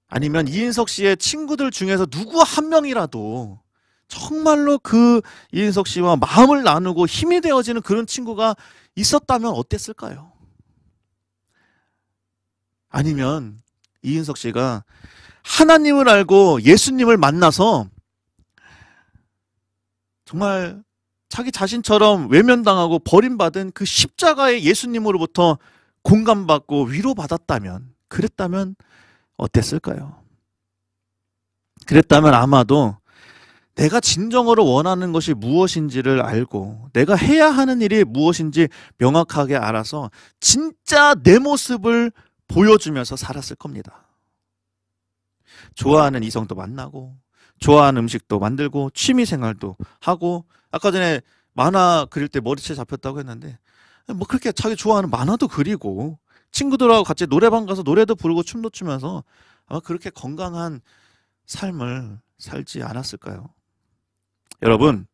아니면 이은석 씨의 친구들 중에서 누구 한 명이라도 정말로 그 이인석 씨와 마음을 나누고 힘이 되어지는 그런 친구가 있었다면 어땠을까요? 아니면 이인석 씨가 하나님을 알고 예수님을 만나서 정말 자기 자신처럼 외면당하고 버림받은 그 십자가의 예수님으로부터 공감받고 위로받았다면, 그랬다면 어땠을까요? 그랬다면 아마도 내가 진정으로 원하는 것이 무엇인지를 알고 내가 해야 하는 일이 무엇인지 명확하게 알아서 진짜 내 모습을 보여주면서 살았을 겁니다. 좋아하는 이성도 만나고 좋아하는 음식도 만들고 취미 생활도 하고 아까 전에 만화 그릴 때 머리채 잡혔다고 했는데 뭐 그렇게 자기 좋아하는 만화도 그리고 친구들하고 같이 노래방 가서 노래도 부르고 춤도 추면서 아마 그렇게 건강한 삶을 살지 않았을까요? 여러분,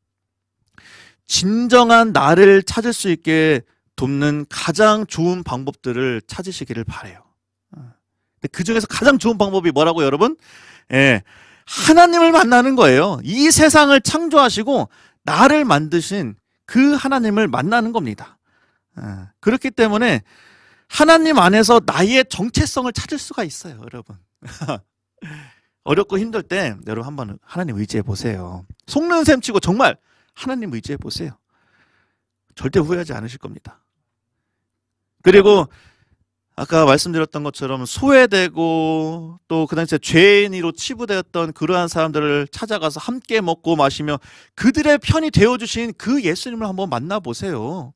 진정한 나를 찾을 수 있게 돕는 가장 좋은 방법들을 찾으시기를 바래요. 그 중에서 가장 좋은 방법이 뭐라고 여러분? 예, 하나님을 만나는 거예요. 이 세상을 창조하시고 나를 만드신 그 하나님을 만나는 겁니다. 예, 그렇기 때문에 하나님 안에서 나의 정체성을 찾을 수가 있어요, 여러분. 어렵고 힘들 때 여러분 한번 하나님 의지해 보세요. 속는 셈 치고 정말 하나님 의지해 보세요. 절대 후회하지 않으실 겁니다. 그리고 아까 말씀드렸던 것처럼 소외되고 또 그 당시에 죄인으로 치부되었던 그러한 사람들을 찾아가서 함께 먹고 마시며 그들의 편이 되어주신 그 예수님을 한번 만나보세요.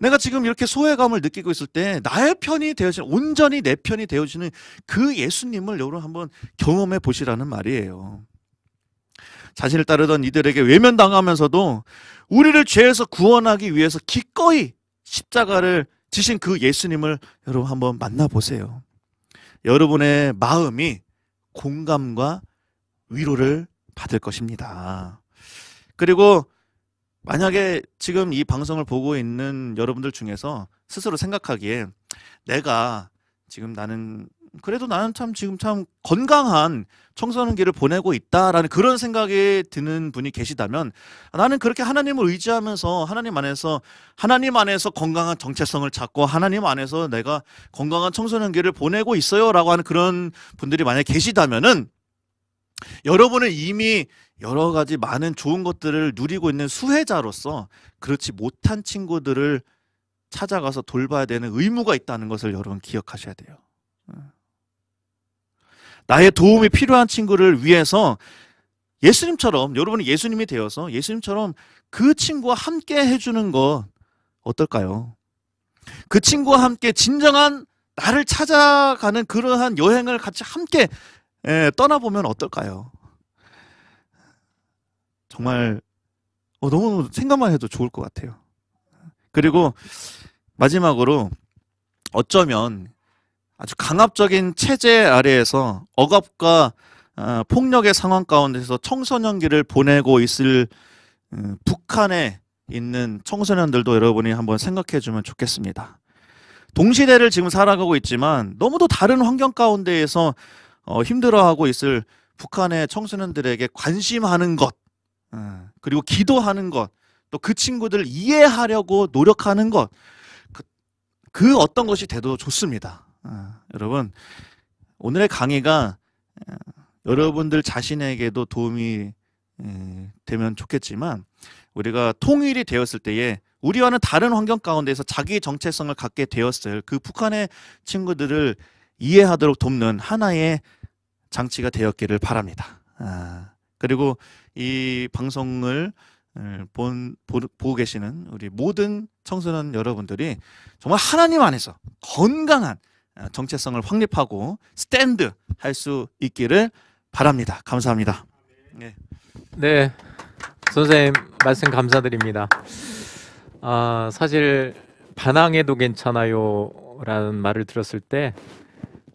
내가 지금 이렇게 소외감을 느끼고 있을 때 나의 편이 되어지는 온전히 내 편이 되어지는 그 예수님을 여러분 한번 경험해 보시라는 말이에요. 자신을 따르던 이들에게 외면당하면서도 우리를 죄에서 구원하기 위해서 기꺼이 십자가를 지신 그 예수님을 여러분 한번 만나보세요. 여러분의 마음이 공감과 위로를 받을 것입니다. 그리고 만약에 지금 이 방송을 보고 있는 여러분들 중에서 스스로 생각하기에 내가 지금 나는 그래도 나는 참 지금 참 건강한 청소년기를 보내고 있다라는 그런 생각이 드는 분이 계시다면 나는 그렇게 하나님을 의지하면서 하나님 안에서 하나님 안에서 건강한 정체성을 찾고 하나님 안에서 내가 건강한 청소년기를 보내고 있어요라고 하는 그런 분들이 만약 에 계시다면은 여러분은 이미 여러 가지 많은 좋은 것들을 누리고 있는 수혜자로서 그렇지 못한 친구들을 찾아가서 돌봐야 되는 의무가 있다는 것을 여러분 기억하셔야 돼요. 음. 나의 도움이 필요한 친구를 위해서 예수님처럼 여러분이 예수님이 되어서 예수님처럼 그 친구와 함께 해주는 것 어떨까요? 그 친구와 함께 진정한 나를 찾아가는 그러한 여행을 같이 함께 예, 떠나보면 어떨까요? 정말 어, 너무 생각만 해도 좋을 것 같아요. 그리고 마지막으로 어쩌면 아주 강압적인 체제 아래에서 억압과 어, 폭력의 상황 가운데서 청소년기를 보내고 있을 음, 북한에 있는 청소년들도 여러분이 한번 생각해 주면 좋겠습니다. 동시대를 지금 살아가고 있지만 너무도 다른 환경 가운데에서 어, 힘들어하고 있을 북한의 청소년들에게 관심하는 것 예. 그리고 기도하는 것, 또 그 친구들을 이해하려고 노력하는 것, 그, 그 어떤 것이 돼도 좋습니다. 예. 여러분, 오늘의 강의가 예, 여러분들 자신에게도 도움이 되면 좋겠지만 우리가 통일이 되었을 때에 우리와는 다른 환경 가운데서 자기 정체성을 갖게 되었을 그 북한의 친구들을 이해하도록 돕는 하나의 장치가 되었기를 바랍니다. 아, 그리고 이 방송을 본, 보, 고 계시는 우리 모든 청소년 여러분들이 정말 하나님 안에서 건강한 정체성을 확립하고 스탠드 할 수 있기를 바랍니다. 감사합니다. 네. 네. 선생님 말씀 감사드립니다. 아, 사실 반항해도 괜찮아요라는 말을 들었을 때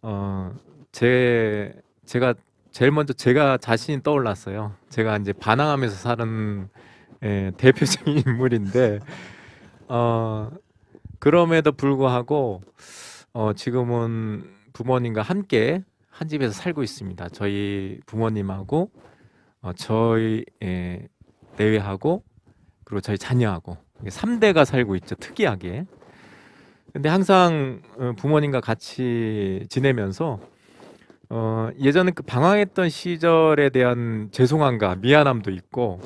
어, 제 제가 제일 먼저 제가 자신이 떠올랐어요. 제가 이제 반항하면서 사는 예, 대표적인 인물인데 어, 그럼에도 불구하고 어, 지금은 부모님과 함께 한 집에서 살고 있습니다. 저희 부모님하고 어, 저희 예, 내외하고 그리고 저희 자녀하고 3대가 살고 있죠. 특이하게. 근데 항상 어, 부모님과 같이 지내면서 어, 예전에 그 방황했던 시절에 대한 죄송함과 미안함도 있고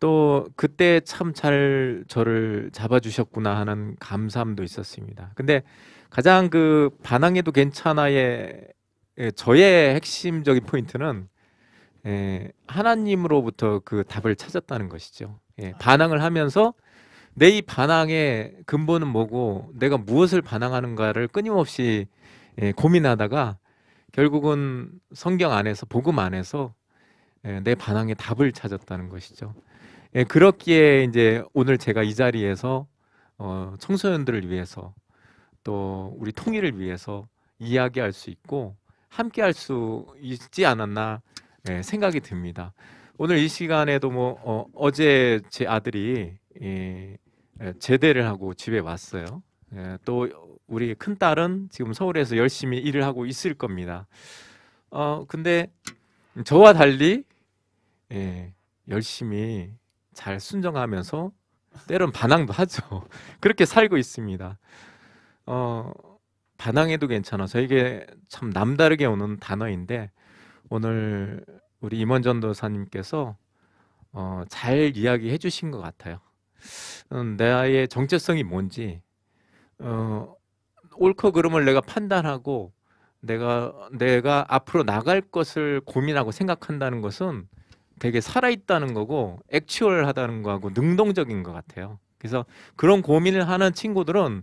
또 그때 참 잘 저를 잡아주셨구나 하는 감사함도 있었습니다. 근데 가장 그 반항해도 괜찮아의 예, 저의 핵심적인 포인트는 에, 예, 하나님으로부터 그 답을 찾았다는 것이죠. 예, 반항을 하면서 내 이 반항의 근본은 뭐고 내가 무엇을 반항하는가를 끊임없이 예, 고민하다가 결국은 성경 안에서 복음 안에서 예, 내 반항의 답을 찾았다는 것이죠. 예, 그렇기에 이제 오늘 제가 이 자리에서 어, 청소년들을 위해서 또 우리 통일을 위해서 이야기할 수 있고 함께 할 수 있지 않았나 예, 생각이 듭니다. 오늘 이 시간에도 뭐 어, 제제 아들이 제대를 하고 집에 왔어요. 또 우리 큰 딸은 지금 서울에서 열심히 일을 하고 있을 겁니다. 어, 근데 저와 달리 예, 열심히 잘 순정하면서 때론 반항도 하죠. 그렇게 살고 있습니다. 어, 반항해도 괜찮아. 저에게 참 남다르게 오는 단어인데 오늘 우리 임원 전도사님께서 어, 잘 이야기해 주신 것 같아요. 음, 나의 정체성이 뭔지, 어, 옳고 그름을 내가 판단하고 내가 내가 앞으로 나갈 것을 고민하고 생각한다는 것은 되게 살아있다는 거고 액츄얼하다는 거하고 능동적인 것 같아요. 그래서 그런 고민을 하는 친구들은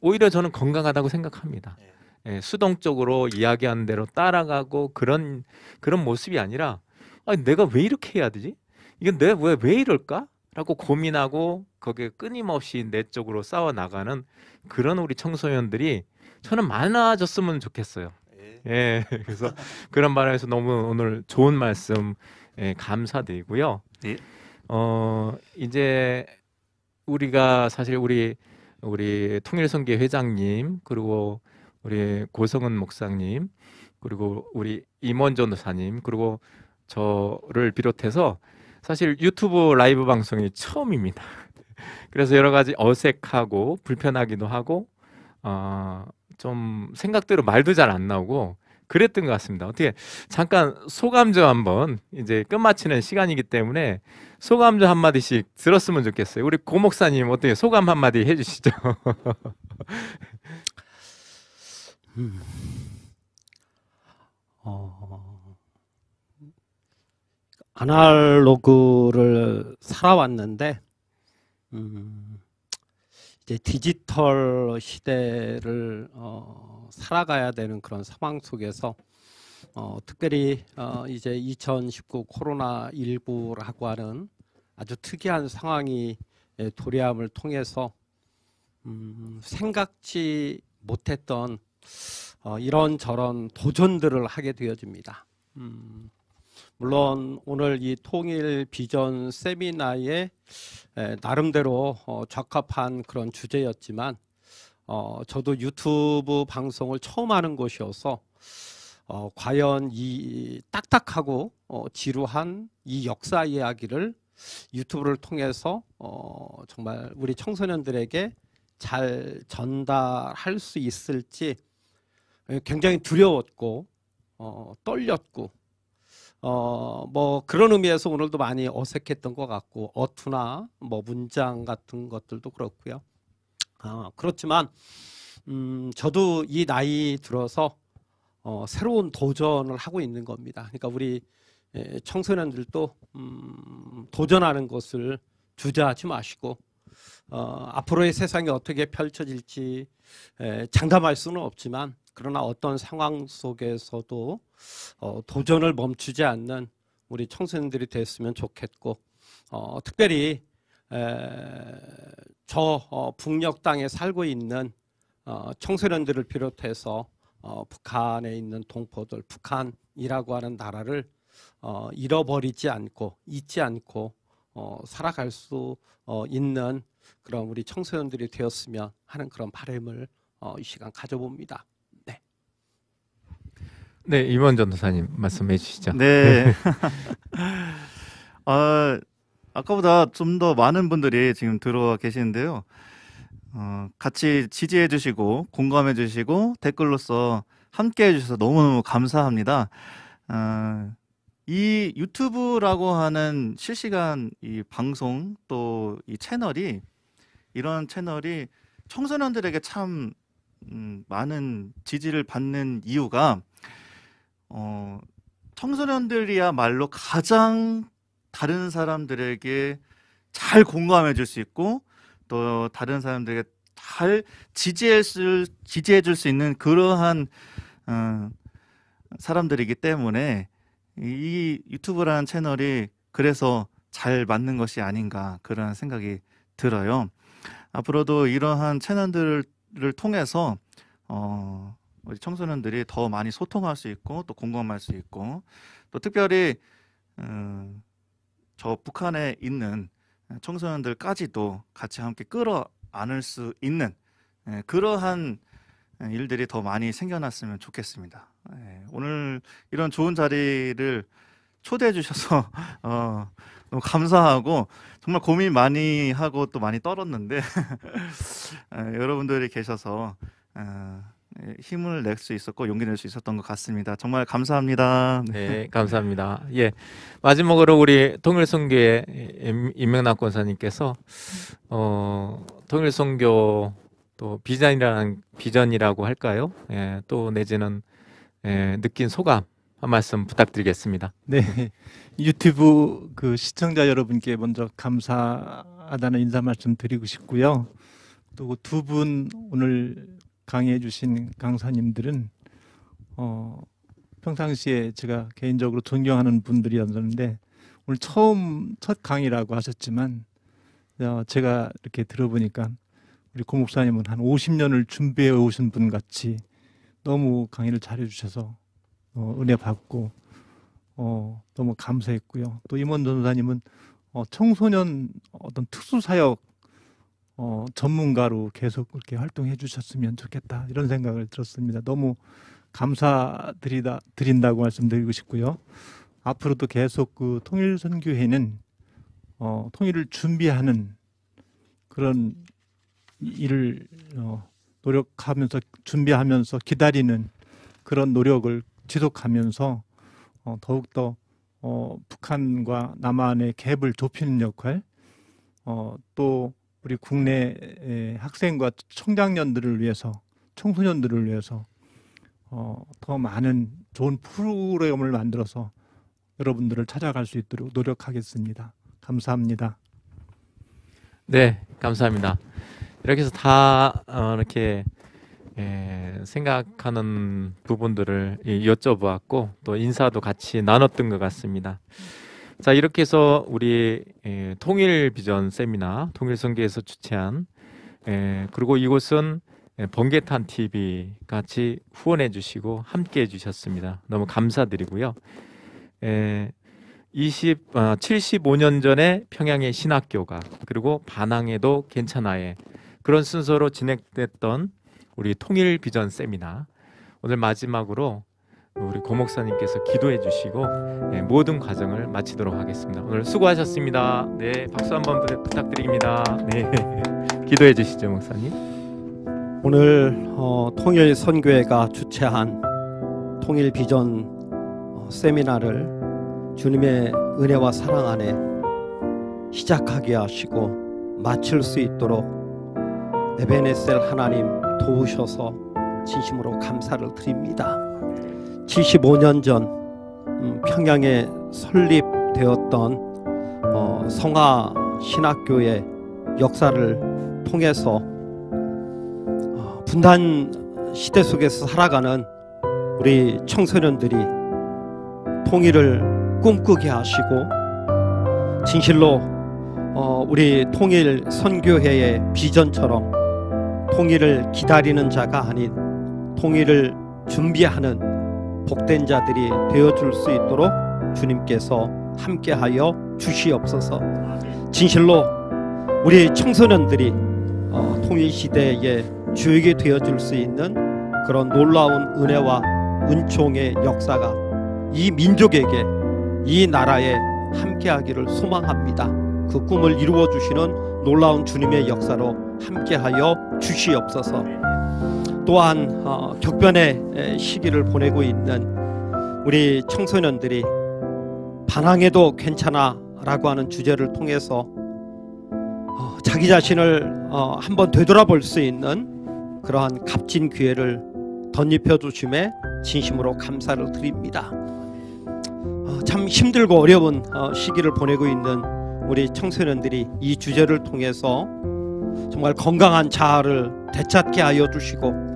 오히려 저는 건강하다고 생각합니다. 예. 예, 수동적으로 이야기한 대로 따라가고 그런 그런 모습이 아니라 아니, 내가 왜 이렇게 해야 되지? 이건 내가 왜, 왜 이럴까? 라고 고민하고 거기에 끊임없이 내쪽으로 싸워 나가는 그런 우리 청소년들이 저는 많아졌으면 좋겠어요. 예. 예 그래서 그런 바람에서 너무 오늘 좋은 말씀 예, 감사드리고요. 예. 어, 이제 우리가 사실 우리 우리 통일선교 회장님 그리고 우리 고성은 목사님 그리고 우리 임원전 도사님 그리고 저를 비롯해서 사실 유튜브 라이브 방송이 처음입니다. 그래서 여러 가지 어색하고 불편하기도 하고 어, 좀 생각대로 말도 잘 안 나오고 그랬던 것 같습니다. 어떻게 잠깐 소감좀 한번 이제 끝마치는 시간이기 때문에 소감좀 한 마디씩 들었으면 좋겠어요. 우리 고 목사님 어떻게 소감 한 마디 해주시죠. 음. 어... 아날로그를 살아왔는데 음, 이제 디지털 시대를 어, 살아가야 되는 그런 상황 속에서 어, 특별히 어, 이제 2019 코로나 19라고 하는 아주 특이한 상황이 예, 도래함을 통해서 음, 생각지 못했던 어, 이런 저런 도전들을 하게 되어집니다. 음. 물론 오늘 이 통일 비전 세미나에 나름대로 어, 적합한 그런 주제였지만 어, 저도 유튜브 방송을 처음 하는 곳이어서 어, 과연 이 딱딱하고 어, 지루한 이 역사 이야기를 유튜브를 통해서 어, 정말 우리 청소년들에게 잘 전달할 수 있을지 굉장히 두려웠고 어, 떨렸고 어, 뭐 그런 의미에서 오늘도 많이 어색했던 것 같고 어투나 뭐 문장 같은 것들도 그렇고요. 아, 그렇지만 음, 저도 이 나이 들어서 어, 새로운 도전을 하고 있는 겁니다. 그러니까 우리 예, 청소년들도 음, 도전하는 것을 주저하지 마시고 어, 앞으로의 세상이 어떻게 펼쳐질지 에, 예, 장담할 수는 없지만 그러나 어떤 상황 속에서도 어, 도전을 멈추지 않는 우리 청소년들이 됐으면 좋겠고 어, 특별히 에, 저 어, 북녘 땅에 살고 있는 어, 청소년들을 비롯해서 어, 북한에 있는 동포들 북한이라고 하는 나라를 어, 잃어버리지 않고 잊지 않고 어, 살아갈 수 어, 있는 그런 우리 청소년들이 되었으면 하는 그런 바람을 어, 이 시간 가져봅니다. 네, 이원 전도사님 말씀해 주시죠. 네. 네. 아, 아까보다 좀 더 많은 분들이 지금 들어와 계시는데요. 어, 같이 지지해 주시고 공감해 주시고 댓글로써 함께 해 주셔서 너무너무 감사합니다. 어, 이 유튜브라고 하는 실시간 이 방송 또 이 채널이 이런 채널이 청소년들에게 참 음, 많은 지지를 받는 이유가 어, 청소년들이야말로 가장 다른 사람들에게 잘 공감해 줄 수 있고 또 다른 사람들에게 잘지지했을 지지해 줄 수 있는 그러한 어, 사람들이기 때문에 이 유튜브라는 채널이 그래서 잘 맞는 것이 아닌가 그런 생각이 들어요. 앞으로도 이러한 채널들을 통해서 어, 우리 청소년들이 더 많이 소통할 수 있고 또 공감할 수 있고 또 특별히 음, 저 북한에 있는 청소년들까지도 같이 함께 끌어안을 수 있는 예, 그러한 일들이 더 많이 생겨났으면 좋겠습니다. 예, 오늘 이런 좋은 자리를 초대해 주셔서 어, 너무 감사하고 정말 고민 많이 하고 또 많이 떨었는데 예, 여러분들이 계셔서 어, 네, 힘을 낼 수 있었고 용기 낼 수 있었던 것 같습니다. 정말 감사합니다. 네, 네. 감사합니다. 예, 마지막으로 우리 통일선교의 임명락 권사님께서 어, 통일선교 또 비전이라는 비전이라고 할까요? 예, 또 내지는 예, 느낀 소감 한 말씀 부탁드리겠습니다. 네, 유튜브 그 시청자 여러분께 먼저 감사하다는 인사 말씀 드리고 싶고요. 또 두 분 오늘 강의해 주신 강사님들은 어, 평상시에 제가 개인적으로 존경하는 분들이었는데 오늘 처음 첫 강의라고 하셨지만 어, 제가 이렇게 들어보니까 우리 고 목사님은 한 50년을 준비해 오신 분 같이 너무 강의를 잘해 주셔서 어, 은혜 받고 어, 너무 감사했고요. 또 임원 전사님은 어, 청소년 어떤 특수 사역 어, 전문가로 계속 그렇게 활동해 주셨으면 좋겠다 이런 생각을 들었습니다. 너무 감사드리다 드린다고 말씀드리고 싶고요. 앞으로도 계속 그 통일 선교회는 어, 통일을 준비하는 그런 일을 어, 노력하면서 준비하면서 기다리는 그런 노력을 지속하면서 어, 더욱더 어, 북한과 남한의 갭을 좁히는 역할 어, 또 우리 국내 학생과 청장년들을 위해서 청소년들을 위해서 어, 더 많은 좋은 프로그램을 만들어서 여러분들을 찾아갈 수 있도록 노력하겠습니다. 감사합니다. 네, 감사합니다. 이렇게 해서 다 어, 이렇게 예, 생각하는 부분들을 여쭤보았고 또 인사도 같이 나눴던 것 같습니다. 자 이렇게 해서 우리 에, 예, 통일 비전 세미나 통일 선교에서 주최한 에, 예, 그리고 이곳은 예, 번개탄 TV 같이 후원해 주시고 함께 해 주셨습니다. 너무 감사드리고요. 에, 20, 아, 75년 전에 평양의 신학교가 그리고 반항에도 괜찮아에 그런 순서로 진행됐던 우리 통일 비전 세미나 오늘 마지막으로 우리 고목사님께서 기도해 주시고 예, 모든 과정을 마치도록 하겠습니다. 오늘 수고하셨습니다. 네, 박수 한번 부탁드립니다. 네, 기도해 주시죠, 목사님. 오늘 어, 통일 선교회가 주최한 통일 비전 어, 세미나를 주님의 은혜와 사랑 안에 시작하게 하시고 마칠 수 있도록 에베네셀 하나님 도우셔서 진심으로 감사를 드립니다. 75년 전 음, 평양에 설립되었던 어, 성화 신학교의 역사를 통해서 어, 분단 시대 속에서 살아가는 우리 청소년들이 통일을 꿈꾸게 하시고 진실로 어, 우리 통일 선교회의 비전처럼 통일을 기다리는 자가 아닌 통일을 준비하는 복된 자들이 되어줄 수 있도록 주님께서 함께하여 주시옵소서. 진실로 우리 청소년들이 어, 통일 시대에 주역이 되어줄 수 있는 그런 놀라운 은혜와 은총의 역사가 이 민족에게 이 나라에 함께하기를 소망합니다. 그 꿈을 이루어 주시는 놀라운 주님의 역사로 함께하여 주시옵소서. 또한 어, 격변의 시기를 보내고 있는 우리 청소년들이 반항해도 괜찮아라고 하는 주제를 통해서 어, 자기 자신을 어, 한번 되돌아볼 수 있는 그러한 값진 기회를 덧입혀 주심에 진심으로 감사를 드립니다. 어, 참 힘들고 어려운 어, 시기를 보내고 있는 우리 청소년들이 이 주제를 통해서 정말 건강한 자아를 되찾게 하여 주시고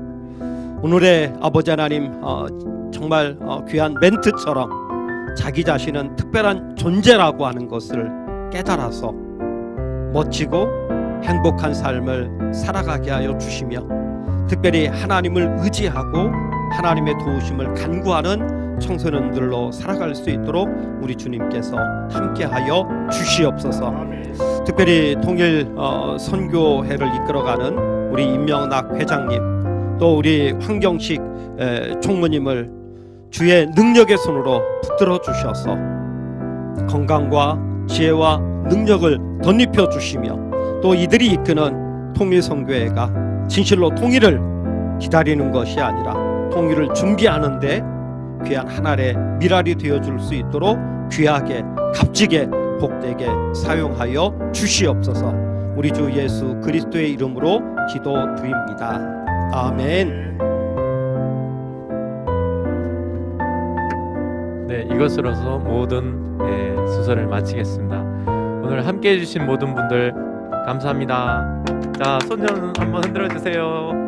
오늘의 아버지 하나님 어, 정말 어, 귀한 멘트처럼 자기 자신은 특별한 존재라고 하는 것을 깨달아서 멋지고 행복한 삶을 살아가게 하여 주시며 특별히 하나님을 의지하고 하나님의 도우심을 간구하는 청소년들로 살아갈 수 있도록 우리 주님께서 함께하여 주시옵소서. 아멘. 특별히 통일 어, 선교회를 이끌어가는 우리 임명락 회장님 또 우리 황경식 총무님을 주의 능력의 손으로 붙들어 주셔서 건강과 지혜와 능력을 덧입혀 주시며 또 이들이 이끄는 통일성교회가 진실로 통일을 기다리는 것이 아니라 통일을 준비하는데 귀한 하나의 미랄이 되어줄 수 있도록 귀하게 값지게 복되게 사용하여 주시옵소서 우리 주 예수 그리스도의 이름으로 기도드립니다. 아멘. 네, 이것으로서 모든 예, 수설을 마치겠습니다. 오늘 함께 해주신 모든 분들 감사합니다. 자, 손전 한번 흔들어 주세요.